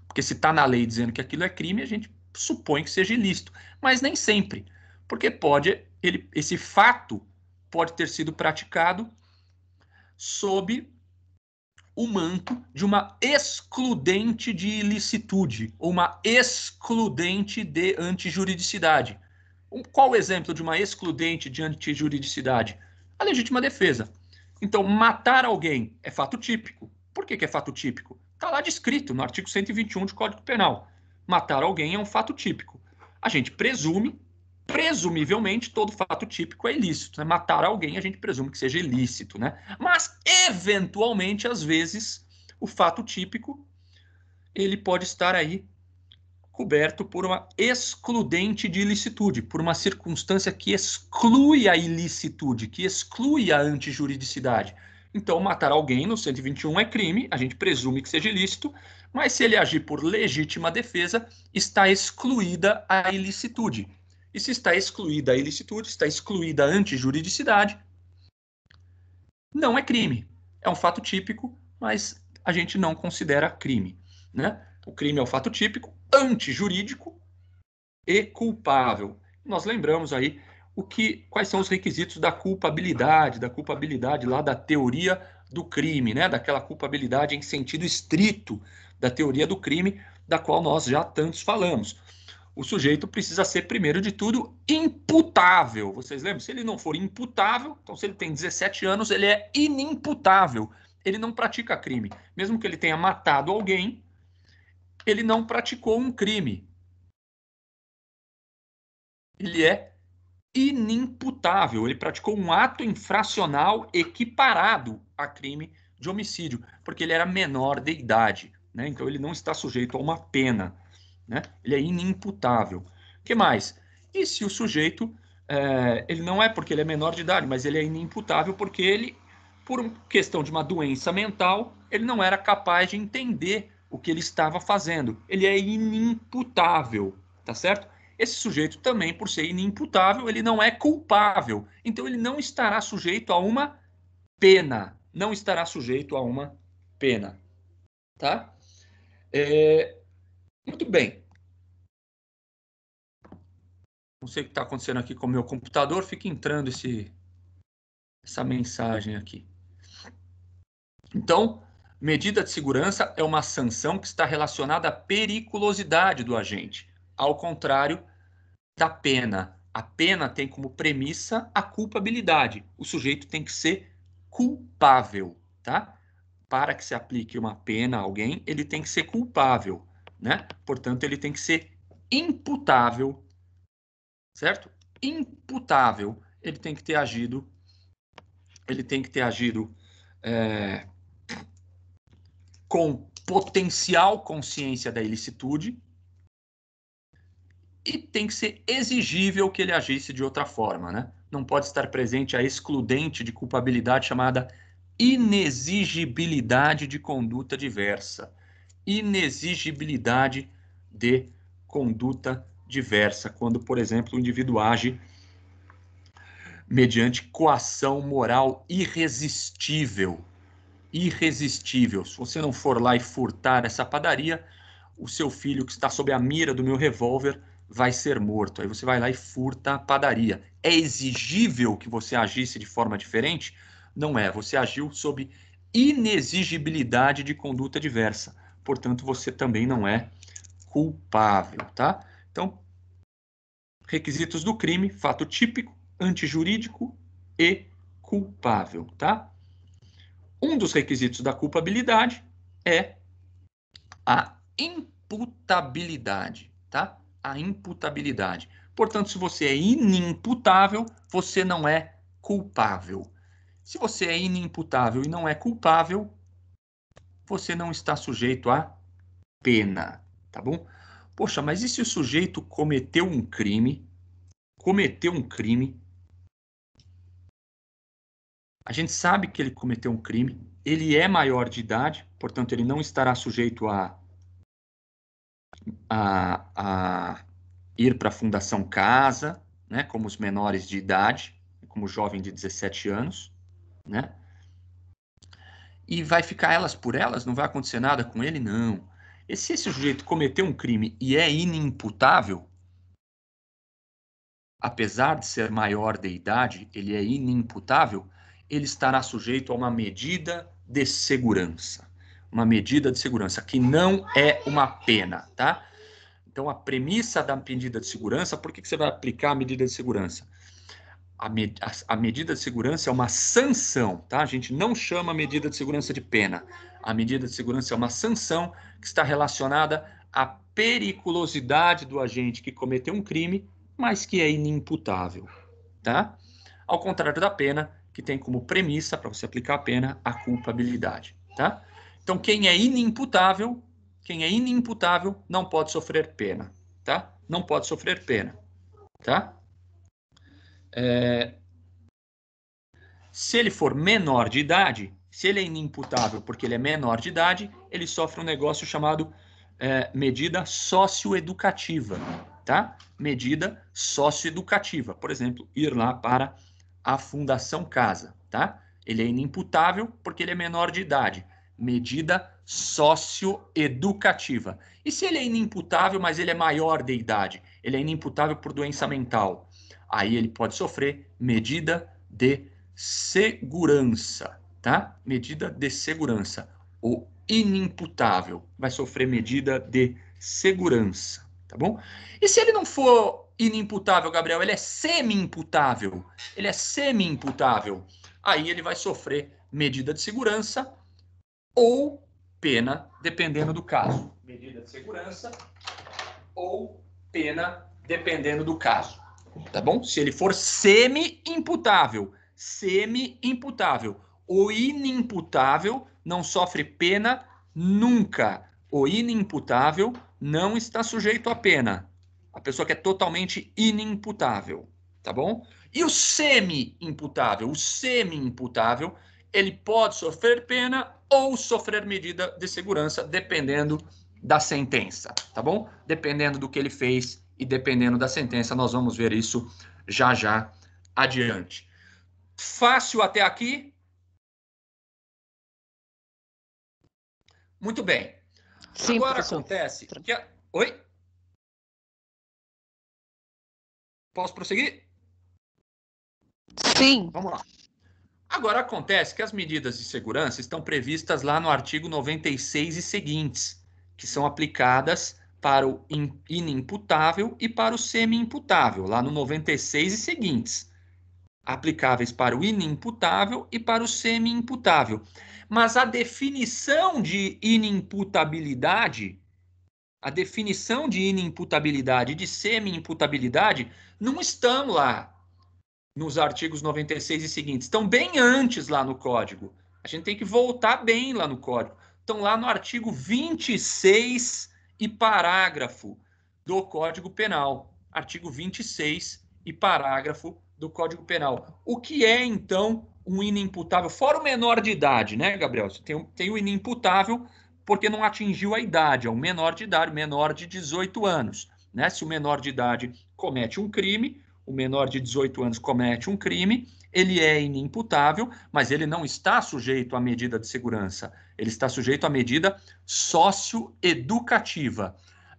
Porque se está na lei dizendo que aquilo é crime, a gente supõe que seja ilícito, mas nem sempre, porque pode ele, esse fato pode ter sido praticado sob o manto de uma excludente de ilicitude ou uma excludente de antijuridicidade. Um, qual o exemplo de uma excludente de antijuridicidade? A legítima defesa. Então, matar alguém é fato típico. Por que, que é fato típico? Está lá descrito no artigo 121 do Código Penal. Matar alguém é um fato típico. A gente presume, presumivelmente, todo fato típico é ilícito. Né? Matar alguém a gente presume que seja ilícito. Né? Mas, eventualmente, às vezes, o fato típico ele pode estar aí coberto por uma excludente de ilicitude, por uma circunstância que exclui a ilicitude, que exclui a antijuridicidade. Então, matar alguém no 121 é crime, a gente presume que seja ilícito, mas se ele agir por legítima defesa, está excluída a ilicitude. E se está excluída a ilicitude, está excluída a antijuridicidade, não é crime. É um fato típico, mas a gente não considera crime. Né? O crime é o fato típico, antijurídico e culpável. Nós lembramos aí o que, quais são os requisitos da culpabilidade, da culpabilidade lá da teoria do crime, né? Daquela culpabilidade em sentido estrito da teoria do crime, da qual nós já tantos falamos. O sujeito precisa ser, primeiro de tudo, imputável. Vocês lembram? Se ele não for imputável, então se ele tem 17 anos, ele é inimputável. Ele não pratica crime. Mesmo que ele tenha matado alguém, ele não praticou um crime. Ele é inimputável, ele praticou um ato infracional equiparado a crime de homicídio, porque ele era menor de idade, né? Então ele não está sujeito a uma pena, né? Ele é inimputável. O Que mais? E se o sujeito é, ele não é porque ele é menor de idade, mas ele é inimputável porque ele, por questão de uma doença mental, ele não era capaz de entender o que ele estava fazendo. Ele é inimputável, tá certo? Esse sujeito também, por ser inimputável, ele não é culpável. Então, ele não estará sujeito a uma pena. Não estará sujeito a uma pena. Tá? É... Muito bem. Não sei o que está acontecendo aqui com o meu computador, fica entrando esse, essa mensagem aqui. Então, Medida de segurança é uma sanção que está relacionada à periculosidade do agente, ao contrário da pena. A pena tem como premissa a culpabilidade. O sujeito tem que ser culpável, tá? Para que se aplique uma pena a alguém, ele tem que ser culpável, né? Portanto, ele tem que ser imputável, certo? Imputável. Ele tem que ter agido, ele tem que ter agido é com potencial consciência da ilicitude e tem que ser exigível que ele agisse de outra forma, né? Não pode estar presente a excludente de culpabilidade chamada inexigibilidade de conduta diversa. Inexigibilidade de conduta diversa, quando, por exemplo, o indivíduo age mediante coação moral irresistível irresistível. Se você não for lá e furtar essa padaria, o seu filho que está sob a mira do meu revólver vai ser morto. Aí você vai lá e furta a padaria. É exigível que você agisse de forma diferente? Não é. Você agiu sob inexigibilidade de conduta diversa. Portanto, você também não é culpável, tá? Então, requisitos do crime, fato típico, antijurídico e culpável, tá? Um dos requisitos da culpabilidade é a imputabilidade, tá? A imputabilidade. Portanto, se você é inimputável, você não é culpável. Se você é inimputável e não é culpável, você não está sujeito a pena, tá bom? Poxa, mas e se o sujeito cometeu um crime, cometeu um crime a gente sabe que ele cometeu um crime, ele é maior de idade, portanto, ele não estará sujeito a, a, a ir para a Fundação Casa, né, como os menores de idade, como o jovem de 17 anos, né? E vai ficar elas por elas, não vai acontecer nada com ele, não. E se esse sujeito cometeu um crime e é inimputável, apesar de ser maior de idade, ele é inimputável, ele estará sujeito a uma medida de segurança. Uma medida de segurança, que não é uma pena, tá? Então, a premissa da medida de segurança, por que, que você vai aplicar a medida de segurança? A, me, a, a, medida de segurança é uma sanção, tá? A gente não chama a medida de segurança de pena. A medida de segurança é uma sanção que está relacionada à periculosidade do agente que cometeu um crime, mas que é inimputável, tá? Ao contrário da pena, que tem como premissa, para você aplicar a pena, a culpabilidade. Tá? Então, quem é inimputável, quem é inimputável não pode sofrer pena. Tá? Não pode sofrer pena. Tá? É... Se ele for menor de idade, se ele é inimputável porque ele é menor de idade, ele sofre um negócio chamado é, medida socioeducativa, tá? Medida socioeducativa, por exemplo, ir lá para a Fundação Casa, tá? Ele é inimputável porque ele é menor de idade. Medida socioeducativa. E se ele é inimputável, mas ele é maior de idade, ele é inimputável por doença mental, aí ele pode sofrer medida de segurança, tá? Medida de segurança. O inimputável vai sofrer medida de segurança, tá bom? E se ele não for inimputável, Gabriel, ele é semi-imputável. Ele é semi-imputável. Aí ele vai sofrer medida de segurança ou pena, dependendo do caso. Medida de segurança ou pena, dependendo do caso. Tá bom? Se ele for semi-imputável, semi-imputável. O inimputável não sofre pena nunca. O inimputável não está sujeito à pena a pessoa que é totalmente inimputável, tá bom? E o semi-imputável, o semi-imputável, ele pode sofrer pena ou sofrer medida de segurança, dependendo da sentença, tá bom? Dependendo do que ele fez e dependendo da sentença, nós vamos ver isso já já adiante. Fácil até aqui? Muito bem. Sim, Agora professor. acontece que a... Oi? Posso prosseguir? Sim. Vamos lá. Agora acontece que as medidas de segurança estão previstas lá no artigo 96 e seguintes, que são aplicadas para o inimputável e para o semi-imputável, lá no 96 e seguintes, aplicáveis para o inimputável e para o semi-imputável. Mas a definição de inimputabilidade a definição de inimputabilidade, de semi-imputabilidade, não estão lá nos artigos 96 e seguintes. Estão bem antes lá no código. A gente tem que voltar bem lá no código. Estão lá no artigo 26 e parágrafo do Código Penal. Artigo 26 e parágrafo do Código Penal. O que é, então, um inimputável? Fora o menor de idade, né, Gabriel? Tem, tem o inimputável porque não atingiu a idade, é um menor de idade, menor de 18 anos. Né? Se o menor de idade comete um crime, o menor de 18 anos comete um crime, ele é inimputável, mas ele não está sujeito à medida de segurança, ele está sujeito à medida socioeducativa.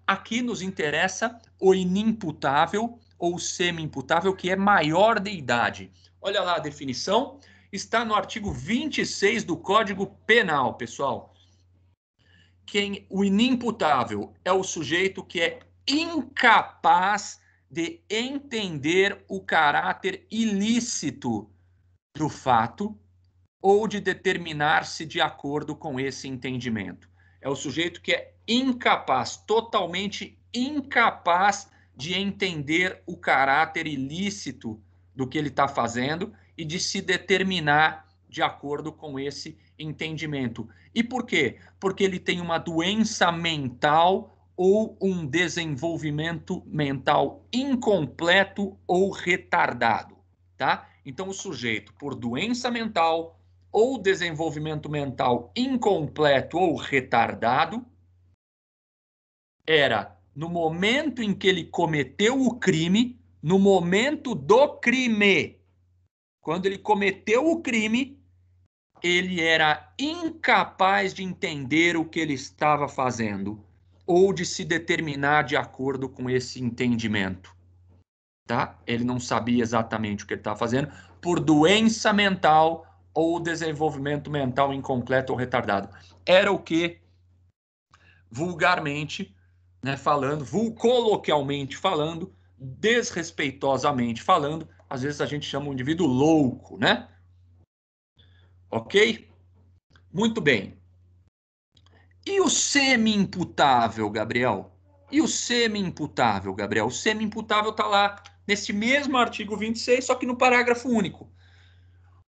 Aqui nos interessa o inimputável ou semi-imputável que é maior de idade. Olha lá a definição, está no artigo 26 do Código Penal, pessoal quem o inimputável é o sujeito que é incapaz de entender o caráter ilícito do fato ou de determinar-se de acordo com esse entendimento. É o sujeito que é incapaz, totalmente incapaz de entender o caráter ilícito do que ele está fazendo e de se determinar de acordo com esse entendimento entendimento. E por quê? Porque ele tem uma doença mental ou um desenvolvimento mental incompleto ou retardado, tá? Então o sujeito por doença mental ou desenvolvimento mental incompleto ou retardado era no momento em que ele cometeu o crime, no momento do crime. Quando ele cometeu o crime, ele era incapaz de entender o que ele estava fazendo ou de se determinar de acordo com esse entendimento. Tá? Ele não sabia exatamente o que ele estava fazendo por doença mental ou desenvolvimento mental incompleto ou retardado. Era o que vulgarmente, né, falando, vul coloquialmente falando, desrespeitosamente falando, às vezes a gente chama o indivíduo louco, né? Ok? Muito bem. E o semi-imputável, Gabriel? E o semi-imputável, Gabriel? O semi-imputável está lá nesse mesmo artigo 26, só que no parágrafo único.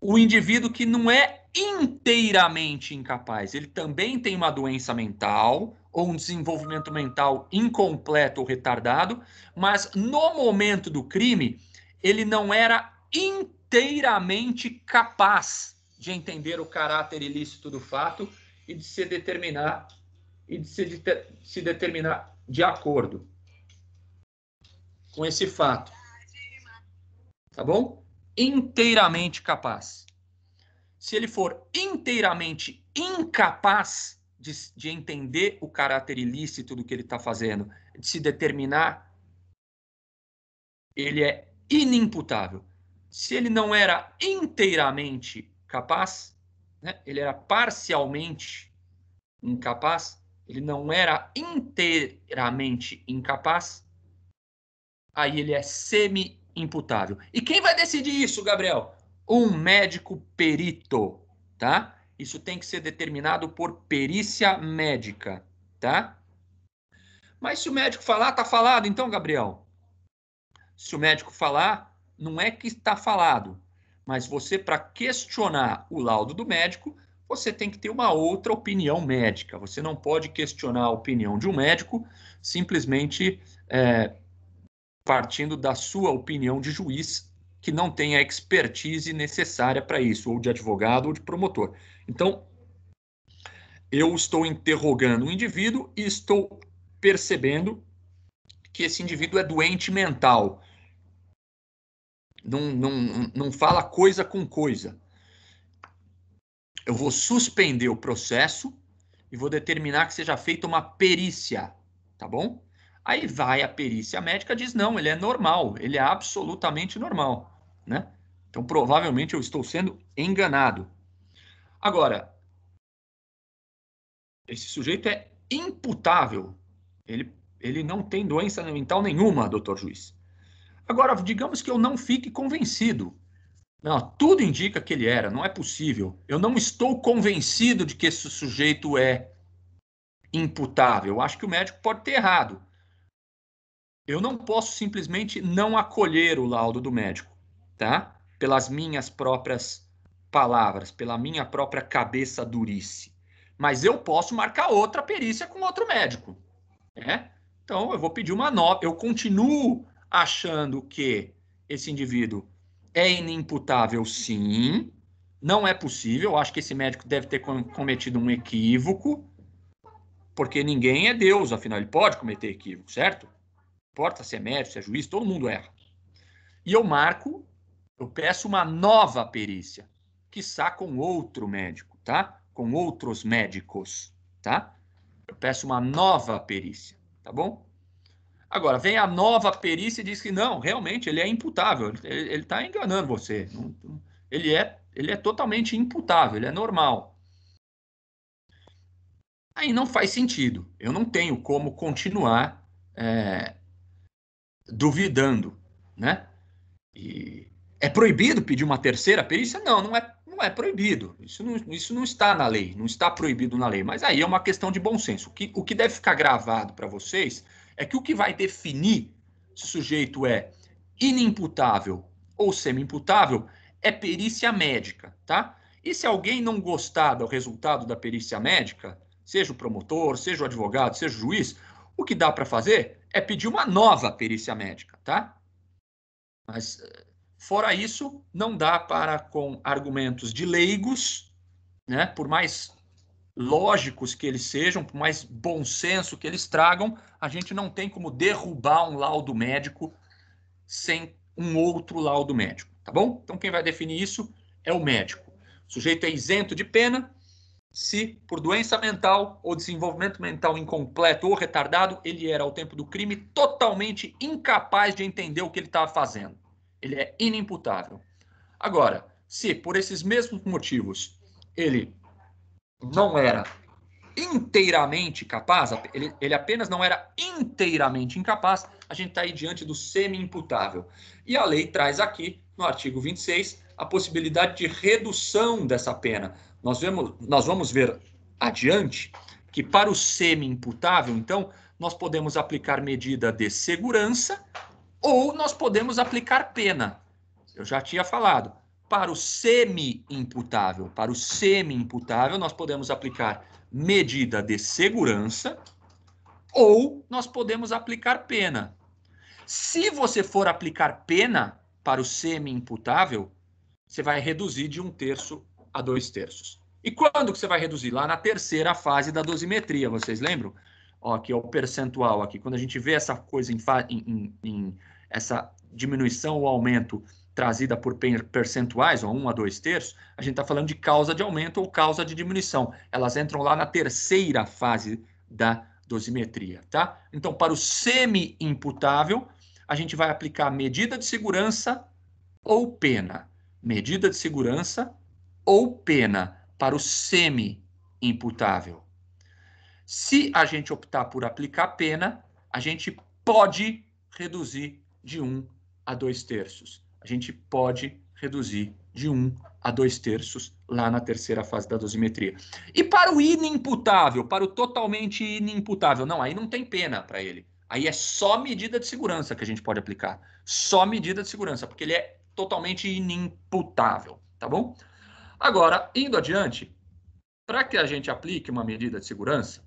O indivíduo que não é inteiramente incapaz, ele também tem uma doença mental ou um desenvolvimento mental incompleto ou retardado, mas no momento do crime, ele não era inteiramente capaz de entender o caráter ilícito do fato e de se determinar e de se, de, se determinar de acordo com esse fato. Tá bom? Inteiramente capaz. Se ele for inteiramente incapaz de, de entender o caráter ilícito do que ele está fazendo, de se determinar, ele é inimputável. Se ele não era inteiramente capaz, né? ele era parcialmente incapaz, ele não era inteiramente incapaz, aí ele é semi-imputável. E quem vai decidir isso, Gabriel? Um médico perito, tá? Isso tem que ser determinado por perícia médica, tá? Mas se o médico falar, tá falado então, Gabriel? Se o médico falar, não é que está falado, mas você, para questionar o laudo do médico, você tem que ter uma outra opinião médica. Você não pode questionar a opinião de um médico simplesmente é, partindo da sua opinião de juiz, que não tem a expertise necessária para isso, ou de advogado ou de promotor. Então, eu estou interrogando o indivíduo e estou percebendo que esse indivíduo é doente mental não, não, não fala coisa com coisa. Eu vou suspender o processo e vou determinar que seja feita uma perícia, tá bom? Aí vai a perícia médica diz não, ele é normal, ele é absolutamente normal, né? Então provavelmente eu estou sendo enganado. Agora, esse sujeito é imputável. Ele, ele não tem doença mental nenhuma, doutor juiz. Agora, digamos que eu não fique convencido. Não, tudo indica que ele era, não é possível. Eu não estou convencido de que esse sujeito é imputável. Eu acho que o médico pode ter errado. Eu não posso simplesmente não acolher o laudo do médico, tá? Pelas minhas próprias palavras, pela minha própria cabeça durice. Mas eu posso marcar outra perícia com outro médico, né? Então eu vou pedir uma nova, eu continuo achando que esse indivíduo é inimputável, sim, não é possível. Acho que esse médico deve ter cometido um equívoco, porque ninguém é Deus, afinal, ele pode cometer equívoco, certo? Não importa se é médico, se é juiz, todo mundo erra. E eu marco, eu peço uma nova perícia, que com outro médico, tá? Com outros médicos, tá? Eu peço uma nova perícia, tá bom? Agora, vem a nova perícia e diz que não, realmente ele é imputável, ele está enganando você. Ele é, ele é totalmente imputável, ele é normal. Aí não faz sentido. Eu não tenho como continuar é, duvidando, né? E é proibido pedir uma terceira perícia? Não, não é, não é proibido. Isso não, isso não está na lei, não está proibido na lei. Mas aí é uma questão de bom senso. O que, o que deve ficar gravado para vocês é que o que vai definir se o sujeito é inimputável ou semi-imputável é perícia médica, tá? E se alguém não gostar do resultado da perícia médica, seja o promotor, seja o advogado, seja o juiz, o que dá para fazer é pedir uma nova perícia médica, tá? Mas fora isso, não dá para com argumentos de leigos, né? Por mais lógicos que eles sejam, por mais bom senso que eles tragam, a gente não tem como derrubar um laudo médico sem um outro laudo médico, tá bom? Então quem vai definir isso é o médico. O sujeito é isento de pena se por doença mental ou desenvolvimento mental incompleto ou retardado, ele era ao tempo do crime totalmente incapaz de entender o que ele estava fazendo. Ele é inimputável. Agora, se por esses mesmos motivos ele não era inteiramente capaz, ele, ele apenas não era inteiramente incapaz, a gente está aí diante do semi-imputável. E a lei traz aqui, no artigo 26, a possibilidade de redução dessa pena. Nós, vemos, nós vamos ver adiante que, para o semi-imputável, então, nós podemos aplicar medida de segurança ou nós podemos aplicar pena. Eu já tinha falado. Para o semi-imputável, para o semi-imputável, nós podemos aplicar medida de segurança ou nós podemos aplicar pena. Se você for aplicar pena para o semi-imputável, você vai reduzir de um terço a dois terços. E quando que você vai reduzir? Lá na terceira fase da dosimetria, vocês lembram? Ó, aqui é o percentual aqui. Quando a gente vê essa coisa em, em, em essa diminuição ou aumento trazida por percentuais, ou 1 a 2 terços, a gente está falando de causa de aumento ou causa de diminuição. Elas entram lá na terceira fase da dosimetria, tá? Então, para o semi-imputável, a gente vai aplicar medida de segurança ou pena. Medida de segurança ou pena para o semi-imputável. Se a gente optar por aplicar pena, a gente pode reduzir de 1 a 2 terços a gente pode reduzir de 1 a 2 terços lá na terceira fase da dosimetria. E para o inimputável, para o totalmente inimputável, não, aí não tem pena para ele. Aí é só medida de segurança que a gente pode aplicar. Só medida de segurança, porque ele é totalmente inimputável, tá bom? Agora, indo adiante, para que a gente aplique uma medida de segurança,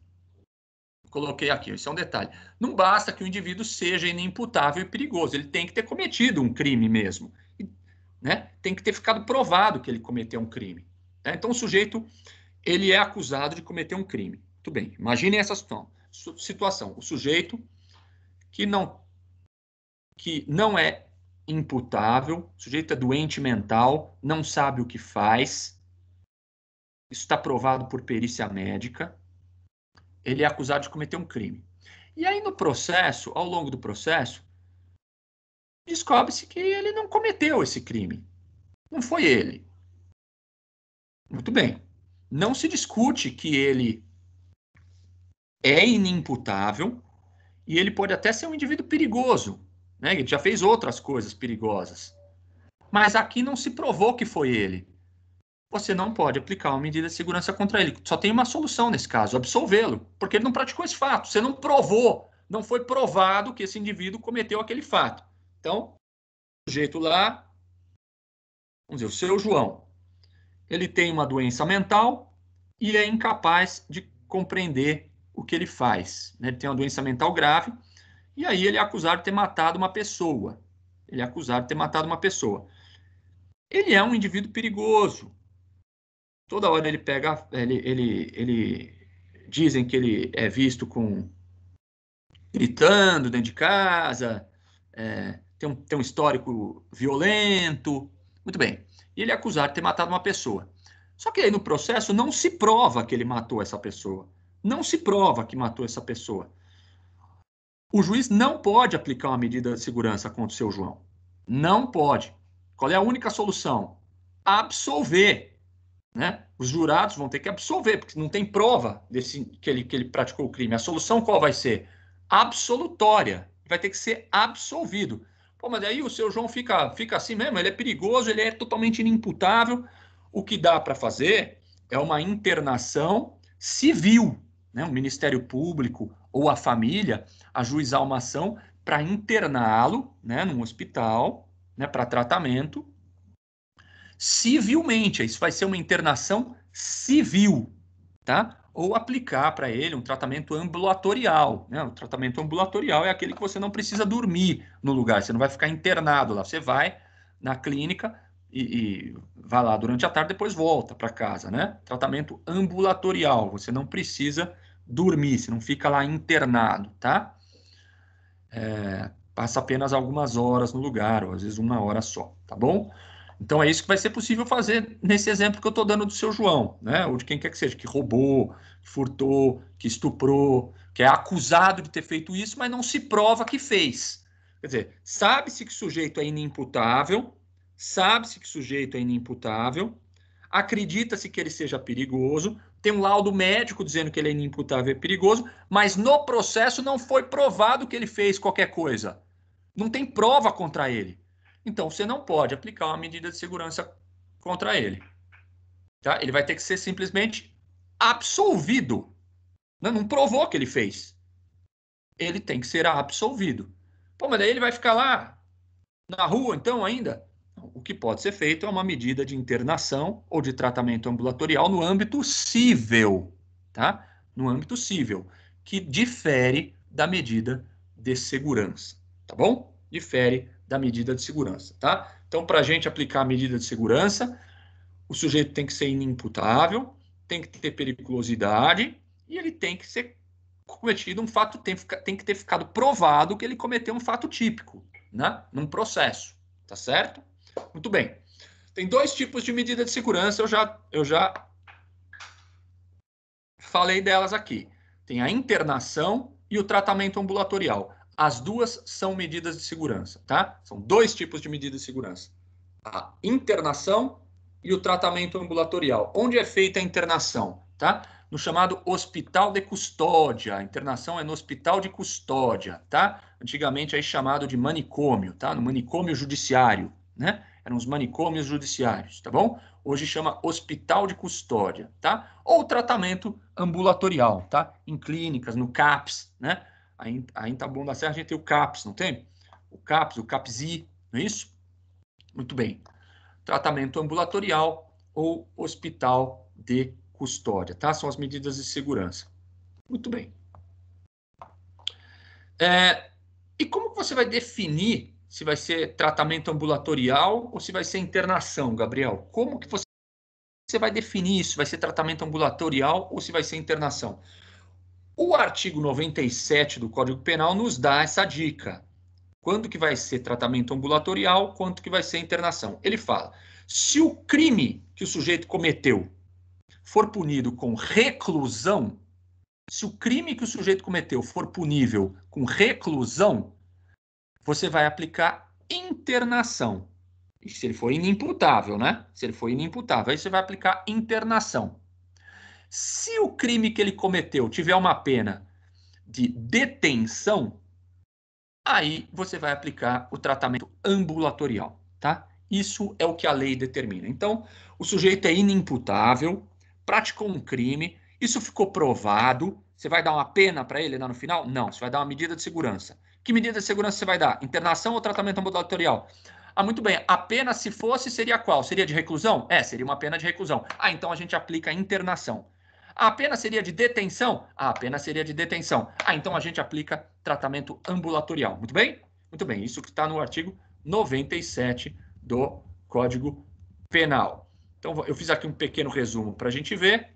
coloquei aqui, isso é um detalhe. Não basta que o indivíduo seja inimputável e perigoso, ele tem que ter cometido um crime mesmo. Né? Tem que ter ficado provado que ele cometeu um crime. Né? Então, o sujeito ele é acusado de cometer um crime. Muito bem, imaginem essa situação. O sujeito que não, que não é imputável, o sujeito é doente mental, não sabe o que faz, isso está provado por perícia médica, ele é acusado de cometer um crime. E aí, no processo, ao longo do processo, descobre-se que ele não cometeu esse crime. Não foi ele. Muito bem. Não se discute que ele é inimputável e ele pode até ser um indivíduo perigoso. Né? Ele já fez outras coisas perigosas. Mas aqui não se provou que foi ele você não pode aplicar uma medida de segurança contra ele. Só tem uma solução nesse caso, absolvê-lo, porque ele não praticou esse fato. Você não provou, não foi provado que esse indivíduo cometeu aquele fato. Então, o sujeito lá, vamos dizer, o seu João, ele tem uma doença mental e é incapaz de compreender o que ele faz. Né? Ele tem uma doença mental grave e aí ele é acusado de ter matado uma pessoa. Ele é acusado de ter matado uma pessoa. Ele é um indivíduo perigoso, toda hora ele pega, ele, ele, ele dizem que ele é visto com gritando dentro de casa, é, tem, um, tem um histórico violento, muito bem. E ele é acusado de ter matado uma pessoa. Só que aí no processo não se prova que ele matou essa pessoa. Não se prova que matou essa pessoa. O juiz não pode aplicar uma medida de segurança contra o seu João. Não pode. Qual é a única solução? Absolver. Né? Os jurados vão ter que absolver, porque não tem prova desse, que, ele, que ele praticou o crime. A solução qual vai ser? Absolutória. Vai ter que ser absolvido. Pô, mas aí o seu João fica, fica assim mesmo, ele é perigoso, ele é totalmente inimputável. O que dá para fazer é uma internação civil, né? o Ministério Público ou a família ajuizar uma ação para interná-lo né, num hospital né, para tratamento civilmente. Isso vai ser uma internação civil, tá? Ou aplicar para ele um tratamento ambulatorial. Né? O tratamento ambulatorial é aquele que você não precisa dormir no lugar, você não vai ficar internado lá. Você vai na clínica e, e vai lá durante a tarde, depois volta para casa, né? Tratamento ambulatorial, você não precisa dormir, você não fica lá internado, tá? É, passa apenas algumas horas no lugar, ou às vezes uma hora só, tá bom? Então é isso que vai ser possível fazer nesse exemplo que eu estou dando do seu João, né? Ou de quem quer que seja, que roubou, que furtou, que estuprou, que é acusado de ter feito isso, mas não se prova que fez. Quer dizer, sabe-se que o sujeito é inimputável, sabe-se que sujeito é inimputável, acredita-se que ele seja perigoso, tem um laudo médico dizendo que ele é inimputável e é perigoso, mas no processo não foi provado que ele fez qualquer coisa. Não tem prova contra ele. Então, você não pode aplicar uma medida de segurança contra ele. Tá? Ele vai ter que ser simplesmente absolvido. Não, né? não provou que ele fez. Ele tem que ser absolvido. Pô, mas daí ele vai ficar lá na rua, então, ainda? O que pode ser feito é uma medida de internação ou de tratamento ambulatorial no âmbito civil, tá? No âmbito civil, que difere da medida de segurança, tá bom? Difere da medida de segurança, tá? Então, para a gente aplicar a medida de segurança, o sujeito tem que ser inimputável, tem que ter periculosidade e ele tem que ser cometido um fato, tem, tem que ter ficado provado que ele cometeu um fato típico, né? Num processo, tá certo? Muito bem. Tem dois tipos de medida de segurança, eu já, eu já falei delas aqui. Tem a internação e o tratamento ambulatorial. As duas são medidas de segurança, tá? São dois tipos de medidas de segurança: a internação e o tratamento ambulatorial. Onde é feita a internação, tá? No chamado hospital de custódia. A internação é no hospital de custódia, tá? Antigamente aí chamado de manicômio, tá? No manicômio judiciário, né? Eram os manicômios judiciários, tá bom? Hoje chama hospital de custódia, tá? Ou tratamento ambulatorial, tá? Em clínicas, no CAPS, né? Aí, tá bom dar da Serra a gente tem o CAPS, não tem? O CAPS, o CAPSI, não é isso? Muito bem. Tratamento ambulatorial ou hospital de custódia, tá? São as medidas de segurança. Muito bem. É, e como você vai definir se vai ser tratamento ambulatorial ou se vai ser internação, Gabriel? Como que você vai definir isso? Vai ser tratamento ambulatorial ou se vai ser internação? O artigo 97 do Código Penal nos dá essa dica. Quando que vai ser tratamento ambulatorial, quanto que vai ser internação. Ele fala, se o crime que o sujeito cometeu for punido com reclusão, se o crime que o sujeito cometeu for punível com reclusão, você vai aplicar internação. E se ele for inimputável, né? Se ele for inimputável, aí você vai aplicar internação. Se o crime que ele cometeu tiver uma pena de detenção, aí você vai aplicar o tratamento ambulatorial, tá? Isso é o que a lei determina. Então, o sujeito é inimputável, praticou um crime, isso ficou provado. Você vai dar uma pena para ele lá no final? Não, você vai dar uma medida de segurança. Que medida de segurança você vai dar? Internação ou tratamento ambulatorial? Ah, muito bem. A pena, se fosse, seria qual? Seria de reclusão? É, seria uma pena de reclusão. Ah, então a gente aplica a internação. A pena seria de detenção? A pena seria de detenção. Ah, então a gente aplica tratamento ambulatorial. Muito bem? Muito bem. Isso que está no artigo 97 do Código Penal. Então, eu fiz aqui um pequeno resumo para a gente ver,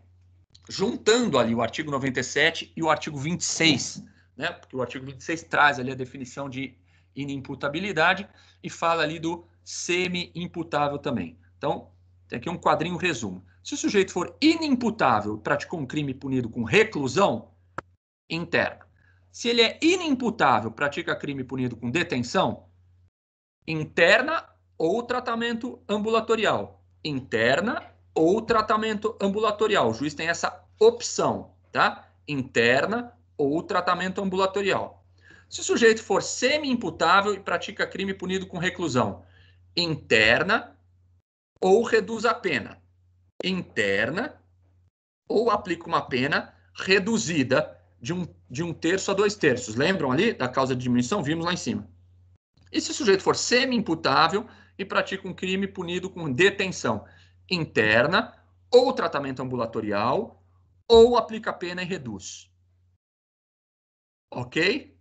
juntando ali o artigo 97 e o artigo 26, né? Porque o artigo 26 traz ali a definição de inimputabilidade e fala ali do semi-imputável também. Então, tem aqui um quadrinho resumo. Se o sujeito for inimputável e praticou um crime punido com reclusão, interna. Se ele é inimputável, pratica crime punido com detenção, interna ou tratamento ambulatorial. Interna ou tratamento ambulatorial. O juiz tem essa opção, tá? Interna ou tratamento ambulatorial. Se o sujeito for semi-imputável e pratica crime punido com reclusão, interna ou reduz a pena interna ou aplica uma pena reduzida de um, de um terço a dois terços. Lembram ali da causa de diminuição? Vimos lá em cima. E se o sujeito for semi-imputável e pratica um crime punido com detenção interna ou tratamento ambulatorial ou aplica a pena e reduz. Ok?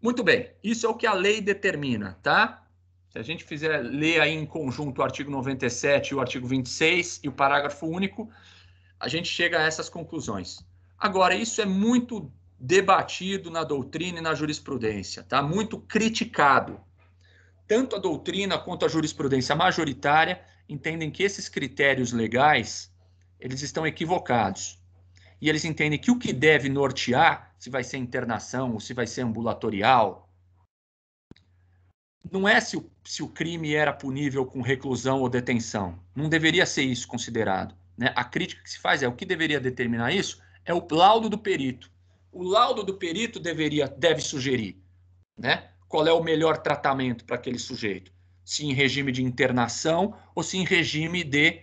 Muito bem, isso é o que a lei determina, tá? Se a gente fizer ler aí em conjunto o artigo 97 e o artigo 26 e o parágrafo único, a gente chega a essas conclusões. Agora, isso é muito debatido na doutrina e na jurisprudência, tá? Muito criticado. Tanto a doutrina quanto a jurisprudência majoritária entendem que esses critérios legais, eles estão equivocados. E eles entendem que o que deve nortear, se vai ser internação ou se vai ser ambulatorial, não é se o, se o crime era punível com reclusão ou detenção. Não deveria ser isso considerado. Né? A crítica que se faz é o que deveria determinar isso é o laudo do perito. O laudo do perito deveria deve sugerir, né? Qual é o melhor tratamento para aquele sujeito? Se em regime de internação ou se em regime de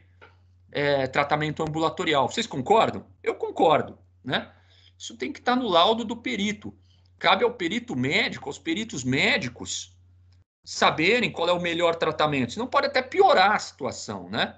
é, tratamento ambulatorial. Vocês concordam? Eu concordo, né? Isso tem que estar no laudo do perito. Cabe ao perito médico, aos peritos médicos, saberem qual é o melhor tratamento. Não pode até piorar a situação, né?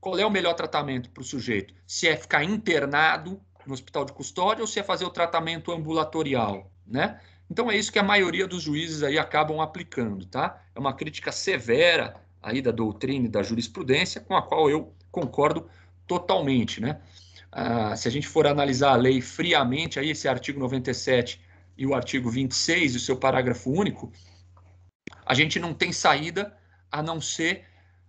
Qual é o melhor tratamento para o sujeito? Se é ficar internado no hospital de custódia ou se é fazer o tratamento ambulatorial, né? Então é isso que a maioria dos juízes aí acabam aplicando, tá? É uma crítica severa aí da doutrina e da jurisprudência com a qual eu concordo totalmente, né? Ah, se a gente for analisar a lei friamente aí esse artigo 97 e o artigo 26 e o seu parágrafo único, a gente não tem saída a não ser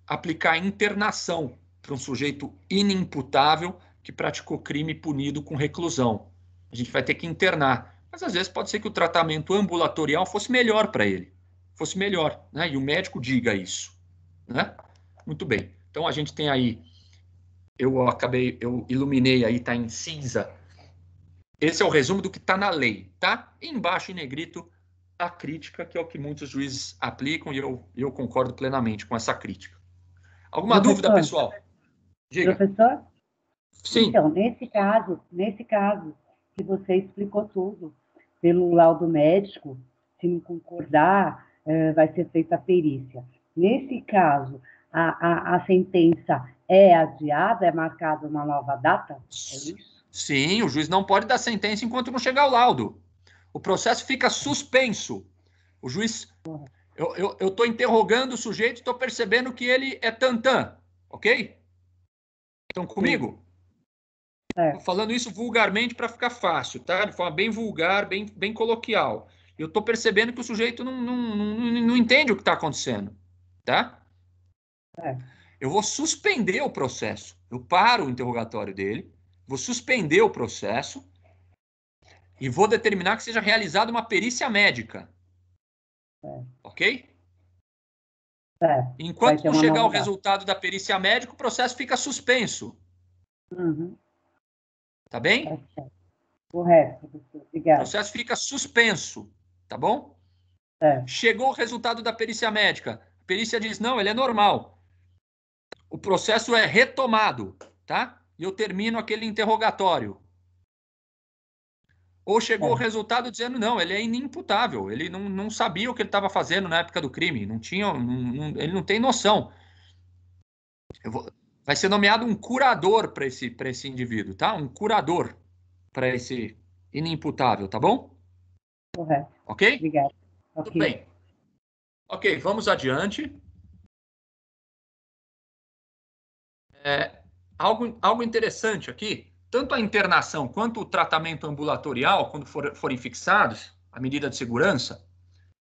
aplicar internação para um sujeito inimputável que praticou crime punido com reclusão. A gente vai ter que internar. Mas às vezes pode ser que o tratamento ambulatorial fosse melhor para ele, fosse melhor, né? E o médico diga isso, né? Muito bem. Então a gente tem aí, eu acabei, eu iluminei aí, tá em cinza. Esse é o resumo do que está na lei, tá? embaixo em negrito a crítica, que é o que muitos juízes aplicam, e eu, eu concordo plenamente com essa crítica. Alguma professor, dúvida, pessoal? Diga. Professor? Sim. Então, nesse caso, nesse caso, que você explicou tudo, pelo laudo médico, se não concordar, eh, vai ser feita a perícia. Nesse caso, a, a, a sentença é adiada, é marcada uma nova data? É isso? Sim, o juiz não pode dar sentença enquanto não chegar o laudo. O processo fica suspenso. O juiz. Eu estou interrogando o sujeito, estou percebendo que ele é tantã, ok? Estão comigo? É. Falando isso vulgarmente para ficar fácil, tá? De forma bem vulgar, bem, bem coloquial. Eu estou percebendo que o sujeito não, não, não, não entende o que está acontecendo, tá? É. Eu vou suspender o processo. Eu paro o interrogatório dele, vou suspender o processo e vou determinar que seja realizada uma perícia médica. É. Ok? É, Enquanto não chegar o resultado da perícia médica, o processo fica suspenso. Uhum. Tá bem? Tá Correto, obrigado. O processo fica suspenso, tá bom? É. Chegou o resultado da perícia médica. A perícia diz: não, ele é normal. O processo é retomado, tá? E eu termino aquele interrogatório ou chegou é. o resultado dizendo não, ele é inimputável, ele não, não sabia o que ele estava fazendo na época do crime, não tinha, não, não, ele não tem noção. Vou, vai ser nomeado um curador para esse, esse indivíduo, tá? Um curador para esse inimputável, tá bom? Correto. Uhum. Ok? Obrigado. Tudo bem. Ok, vamos adiante. É, algo, algo interessante aqui tanto a internação quanto o tratamento ambulatorial, quando for, forem fixados, a medida de segurança,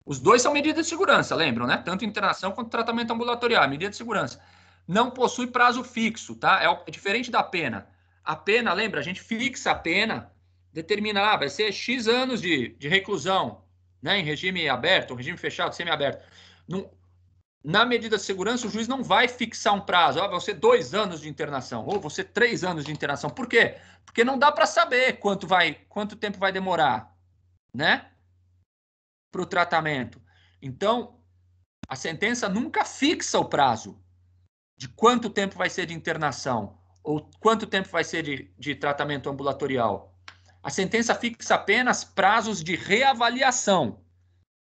os dois são medidas de segurança, lembram, né? Tanto internação quanto tratamento ambulatorial, medida de segurança. Não possui prazo fixo, tá? É, é, diferente da pena. A pena, lembra, a gente fixa a pena, determina lá, ah, vai ser X anos de, de reclusão, né? Em regime aberto, regime fechado, semi-aberto. Não, na medida de segurança, o juiz não vai fixar um prazo. Ah, vão ser dois anos de internação, ou você três anos de internação. Por quê? Porque não dá para saber quanto, vai, quanto tempo vai demorar né, para o tratamento. Então, a sentença nunca fixa o prazo de quanto tempo vai ser de internação ou quanto tempo vai ser de, de tratamento ambulatorial. A sentença fixa apenas prazos de reavaliação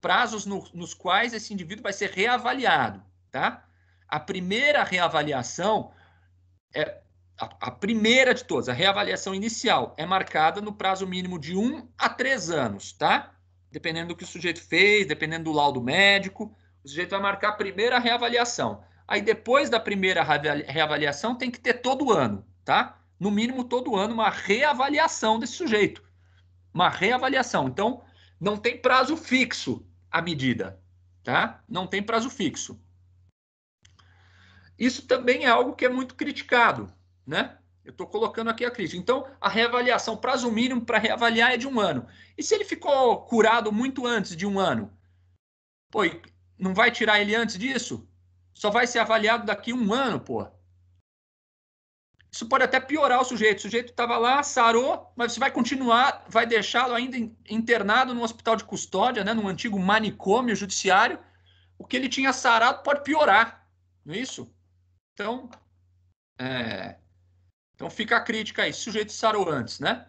prazos no, nos quais esse indivíduo vai ser reavaliado, tá? A primeira reavaliação é a, a primeira de todas, a reavaliação inicial é marcada no prazo mínimo de um a três anos, tá? Dependendo do que o sujeito fez, dependendo do laudo médico, o sujeito vai marcar a primeira reavaliação. Aí depois da primeira reavaliação tem que ter todo ano, tá? No mínimo todo ano uma reavaliação desse sujeito. Uma reavaliação. Então, não tem prazo fixo a medida, tá? Não tem prazo fixo. Isso também é algo que é muito criticado, né? Eu estou colocando aqui a crítica. Então, a reavaliação, prazo mínimo para reavaliar é de um ano. E se ele ficou curado muito antes de um ano? Pô, não vai tirar ele antes disso? Só vai ser avaliado daqui um ano, pô. Isso pode até piorar o sujeito. O sujeito estava lá, sarou, mas você vai continuar, vai deixá-lo ainda internado num hospital de custódia, né, num antigo manicômio judiciário. O que ele tinha sarado pode piorar, não é isso? Então, é... então fica a crítica aí. Se o sujeito sarou antes, né?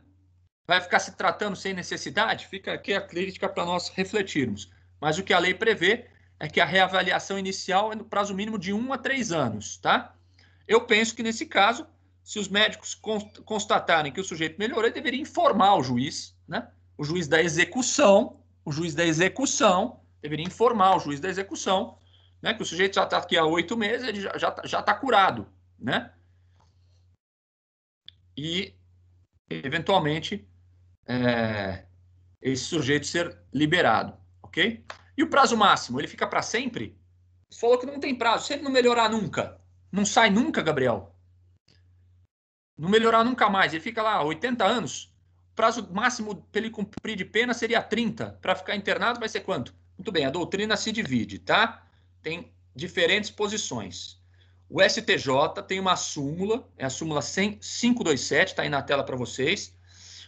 Vai ficar se tratando sem necessidade? Fica aqui a crítica para nós refletirmos. Mas o que a lei prevê é que a reavaliação inicial é no prazo mínimo de um a três anos, tá? Eu penso que nesse caso se os médicos constatarem que o sujeito melhorou, ele deveria informar o juiz, né? O juiz da execução, o juiz da execução deveria informar o juiz da execução, né? Que o sujeito já está aqui há oito meses, ele já está já, tá, já tá curado, né? E, eventualmente, é, esse sujeito ser liberado, ok? E o prazo máximo, ele fica para sempre? Você falou que não tem prazo. Se ele não melhorar nunca, não sai nunca, Gabriel? não melhorar nunca mais, ele fica lá 80 anos, prazo máximo para ele cumprir de pena seria 30, para ficar internado vai ser quanto? Muito bem, a doutrina se divide, tá? Tem diferentes posições. O STJ tem uma súmula, é a súmula 100, 527, está aí na tela para vocês,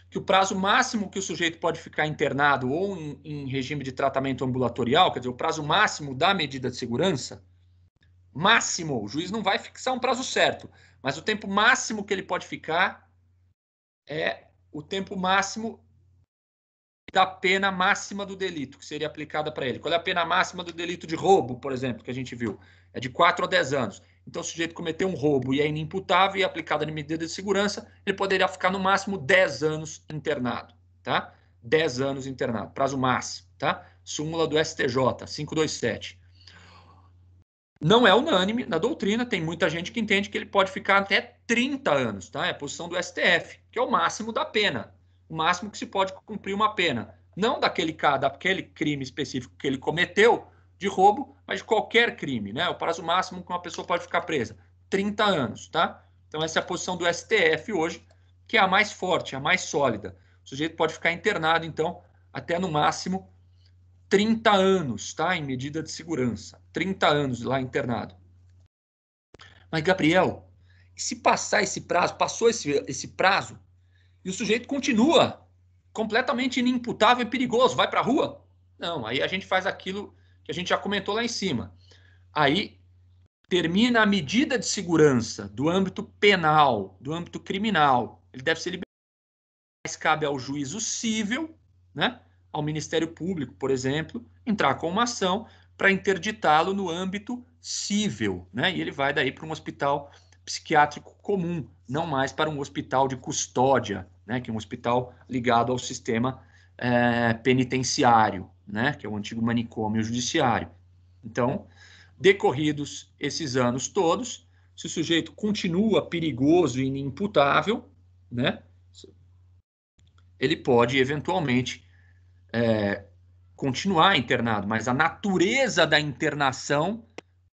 que o prazo máximo que o sujeito pode ficar internado ou em, em, regime de tratamento ambulatorial, quer dizer, o prazo máximo da medida de segurança, máximo, o juiz não vai fixar um prazo certo, mas o tempo máximo que ele pode ficar é o tempo máximo da pena máxima do delito que seria aplicada para ele. Qual é a pena máxima do delito de roubo, por exemplo, que a gente viu? É de 4 a 10 anos. Então, o sujeito cometeu um roubo e é inimputável e aplicado é aplicada a medida de segurança, ele poderia ficar no máximo 10 anos internado, tá? 10 anos internado, prazo máximo, tá? Súmula do STJ, 527. Não é unânime na doutrina, tem muita gente que entende que ele pode ficar até 30 anos, tá? É a posição do STF, que é o máximo da pena, o máximo que se pode cumprir uma pena. Não daquele, daquele crime específico que ele cometeu de roubo, mas de qualquer crime, né? O prazo máximo que uma pessoa pode ficar presa, 30 anos, tá? Então essa é a posição do STF hoje, que é a mais forte, a mais sólida. O sujeito pode ficar internado, então, até no máximo 30 anos, tá? Em medida de segurança. 30 anos lá internado. Mas, Gabriel, se passar esse prazo, passou esse, esse prazo, e o sujeito continua completamente inimputável e perigoso, vai para a rua? Não, aí a gente faz aquilo que a gente já comentou lá em cima. Aí termina a medida de segurança do âmbito penal, do âmbito criminal. Ele deve ser liberado, mas cabe ao juízo civil, né? ao Ministério Público, por exemplo, entrar com uma ação para interditá-lo no âmbito civil, né? E ele vai daí para um hospital psiquiátrico comum, não mais para um hospital de custódia, né? Que é um hospital ligado ao sistema é, penitenciário, né? Que é o antigo manicômio judiciário. Então, decorridos esses anos todos, se o sujeito continua perigoso e inimputável, né? Ele pode eventualmente é, continuar internado, mas a natureza da internação,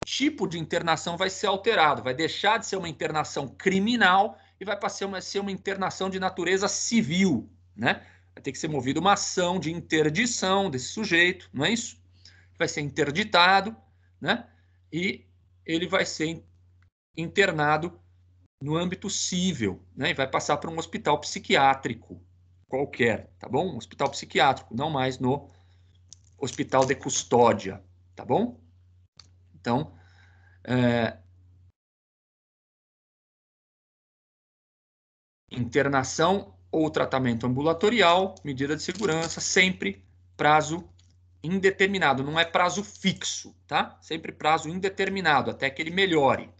tipo de internação vai ser alterado, vai deixar de ser uma internação criminal e vai passar a ser uma internação de natureza civil, né? Vai ter que ser movida uma ação de interdição desse sujeito, não é isso? Vai ser interditado, né? E ele vai ser internado no âmbito civil, né? E vai passar para um hospital psiquiátrico qualquer, tá bom? Um hospital psiquiátrico, não mais no hospital de custódia, tá bom? Então, é, internação ou tratamento ambulatorial, medida de segurança, sempre prazo indeterminado, não é prazo fixo, tá? Sempre prazo indeterminado, até que ele melhore,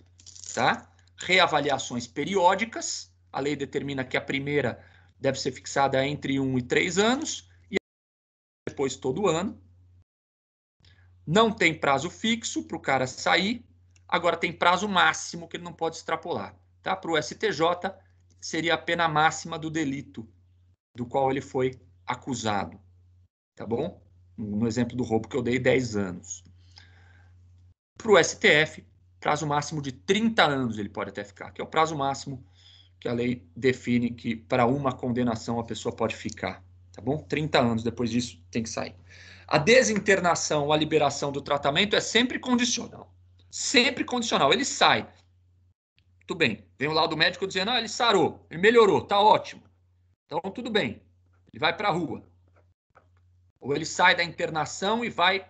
tá? Reavaliações periódicas, a lei determina que a primeira deve ser fixada entre 1 um e 3 anos, e depois todo ano, não tem prazo fixo para o cara sair, agora tem prazo máximo que ele não pode extrapolar. Tá? Para o STJ, seria a pena máxima do delito do qual ele foi acusado. Tá bom? No exemplo do roubo que eu dei, 10 anos. Para o STF, prazo máximo de 30 anos ele pode até ficar, que é o prazo máximo que a lei define que para uma condenação a pessoa pode ficar, tá bom? 30 anos depois disso tem que sair. A desinternação, a liberação do tratamento é sempre condicional. Sempre condicional. Ele sai. Tudo bem. Vem o do médico dizendo: ah, ele sarou, ele melhorou, tá ótimo. Então, tudo bem. Ele vai para a rua. Ou ele sai da internação e vai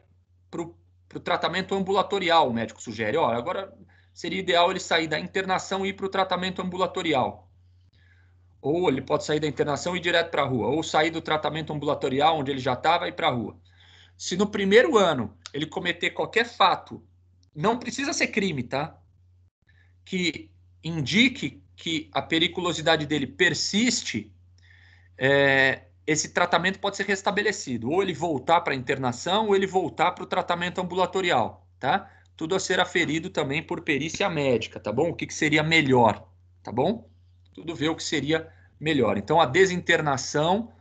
para o tratamento ambulatorial. O médico sugere: oh, agora seria ideal ele sair da internação e ir para o tratamento ambulatorial. Ou ele pode sair da internação e ir direto para a rua, ou sair do tratamento ambulatorial, onde ele já estava, e ir para a rua. Se no primeiro ano ele cometer qualquer fato, não precisa ser crime, tá? Que indique que a periculosidade dele persiste, é, esse tratamento pode ser restabelecido. Ou ele voltar para a internação, ou ele voltar para o tratamento ambulatorial, tá? Tudo a ser aferido também por perícia médica, tá bom? O que, que seria melhor, tá bom? Tudo ver o que seria melhor. Então, a desinternação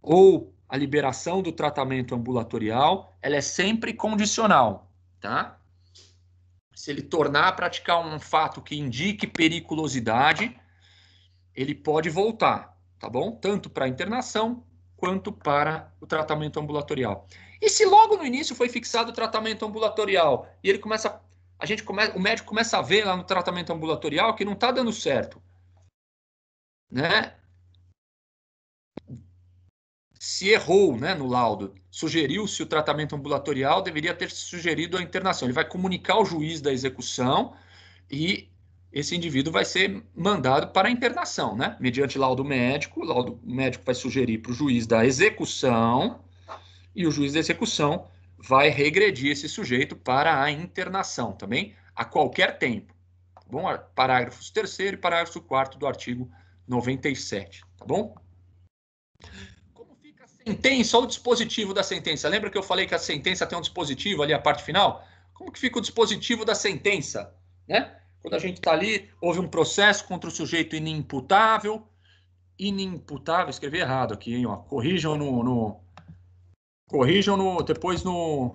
ou a liberação do tratamento ambulatorial, ela é sempre condicional, tá? Se ele tornar a praticar um fato que indique periculosidade, ele pode voltar, tá bom? Tanto para a internação quanto para o tratamento ambulatorial. E se logo no início foi fixado o tratamento ambulatorial e ele começa, a gente começa, o médico começa a ver lá no tratamento ambulatorial que não está dando certo, né? se errou né, no laudo. Sugeriu-se o tratamento ambulatorial, deveria ter sugerido a internação. Ele vai comunicar ao juiz da execução e esse indivíduo vai ser mandado para a internação, né? Mediante laudo médico, o laudo médico vai sugerir para o juiz da execução e o juiz da execução vai regredir esse sujeito para a internação também, a qualquer tempo. Tá bom? Parágrafos 3 e parágrafo 4 do artigo 97, tá bom? sentença ou o dispositivo da sentença. Lembra que eu falei que a sentença tem um dispositivo ali, a parte final? Como que fica o dispositivo da sentença? Né? Quando a gente está ali, houve um processo contra o sujeito inimputável. Inimputável, escrevi errado aqui, hein? Ó. Corrijam no, no. Corrijam no, depois no,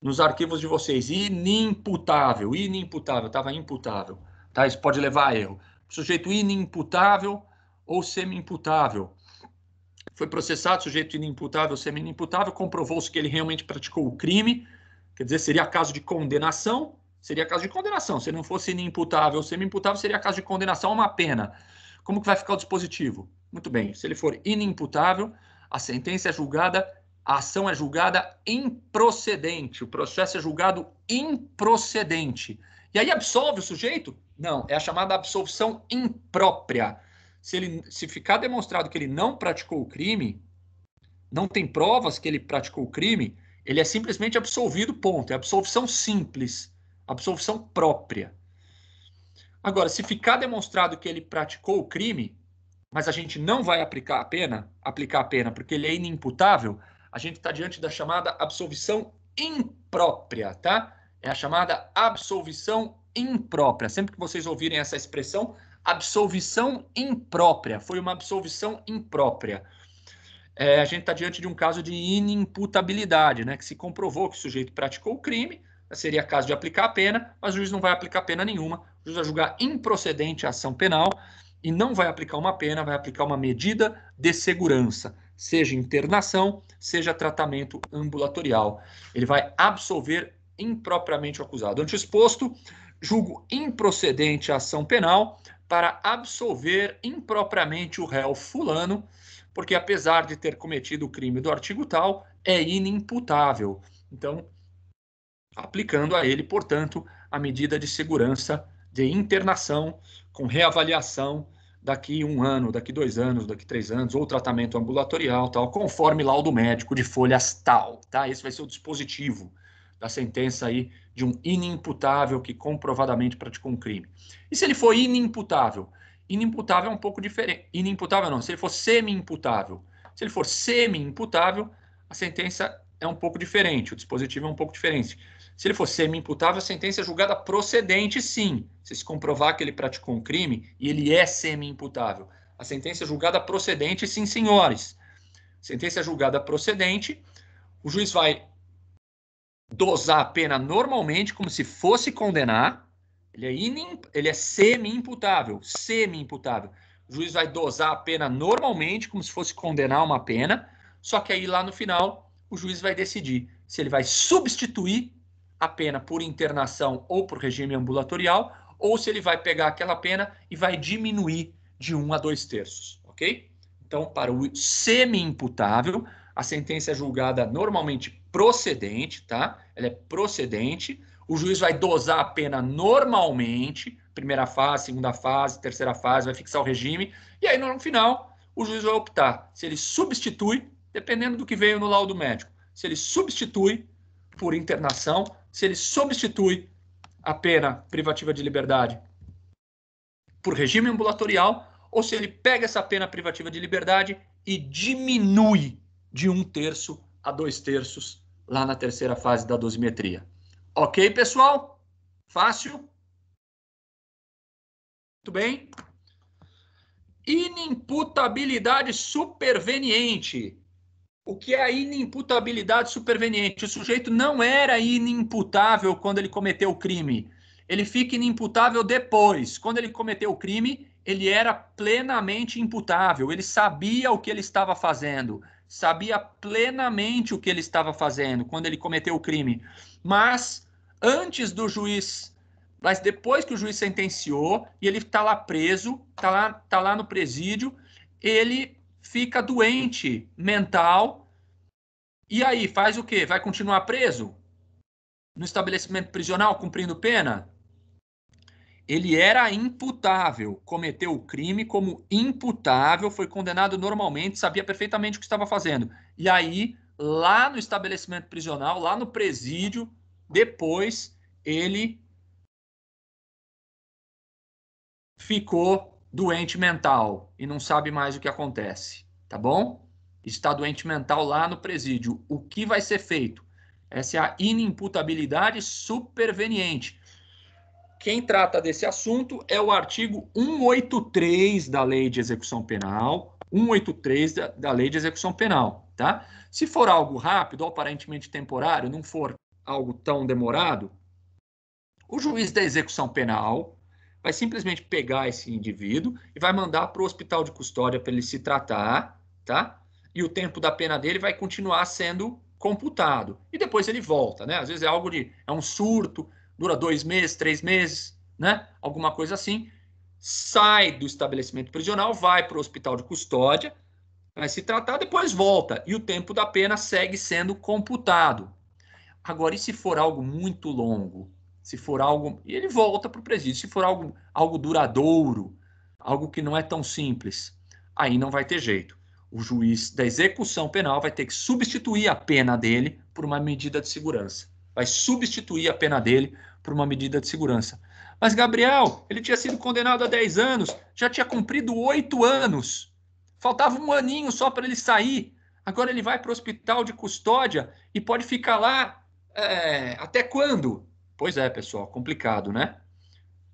nos arquivos de vocês. Inimputável, inimputável, estava imputável. Tá? Isso pode levar a erro. Sujeito inimputável ou semi-imputável foi processado, sujeito inimputável, semi-inimputável, comprovou-se que ele realmente praticou o crime, quer dizer, seria caso de condenação, seria caso de condenação, se não fosse inimputável, semi-imputável, seria caso de condenação a uma pena. Como que vai ficar o dispositivo? Muito bem, se ele for inimputável, a sentença é julgada, a ação é julgada improcedente, o processo é julgado improcedente. E aí absolve o sujeito? Não, é a chamada absolvição imprópria se, ele, se ficar demonstrado que ele não praticou o crime, não tem provas que ele praticou o crime, ele é simplesmente absolvido, ponto. É absolvição simples, absolvição própria. Agora, se ficar demonstrado que ele praticou o crime, mas a gente não vai aplicar a pena, aplicar a pena porque ele é inimputável, a gente está diante da chamada absolvição imprópria, tá? É a chamada absolvição imprópria. Sempre que vocês ouvirem essa expressão, absolvição imprópria. Foi uma absolvição imprópria. É, a gente está diante de um caso de inimputabilidade, né? Que se comprovou que o sujeito praticou o crime, seria caso de aplicar a pena, mas o juiz não vai aplicar pena nenhuma. O juiz vai julgar improcedente a ação penal e não vai aplicar uma pena, vai aplicar uma medida de segurança, seja internação, seja tratamento ambulatorial. Ele vai absolver impropriamente o acusado. Antes exposto, julgo improcedente a ação penal para absolver impropriamente o réu fulano, porque apesar de ter cometido o crime do artigo tal, é inimputável. Então, aplicando a ele, portanto, a medida de segurança de internação com reavaliação daqui um ano, daqui dois anos, daqui três anos, ou tratamento ambulatorial, tal, conforme laudo médico de folhas tal, tá? Esse vai ser o dispositivo da sentença aí de um inimputável que comprovadamente praticou um crime. E se ele for inimputável? Inimputável é um pouco diferente. Inimputável não, se ele for semi-imputável. Se ele for semi-imputável, a sentença é um pouco diferente, o dispositivo é um pouco diferente. Se ele for semi-imputável, a sentença é julgada procedente, sim. Se se comprovar que ele praticou um crime e ele é semi-imputável. A sentença é julgada procedente, sim, senhores. Sentença é julgada procedente, o juiz vai dosar a pena normalmente, como se fosse condenar. Ele é, ele é semi-imputável, semi-imputável. O juiz vai dosar a pena normalmente, como se fosse condenar uma pena, só que aí lá no final o juiz vai decidir se ele vai substituir a pena por internação ou por regime ambulatorial, ou se ele vai pegar aquela pena e vai diminuir de um a dois terços, ok? Então, para o semi-imputável, a sentença é julgada normalmente procedente, tá? Ela é procedente. O juiz vai dosar a pena normalmente, primeira fase, segunda fase, terceira fase, vai fixar o regime. E aí, no final, o juiz vai optar se ele substitui, dependendo do que veio no laudo médico, se ele substitui por internação, se ele substitui a pena privativa de liberdade por regime ambulatorial, ou se ele pega essa pena privativa de liberdade e diminui de um terço a dois terços lá na terceira fase da dosimetria. Ok, pessoal? Fácil? Muito bem. Inimputabilidade superveniente. O que é a inimputabilidade superveniente? O sujeito não era inimputável quando ele cometeu o crime. Ele fica inimputável depois. Quando ele cometeu o crime, ele era plenamente imputável. Ele sabia o que ele estava fazendo sabia plenamente o que ele estava fazendo quando ele cometeu o crime. Mas antes do juiz, mas depois que o juiz sentenciou e ele está lá preso, está lá, tá lá no presídio, ele fica doente mental. E aí, faz o quê? Vai continuar preso? No estabelecimento prisional, cumprindo pena? ele era imputável, cometeu o crime como imputável, foi condenado normalmente, sabia perfeitamente o que estava fazendo. E aí, lá no estabelecimento prisional, lá no presídio, depois ele ficou doente mental e não sabe mais o que acontece, tá bom? Está doente mental lá no presídio. O que vai ser feito? Essa é a inimputabilidade superveniente quem trata desse assunto é o artigo 183 da Lei de Execução Penal, 183 da, da Lei de Execução Penal, tá? Se for algo rápido, aparentemente temporário, não for algo tão demorado, o juiz da execução penal vai simplesmente pegar esse indivíduo e vai mandar para o hospital de custódia para ele se tratar, tá? E o tempo da pena dele vai continuar sendo computado. E depois ele volta, né? Às vezes é algo de é um surto, dura dois meses, três meses, né? Alguma coisa assim. Sai do estabelecimento prisional, vai para o hospital de custódia, vai se tratar, depois volta. E o tempo da pena segue sendo computado. Agora, e se for algo muito longo? Se for algo. E ele volta para o presídio. Se for algo, algo duradouro, algo que não é tão simples, aí não vai ter jeito. O juiz da execução penal vai ter que substituir a pena dele por uma medida de segurança vai substituir a pena dele por uma medida de segurança. Mas, Gabriel, ele tinha sido condenado a 10 anos, já tinha cumprido 8 anos. Faltava um aninho só para ele sair. Agora ele vai para o hospital de custódia e pode ficar lá é, até quando? Pois é, pessoal, complicado, né?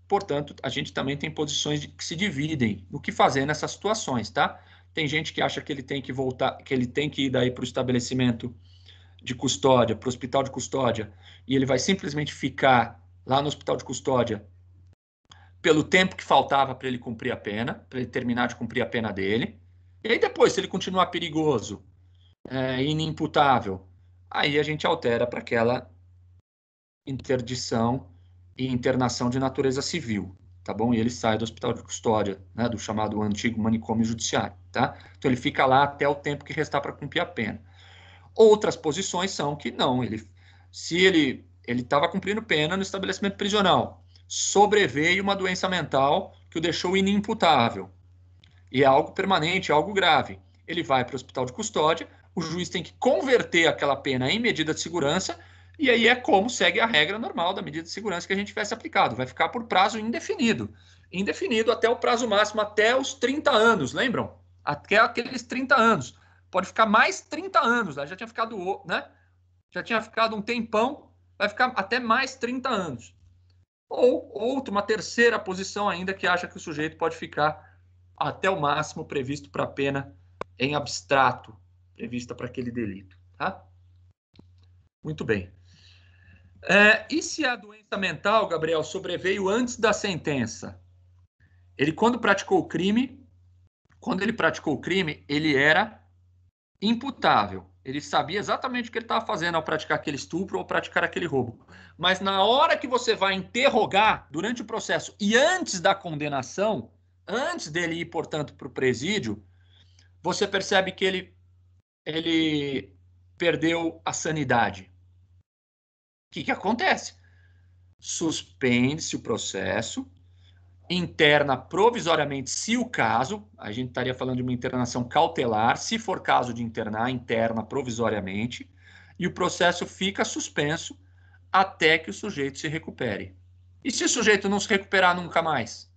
Portanto, a gente também tem posições que se dividem no que fazer nessas situações, tá? Tem gente que acha que ele tem que voltar, que ele tem que ir daí para o estabelecimento de custódia para o hospital de custódia e ele vai simplesmente ficar lá no hospital de custódia pelo tempo que faltava para ele cumprir a pena, para ele terminar de cumprir a pena dele. E aí depois, se ele continuar perigoso, é, inimputável, aí a gente altera para aquela interdição e internação de natureza civil, tá bom? E ele sai do hospital de custódia, né, do chamado antigo manicômio judiciário, tá? Então ele fica lá até o tempo que restar para cumprir a pena. Outras posições são que não, ele se ele ele estava cumprindo pena no estabelecimento prisional, sobreveio uma doença mental que o deixou inimputável. E é algo permanente, é algo grave. Ele vai para o hospital de custódia, o juiz tem que converter aquela pena em medida de segurança, e aí é como segue a regra normal da medida de segurança que a gente tivesse aplicado. Vai ficar por prazo indefinido. Indefinido até o prazo máximo, até os 30 anos, lembram? Até aqueles 30 anos. Pode ficar mais 30 anos, né? já tinha ficado, né? Já tinha ficado um tempão, vai ficar até mais 30 anos. Ou outra, uma terceira posição ainda que acha que o sujeito pode ficar até o máximo previsto para a pena em abstrato, prevista para aquele delito. Tá? Muito bem. É, e se a doença mental, Gabriel, sobreveio antes da sentença? Ele, quando praticou o crime, quando ele praticou o crime, ele era imputável. Ele sabia exatamente o que ele estava fazendo ao praticar aquele estupro ou praticar aquele roubo. Mas na hora que você vai interrogar durante o processo e antes da condenação, antes dele ir, portanto, para o presídio, você percebe que ele, ele perdeu a sanidade. O que, que acontece? Suspende-se o processo interna provisoriamente, se o caso, a gente estaria falando de uma internação cautelar, se for caso de internar, interna provisoriamente, e o processo fica suspenso até que o sujeito se recupere. E se o sujeito não se recuperar nunca mais?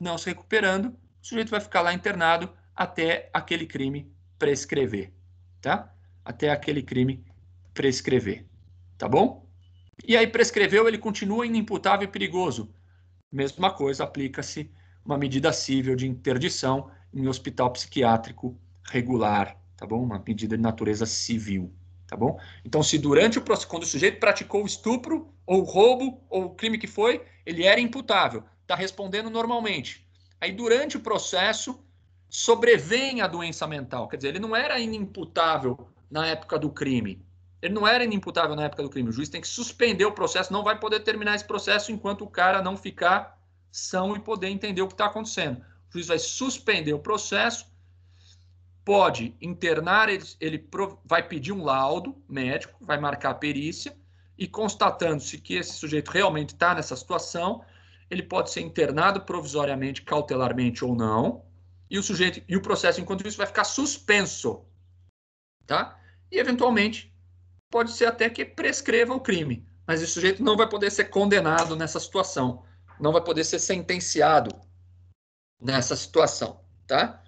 Não se recuperando, o sujeito vai ficar lá internado até aquele crime prescrever, tá? Até aquele crime prescrever, tá bom? E aí prescreveu, ele continua inimputável e perigoso Mesma coisa, aplica-se uma medida civil de interdição em hospital psiquiátrico regular, tá bom? Uma medida de natureza civil, tá bom? Então, se durante o processo, quando o sujeito praticou o estupro ou roubo ou o crime que foi, ele era imputável, está respondendo normalmente. Aí, durante o processo, sobrevém a doença mental, quer dizer, ele não era inimputável na época do crime, ele não era inimputável na época do crime. O juiz tem que suspender o processo, não vai poder terminar esse processo enquanto o cara não ficar são e poder entender o que está acontecendo. O juiz vai suspender o processo, pode internar, ele, ele vai pedir um laudo médico, vai marcar a perícia, e constatando-se que esse sujeito realmente está nessa situação, ele pode ser internado provisoriamente, cautelarmente ou não, e o sujeito e o processo, enquanto isso, vai ficar suspenso. Tá? E, eventualmente, pode ser até que prescreva o crime, mas o sujeito não vai poder ser condenado nessa situação, não vai poder ser sentenciado nessa situação, tá?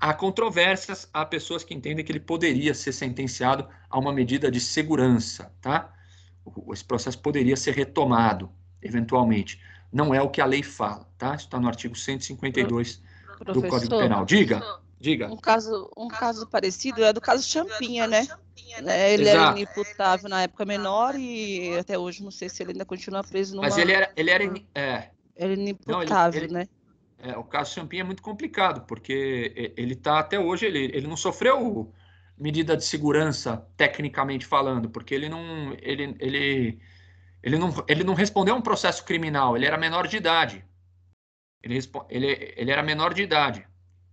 Há controvérsias, há pessoas que entendem que ele poderia ser sentenciado a uma medida de segurança, tá? Esse processo poderia ser retomado, eventualmente. Não é o que a lei fala, tá? Isso está no artigo 152 Professor, do Código Penal. Diga. Professor. Diga. Um caso, um caso parecido é do caso Champinha, né? É, é, ele Exato. era inimputável na época menor e até hoje não sei se ele ainda continua preso numa... Mas ele era... Ele era, é... era inimputável, não, ele, né? é, o caso Champinha é muito complicado, porque ele está até hoje, ele, ele não sofreu medida de segurança, tecnicamente falando, porque ele não... Ele, ele, ele, não, ele não respondeu a um processo criminal, ele era menor de idade. Ele, ele, ele era menor de idade.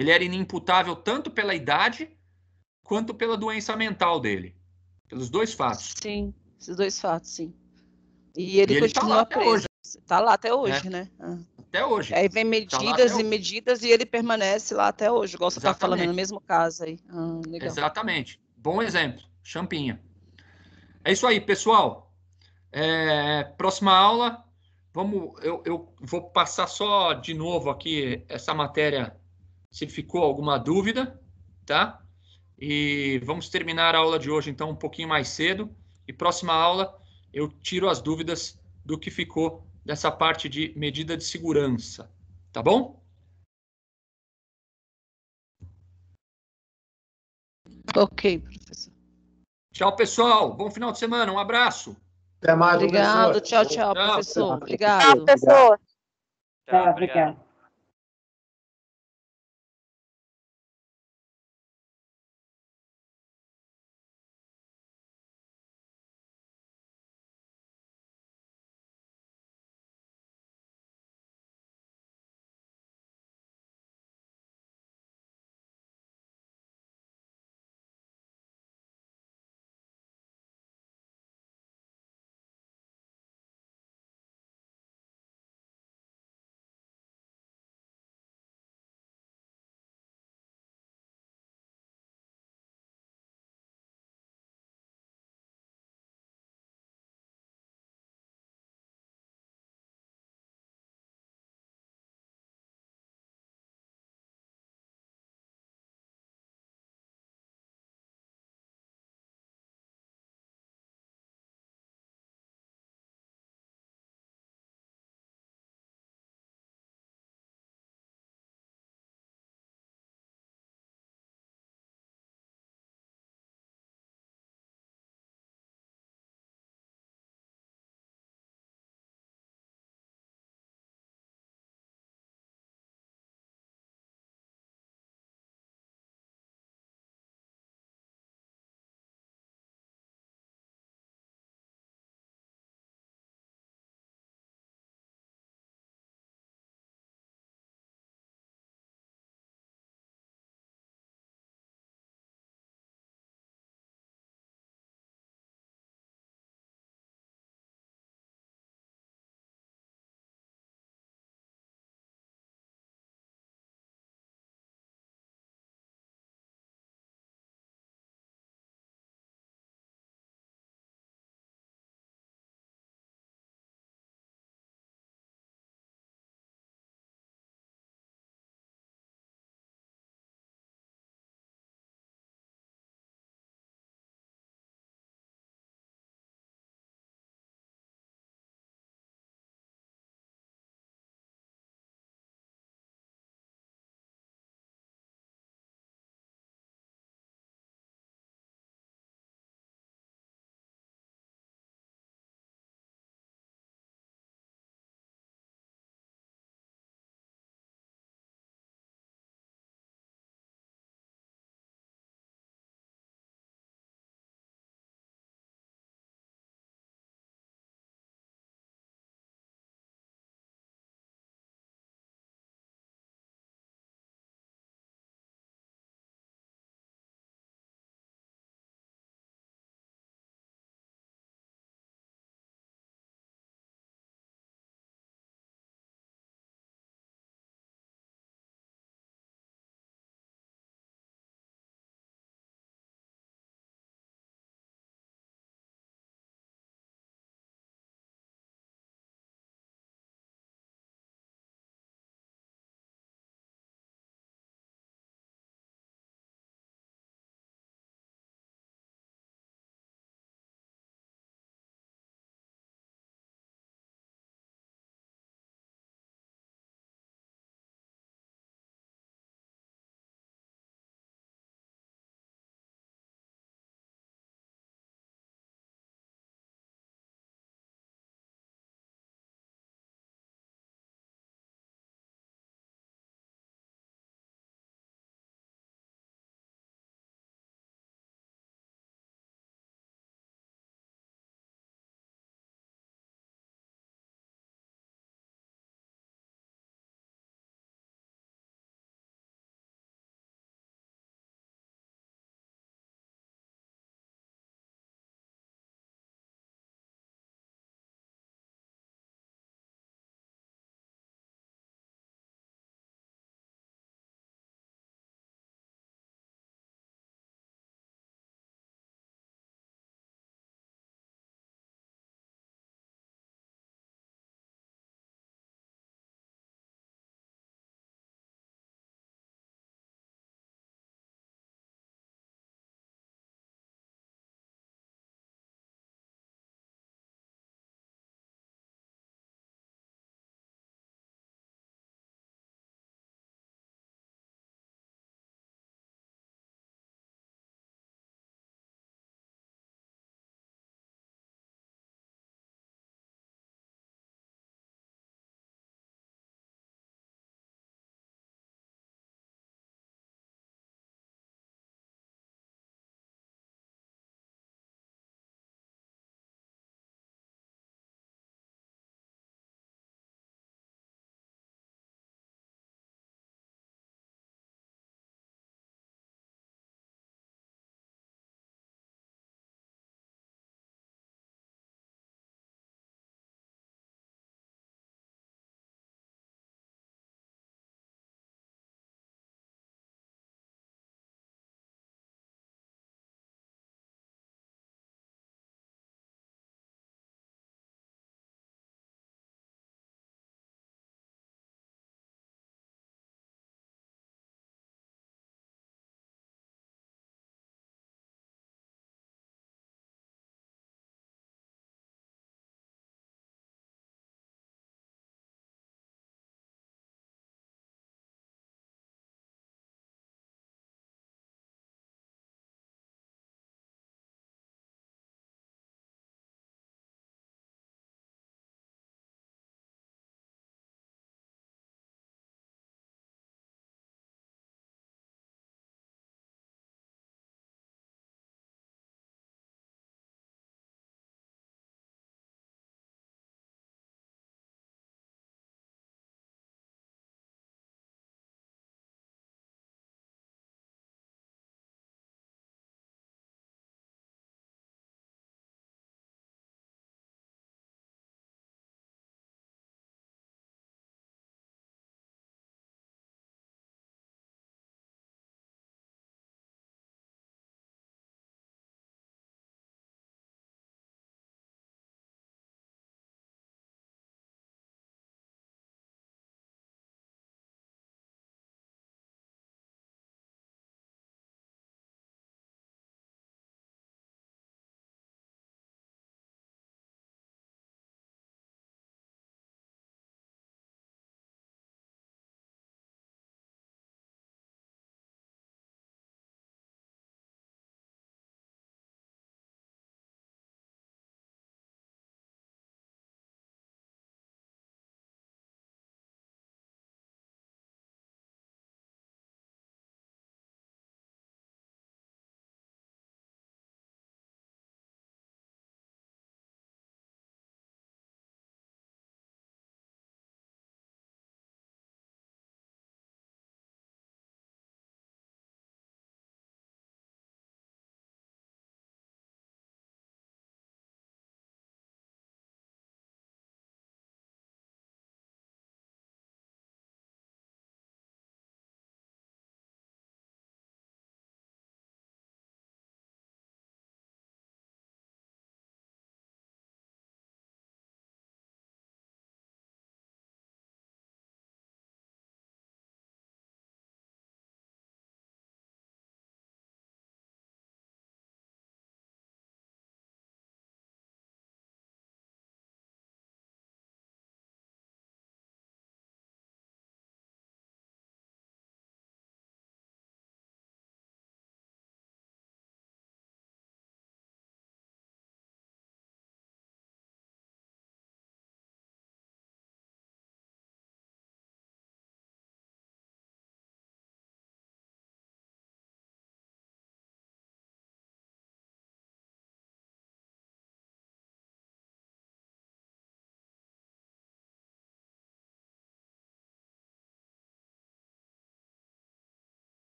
Ele era inimputável tanto pela idade quanto pela doença mental dele. Pelos dois fatos. Sim, esses dois fatos, sim. E ele, e ele tá continua tá preso. Hoje. Tá lá até hoje, é. né? Ah. Até hoje. Aí tá vem medidas tá e medidas e ele permanece lá até hoje, igual você está falando no mesmo caso aí. Ah, Exatamente. Bom exemplo. Champinha. É isso aí, pessoal. É, próxima aula, vamos, eu, eu vou passar só de novo aqui essa matéria se ficou alguma dúvida, tá? E vamos terminar a aula de hoje, então, um pouquinho mais cedo. E próxima aula eu tiro as dúvidas do que ficou dessa parte de medida de segurança, tá bom? Ok, professor. Tchau, pessoal. Bom final de semana. Um abraço. Até mais, Obrigado. Professor. Tchau, tchau, professor. Obrigado. Tchau, professor. Tchau, obrigado. obrigado.